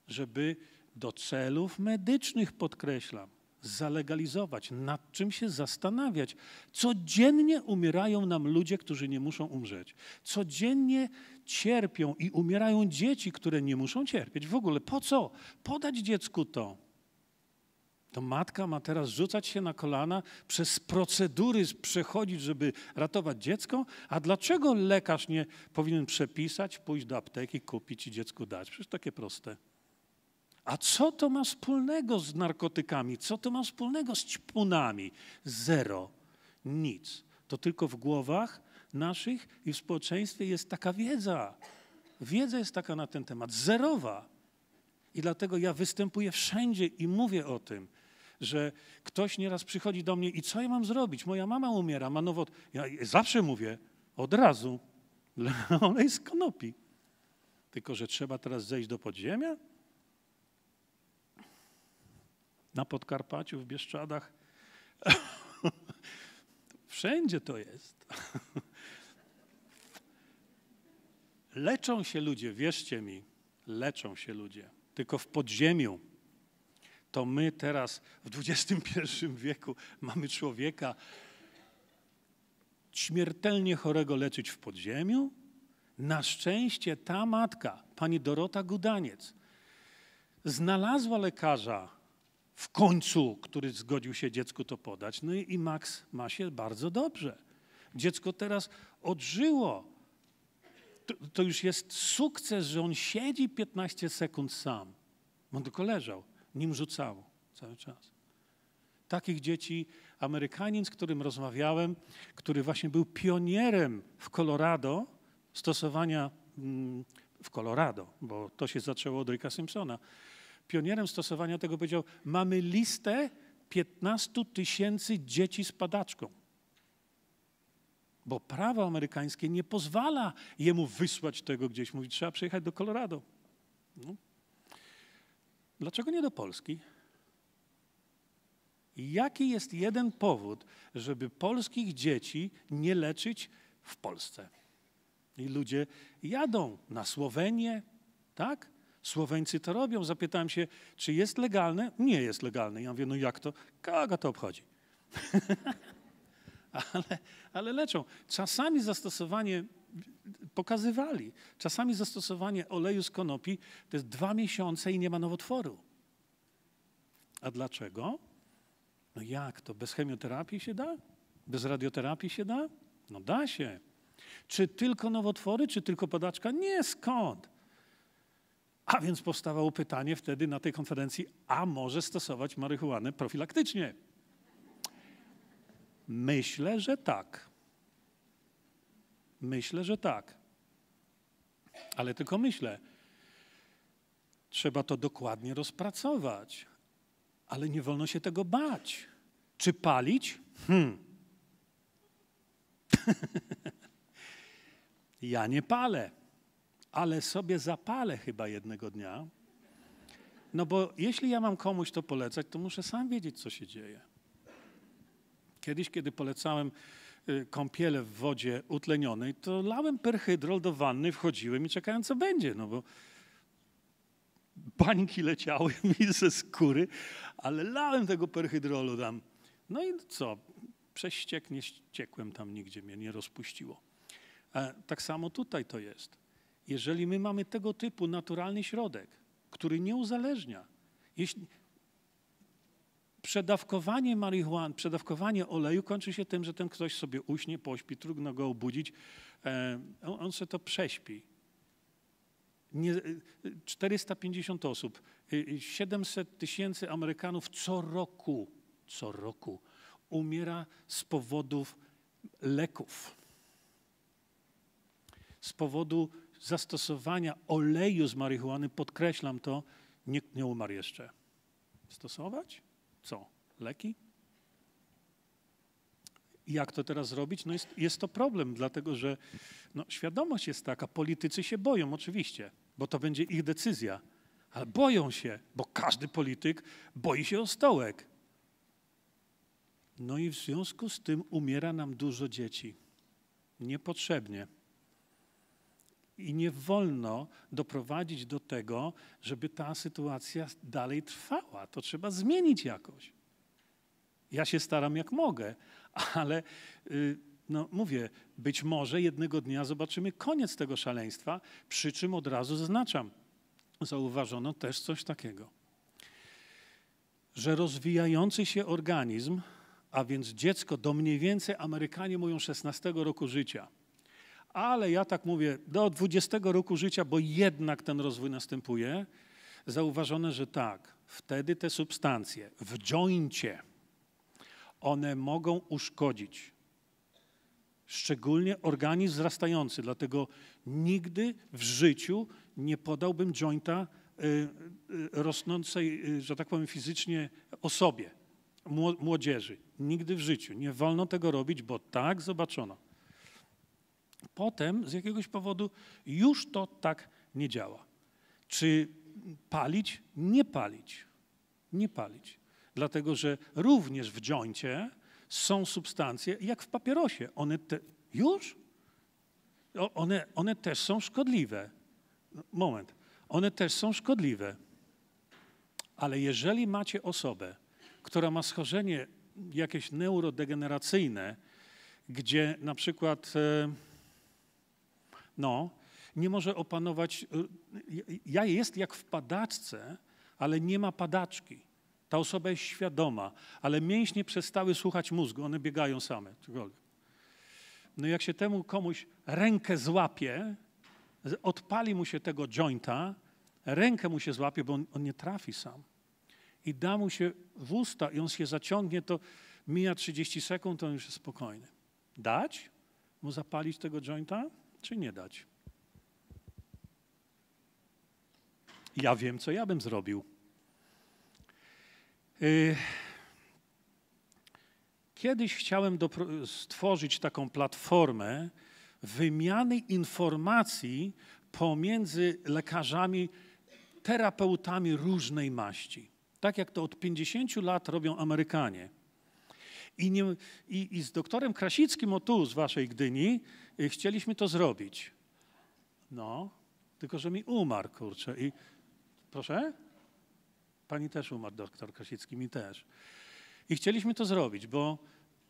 żeby do celów medycznych, podkreślam, zalegalizować, nad czym się zastanawiać. Codziennie umierają nam ludzie, którzy nie muszą umrzeć. Codziennie cierpią i umierają dzieci, które nie muszą cierpieć. W ogóle po co podać dziecku to? to matka ma teraz rzucać się na kolana, przez procedury przechodzić, żeby ratować dziecko? A dlaczego lekarz nie powinien przepisać, pójść do apteki, kupić i dziecku dać? Przecież takie proste. A co to ma wspólnego z narkotykami? Co to ma wspólnego z ćpunami? Zero. Nic. To tylko w głowach naszych i w społeczeństwie jest taka wiedza. Wiedza jest taka na ten temat, zerowa. I dlatego ja występuję wszędzie i mówię o tym że ktoś nieraz przychodzi do mnie i co ja mam zrobić? Moja mama umiera, ma nowot. Ja zawsze mówię od razu, olej z konopi. Tylko, że trzeba teraz zejść do podziemia? Na Podkarpaciu, w Bieszczadach. Wszędzie to jest. leczą się ludzie, wierzcie mi, leczą się ludzie. Tylko w podziemiu to my teraz w XXI wieku mamy człowieka śmiertelnie chorego leczyć w podziemiu? Na szczęście ta matka, pani Dorota Gudaniec, znalazła lekarza w końcu, który zgodził się dziecku to podać. No i, i Max ma się bardzo dobrze. Dziecko teraz odżyło. To, to, już jest sukces, że on siedzi 15 sekund sam. On tylko leżał nim rzucało cały czas. Takich dzieci, Amerykanin, z którym rozmawiałem, który właśnie był pionierem w Colorado stosowania, mm, w Colorado, bo to się zaczęło od Ricka Simpsona, pionierem stosowania tego powiedział, mamy listę 15 tysięcy dzieci z padaczką bo prawo amerykańskie nie pozwala jemu wysłać tego gdzieś. Mówi, trzeba przyjechać do Colorado. No, Dlaczego nie do Polski? Jaki jest jeden powód, żeby polskich dzieci nie leczyć w Polsce? I ludzie jadą na Słowenię, tak? Słoweńcy to robią. Zapytałem się, czy jest legalne? Nie jest legalne. Ja mówię, no jak to? Kogo to obchodzi? ale, ale leczą. Czasami zastosowanie, pokazywali, czasami zastosowanie oleju z konopi to jest dwa miesiące i nie ma nowotworu. A dlaczego? No jak to? Bez chemioterapii się da? Bez radioterapii się da? No da się. Czy tylko nowotwory, czy tylko podaczka? Nie, skąd? A więc powstawało pytanie wtedy na tej konferencji, a może stosować marihuanę profilaktycznie? Myślę, że tak. Myślę, że tak. Ale tylko myślę. Trzeba to dokładnie rozpracować, ale nie wolno się tego bać. Czy palić? Hmm. ja nie palę, ale sobie zapalę chyba jednego dnia. No bo jeśli ja mam komuś to polecać, to muszę sam wiedzieć, co się dzieje. Kiedyś, kiedy polecałem y, kąpiele w wodzie utlenionej, to lałem perhydrol do wanny, wchodziłem i czekałem, co będzie, no bo bańki leciały mi ze skóry, ale lałem tego perhydrolu tam. No i co? Prześciek nie ściekłem tam nigdzie, mnie nie rozpuściło. E, tak samo tutaj to jest. Jeżeli my mamy tego typu naturalny środek, który nie uzależnia, jeśli, przedawkowanie marihuany, przedawkowanie oleju kończy się tym, że ten ktoś sobie uśnie, pośpi, trudno go obudzić, e, on, on sobie to prześpi. Nie, 450 e, osób, 700 e, tysięcy Amerykanów co roku, co roku umiera z powodów leków. Z powodu zastosowania oleju z marihuany, podkreślam to, nikt nie umarł jeszcze. Stosować? co? Leki? Jak to teraz zrobić? No jest, jest to problem, dlatego że no, świadomość jest taka, politycy się boją oczywiście, bo to będzie ich decyzja, ale boją się, bo każdy polityk boi się o stołek. No i w związku z tym umiera nam dużo dzieci. Niepotrzebnie i nie wolno doprowadzić do tego, żeby ta sytuacja dalej trwała. To trzeba zmienić jakoś. Ja się staram jak mogę, ale y, no, mówię, być może jednego dnia zobaczymy koniec tego szaleństwa, przy czym od razu zaznaczam, zauważono też coś takiego, że rozwijający się organizm, a więc dziecko do mniej więcej Amerykanie mówią 16 roku życia – ale ja tak mówię, do 20 roku życia, bo jednak ten rozwój następuje, zauważono, że tak, wtedy te substancje w joincie, one mogą uszkodzić szczególnie organizm wzrastający. Dlatego nigdy w życiu nie podałbym jointa y, y, rosnącej, y, że tak powiem, fizycznie osobie, młodzieży. Nigdy w życiu. Nie wolno tego robić, bo tak zobaczono. Potem z jakiegoś powodu już to tak nie działa. Czy palić? Nie palić. Nie palić. Dlatego, że również w joincie są substancje, jak w papierosie. One te, już? One, one też są szkodliwe. Moment. One też są szkodliwe. Ale jeżeli macie osobę, która ma schorzenie jakieś neurodegeneracyjne, gdzie na przykład e, no, nie może opanować. Y, ja jest jak w padaczce, ale nie ma padaczki. Ta osoba jest świadoma, ale mięśnie przestały słuchać mózgu, one biegają same, No jak się temu komuś rękę złapie, odpali mu się tego jointa, rękę mu się złapie, bo on, on nie trafi sam. I da mu się w usta i on się zaciągnie, to mija 30 sekund, to on już jest spokojny. Dać mu zapalić tego jointa? czy nie dać? Ja wiem, co ja bym zrobił. Y, kiedyś chciałem stworzyć taką platformę wymiany informacji pomiędzy lekarzami, terapeutami różnej maści. Tak jak to od 50 lat robią Amerykanie. I, nie, i, I z doktorem Krasickim, o tu, z waszej Gdyni, y, chcieliśmy to zrobić. No, tylko że mi umarł, kurczę. I proszę? Pani też umarł, doktor Krasicki, mi też. I chcieliśmy to zrobić, bo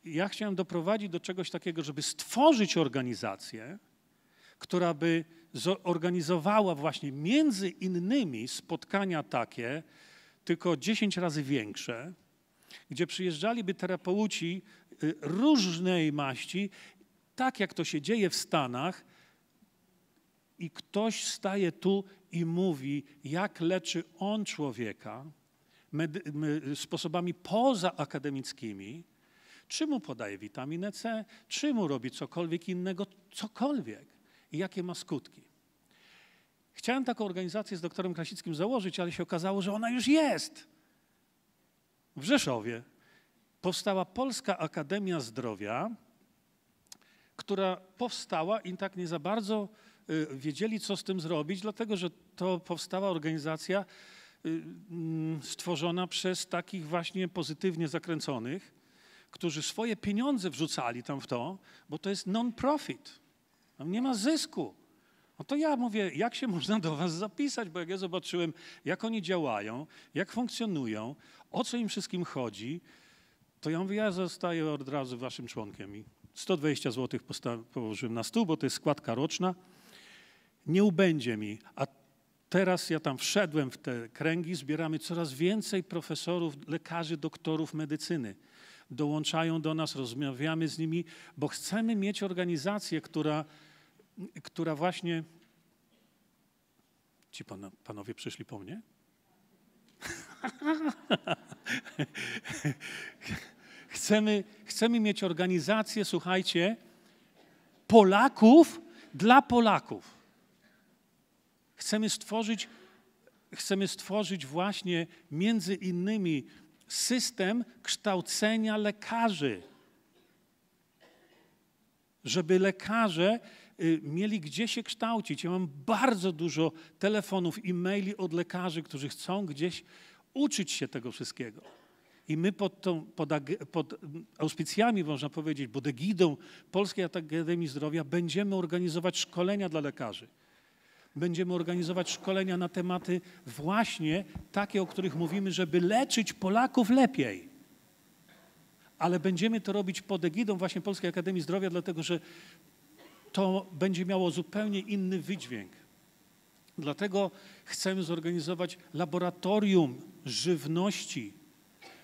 ja chciałem doprowadzić do czegoś takiego, żeby stworzyć organizację, która by zorganizowała właśnie między innymi spotkania takie, tylko 10 razy większe, gdzie przyjeżdżaliby terapeuci y, różnej maści, tak jak to się dzieje w Stanach, i ktoś staje tu i mówi, jak leczy on człowieka sposobami pozaakademickimi, czy mu podaje witaminę C, czy mu robi cokolwiek innego, cokolwiek i jakie ma skutki. Chciałem taką organizację z doktorem Krasickim założyć, ale się okazało, że ona już jest w Rzeszowie powstała Polska Akademia Zdrowia, która powstała i tak nie za bardzo y, wiedzieli, co z tym zrobić, dlatego że to powstała organizacja y, mm, stworzona przez takich właśnie pozytywnie zakręconych, którzy swoje pieniądze wrzucali tam w to, bo to jest non-profit. Tam nie ma zysku. No to ja mówię, jak się można do was zapisać, bo jak ja zobaczyłem, jak oni działają, jak funkcjonują, o co im wszystkim chodzi, to ja mówię, ja zostaję od razu waszym członkiem. I 120 zł położyłem na stół, bo to jest składka roczna. Nie ubędzie mi. A teraz ja tam wszedłem w te kręgi, zbieramy coraz więcej profesorów, lekarzy, doktorów medycyny. Dołączają do nas, rozmawiamy z nimi, bo chcemy mieć organizację, która, która właśnie. Ci panowie przyszli po mnie? chcemy, chcemy mieć organizację, słuchajcie, Polaków dla Polaków. Chcemy stworzyć, chcemy stworzyć właśnie między innymi system kształcenia lekarzy. Żeby lekarze Y, mieli gdzie się kształcić. Ja mam bardzo dużo telefonów i maili od lekarzy, którzy chcą gdzieś uczyć się tego wszystkiego. I my pod, tą, pod, pod auspicjami, można powiedzieć, pod egidą Polskiej Akademii Zdrowia będziemy organizować szkolenia dla lekarzy. Będziemy organizować szkolenia na tematy właśnie takie, o których mówimy, żeby leczyć Polaków lepiej. Ale będziemy to robić pod egidą właśnie Polskiej Akademii Zdrowia, dlatego że to będzie miało zupełnie inny wydźwięk. Dlatego chcemy zorganizować laboratorium żywności.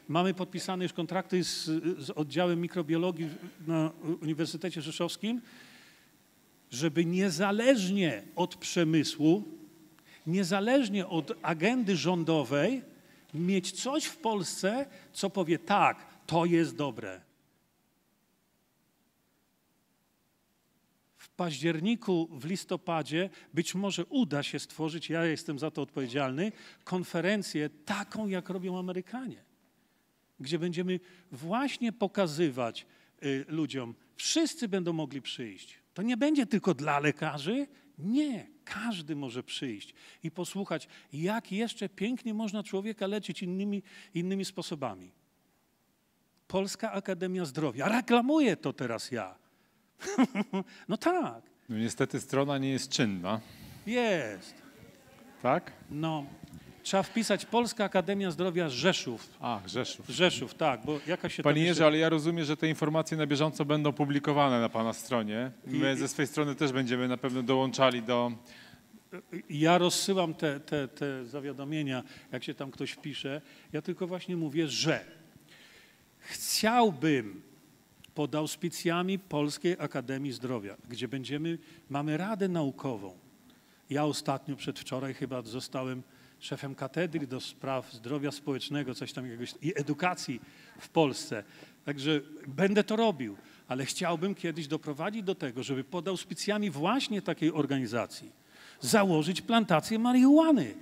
Mamy podpisane już kontrakty z, z oddziałem mikrobiologii na Uniwersytecie Rzeszowskim, żeby niezależnie od przemysłu, niezależnie od agendy rządowej, mieć coś w Polsce, co powie tak, to jest dobre. październiku, w listopadzie być może uda się stworzyć, ja jestem za to odpowiedzialny, konferencję taką, jak robią Amerykanie, gdzie będziemy właśnie pokazywać y, ludziom, wszyscy będą mogli przyjść. To nie będzie tylko dla lekarzy, nie, każdy może przyjść i posłuchać, jak jeszcze pięknie można człowieka leczyć innymi, innymi sposobami. Polska Akademia Zdrowia, reklamuje to teraz ja no tak. No niestety strona nie jest czynna. Jest. Tak? No. Trzeba wpisać Polska Akademia Zdrowia Rzeszów. A, Rzeszów. Rzeszów, tak, bo jaka się Panie Jerzy, ale ja rozumiem, że te informacje na bieżąco będą publikowane na Pana stronie. My I... ze swojej strony też będziemy na pewno dołączali do... Ja rozsyłam te, te, te zawiadomienia, jak się tam ktoś pisze. Ja tylko właśnie mówię, że chciałbym, pod auspicjami Polskiej Akademii Zdrowia, gdzie będziemy, mamy radę naukową. Ja ostatnio, przedwczoraj chyba zostałem szefem katedry do spraw zdrowia społecznego, coś tam jakiegoś, i edukacji w Polsce. Także będę to robił, ale chciałbym kiedyś doprowadzić do tego, żeby pod auspicjami właśnie takiej organizacji założyć plantację marihuany.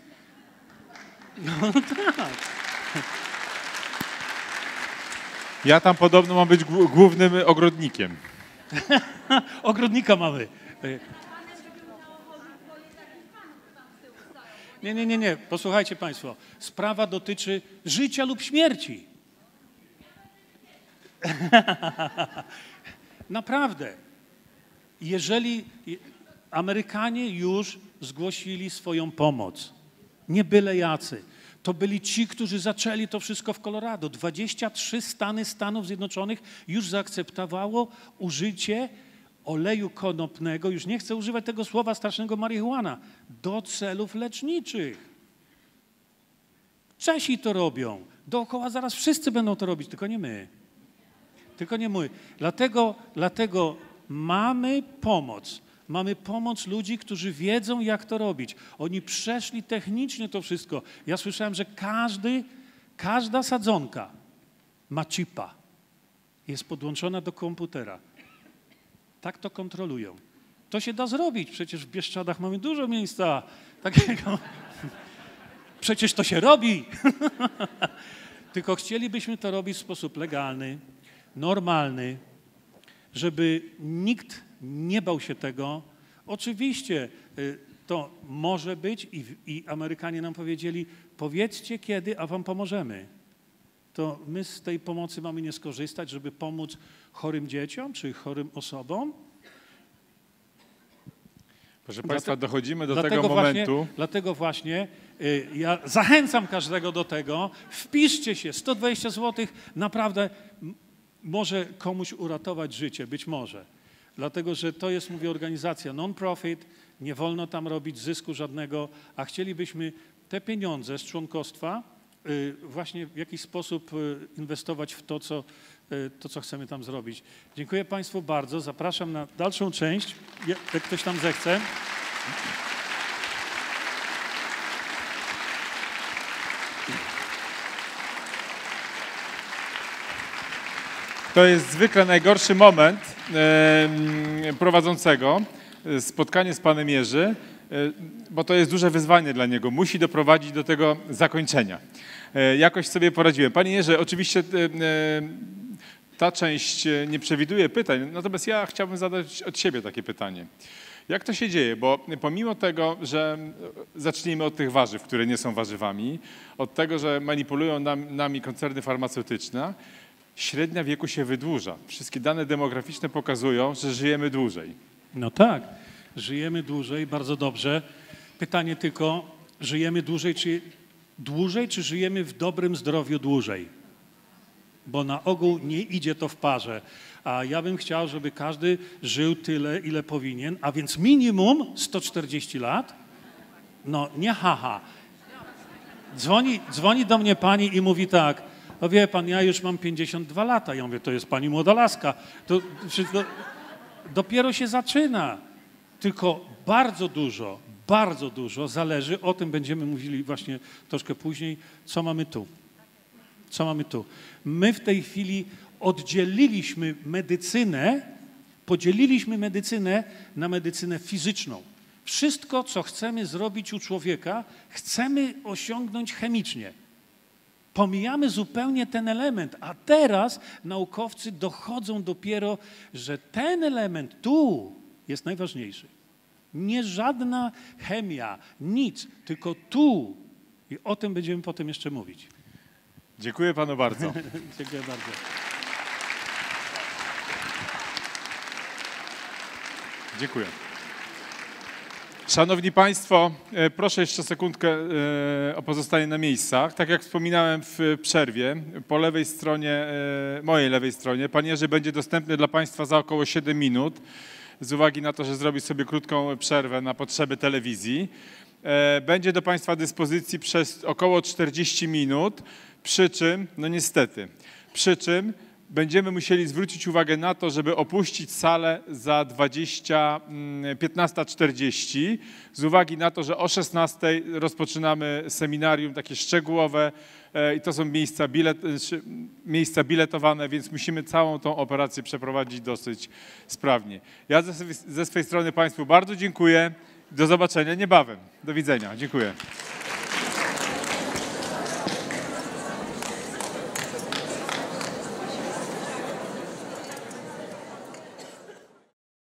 No tak. Ja tam podobno mam być głównym ogrodnikiem. Ogrodnika mamy. Y. Nie, nie, nie, nie. Posłuchajcie Państwo. Sprawa dotyczy życia lub śmierci. Naprawdę. Jeżeli Amerykanie już zgłosili swoją pomoc, nie byle jacy to byli ci, którzy zaczęli to wszystko w Colorado. 23 stany Stanów Zjednoczonych już zaakceptowało użycie oleju konopnego, już nie chcę używać tego słowa strasznego marihuana, do celów leczniczych. Czesi to robią. Dookoła zaraz wszyscy będą to robić, tylko nie my. Tylko nie my. Dlatego, dlatego mamy pomoc mamy pomoc ludzi, którzy wiedzą, jak to robić. Oni przeszli technicznie to wszystko. Ja słyszałem, że każdy, każda sadzonka ma chipa. Jest podłączona do komputera. Tak to kontrolują. To się da zrobić. Przecież w Bieszczadach mamy dużo miejsca takiego. Przecież to się robi. Tylko chcielibyśmy to robić w sposób legalny, normalny, żeby nikt nie bał się tego. Oczywiście y, to może być i, i Amerykanie nam powiedzieli, powiedzcie kiedy, a wam pomożemy. To my z tej pomocy mamy nie skorzystać, żeby pomóc chorym dzieciom czy chorym osobom? Proszę Państwa, dochodzimy do dlatego tego momentu. Właśnie, dlatego właśnie y, ja zachęcam każdego do tego. Wpiszcie się, 120 zł naprawdę może komuś uratować życie, być może dlatego że to jest, mówię, organizacja non-profit, nie wolno tam robić zysku żadnego, a chcielibyśmy te pieniądze z członkostwa y, właśnie w jakiś sposób y, inwestować w to co, y, to, co chcemy tam zrobić. Dziękuję Państwu bardzo, zapraszam na dalszą część, jak ktoś tam zechce. To jest zwykle najgorszy moment prowadzącego e, spotkanie z Panem Jerzy, e, bo to jest duże wyzwanie dla niego. Musi doprowadzić do tego zakończenia. E, jakoś sobie poradziłem. Panie Jerzy, oczywiście ta część nie przewiduje pytań, natomiast ja chciałbym zadać od siebie takie pytanie. Jak to się dzieje? Bo pomimo tego, że zacznijmy od tych warzyw, które nie są warzywami, od tego, że manipulują nam, nami koncerny farmaceutyczne, średnia wieku się wydłuża. Wszystkie dane demograficzne pokazują, że żyjemy dłużej. No tak, żyjemy dłużej, bardzo dobrze. Pytanie tylko, żyjemy dłużej czy, dłużej, czy żyjemy w dobrym zdrowiu dłużej? Bo na ogół nie idzie to w parze. A ja bym chciał, żeby każdy żył tyle, ile powinien, a więc minimum 140 lat. No nie haha. Dzwoni, dzwoni do mnie pani i mówi tak, no wie pan, ja już mam 52 lata. Ja mówię, to jest pani młoda laska. To wszystko... Dopiero się zaczyna. Tylko bardzo dużo, bardzo dużo zależy, o tym będziemy mówili właśnie troszkę później, co mamy tu. Co mamy tu. My w tej chwili oddzieliliśmy medycynę, podzieliliśmy medycynę na medycynę fizyczną. Wszystko, co chcemy zrobić u człowieka, chcemy osiągnąć chemicznie. Pomijamy zupełnie ten element, a teraz naukowcy dochodzą dopiero, że ten element tu jest najważniejszy. Nie żadna chemia, nic, tylko tu. I o tym będziemy potem jeszcze mówić. Dziękuję panu bardzo. Dziękuję bardzo. Dziękuję. Szanowni Państwo, e, proszę jeszcze sekundkę e, o pozostanie na miejscach. Tak jak wspominałem w przerwie, po lewej stronie, e, mojej lewej stronie, pan Jerzy będzie dostępny dla Państwa za około 7 minut, z uwagi na to, że zrobi sobie krótką przerwę na potrzeby telewizji. Będzie do Państwa dyspozycji przez około 40 minut, przy czym, no niestety, przy czym będziemy musieli zwrócić uwagę na to, żeby opuścić salę za 15.40 mm, z uwagi na to, że o 16.00 rozpoczynamy seminarium takie szczegółowe e, i to są miejsca, bilet, e, miejsca biletowane, więc musimy całą tą operację przeprowadzić dosyć sprawnie. Ja ze, ze swojej strony Państwu bardzo dziękuję. Do zobaczenia niebawem. Do widzenia. Dziękuję.